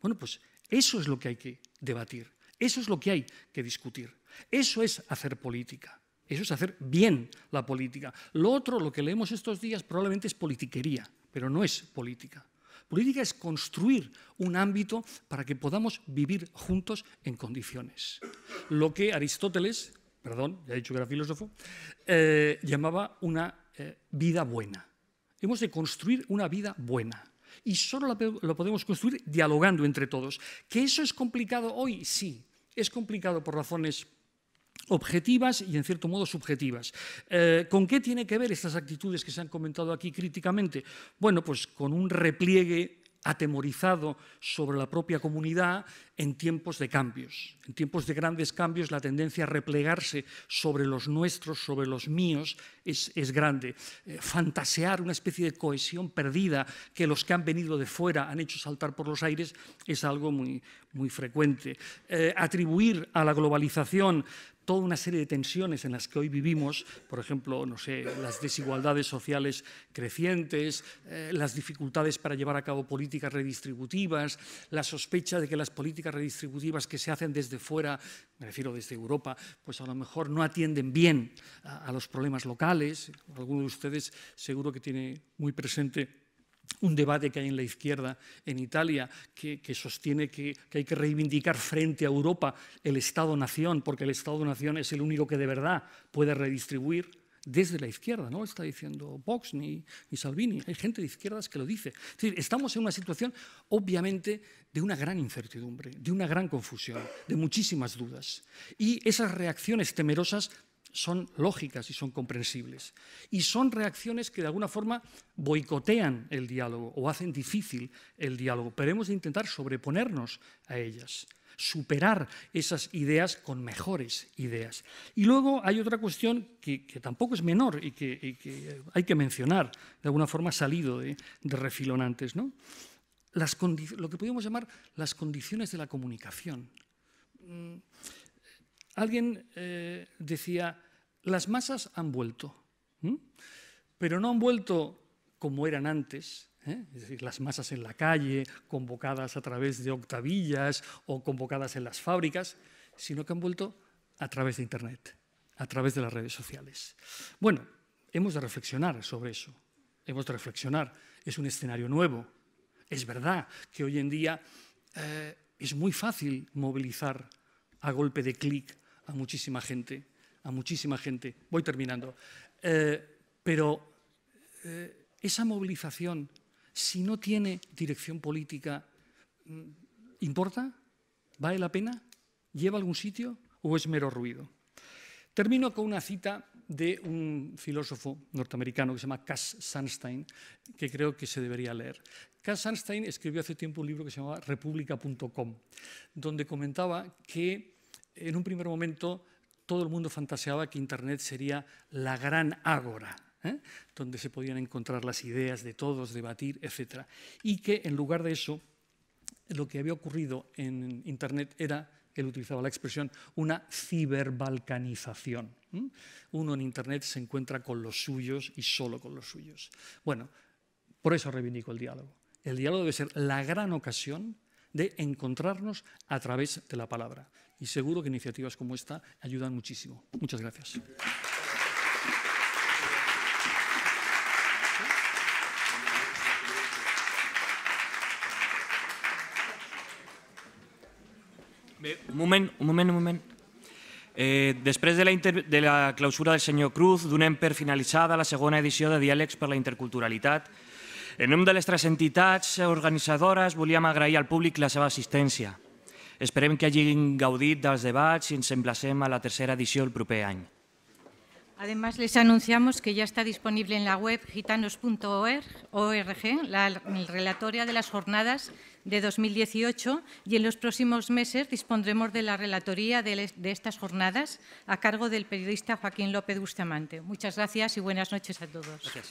Bueno, pues eso es lo que hay que debatir, eso es lo que hay que discutir, eso es hacer política. Eso es hacer bien la política. Lo otro, lo que leemos estos días, probablemente es politiquería, pero no es política. Política es construir un ámbito para que podamos vivir juntos en condiciones. Lo que Aristóteles, perdón, ya he dicho que era filósofo, eh, llamaba una eh, vida buena. Hemos de construir una vida buena. Y solo la, podemos construir dialogando entre todos. ¿Que eso es complicado hoy? Sí, es complicado por razones objetivas y en cierto modo subjetivas. Eh, ¿Con qué tiene que ver estas actitudes que se han comentado aquí críticamente? Bueno, pues con un repliegue atemorizado sobre la propia comunidad en tiempos de cambios. En tiempos de grandes cambios la tendencia a replegarse sobre los nuestros, sobre los míos, es, grande. Eh, fantasear una especie de cohesión perdida que los que han venido de fuera han hecho saltar por los aires es algo muy, muy frecuente. Eh, atribuir a la globalización toda una serie de tensiones en las que hoy vivimos, por ejemplo, no sé, las desigualdades sociales crecientes, eh, las dificultades para llevar a cabo políticas redistributivas, la sospecha de que las políticas redistributivas que se hacen desde fuera, me refiero desde Europa, pues a lo mejor no atienden bien a los problemas locales. Alguno de ustedes seguro que tiene muy presente un debate que hay en la izquierda en Italia que, sostiene que, hay que reivindicar frente a Europa el Estado-Nación, porque el Estado-Nación es el único que de verdad puede redistribuir desde la izquierda, no está diciendo Vox ni, Salvini, hay gente de izquierdas que lo dice. estamos en una situación obviamente de una gran incertidumbre, de una gran confusión, de muchísimas dudas. Y esas reacciones temerosas son lógicas y son comprensibles. Y son reacciones que de alguna forma boicotean el diálogo o hacen difícil el diálogo, pero hemos de intentar sobreponernos a ellas superar esas ideas con mejores ideas. Y luego hay otra cuestión que, tampoco es menor y que, hay que mencionar, de alguna forma ha salido de, de antes, ¿no? Las lo que podríamos llamar las condiciones de la comunicación. Mm, Alguien eh, decía, las masas han vuelto, pero no han vuelto como eran antes, ¿eh? es decir, las masas en la calle, convocadas a través de octavillas o convocadas en las fábricas, sino que han vuelto a través de Internet, a través de las redes sociales. Bueno, hemos de reflexionar sobre eso, hemos de reflexionar, es un escenario nuevo. Es verdad que hoy en día eh, es muy fácil movilizar a golpe de clic a muchísima gente, a muchísima gente. Voy terminando. Eh, pero eh, esa movilización, si no tiene dirección política, mm, ¿importa? ¿Vale la pena? ¿Lleva a algún sitio o es mero ruido? Termino con una cita de un filósofo norteamericano que se llama Cass Sunstein, que creo que se debería leer. Cass Sunstein escribió hace tiempo un libro que se llamaba República.com, donde comentaba que en un primer momento todo el mundo fantaseaba que Internet sería la gran ágora, ¿eh? donde se podían encontrar las ideas de todos, debatir, etcétera. Y que en lugar de eso, lo que había ocurrido en Internet era, él utilizaba la expresión, una ciberbalcanización. Uno en Internet se encuentra con los suyos y solo con los suyos. Bueno, por eso reivindico el diálogo. El diálogo debe ser la gran ocasión de encontrarnos a través de la palabra. y seguro que iniciativas como esta ayudan muchísimo. Muchas gracias. un moment, un moment, un moment. Eh, després de la, de la clausura del senyor Cruz, donem per finalitzada la segona edició de Diàlegs per la Interculturalitat. En nom de les tres entitats organitzadores, volíem agrair al públic la seva assistència. Esperem que hagin gaudit dels debats i ens emplacem a la tercera edición el proper any. Además, les anunciamos que ya está disponible en la web gitanos.org la relatoria de las jornadas de 2018 y en los próximos meses dispondremos de la relatoría de, estas jornadas a cargo del periodista Joaquín López Bustamante. Muchas gracias y buenas noches a todos. Gracias.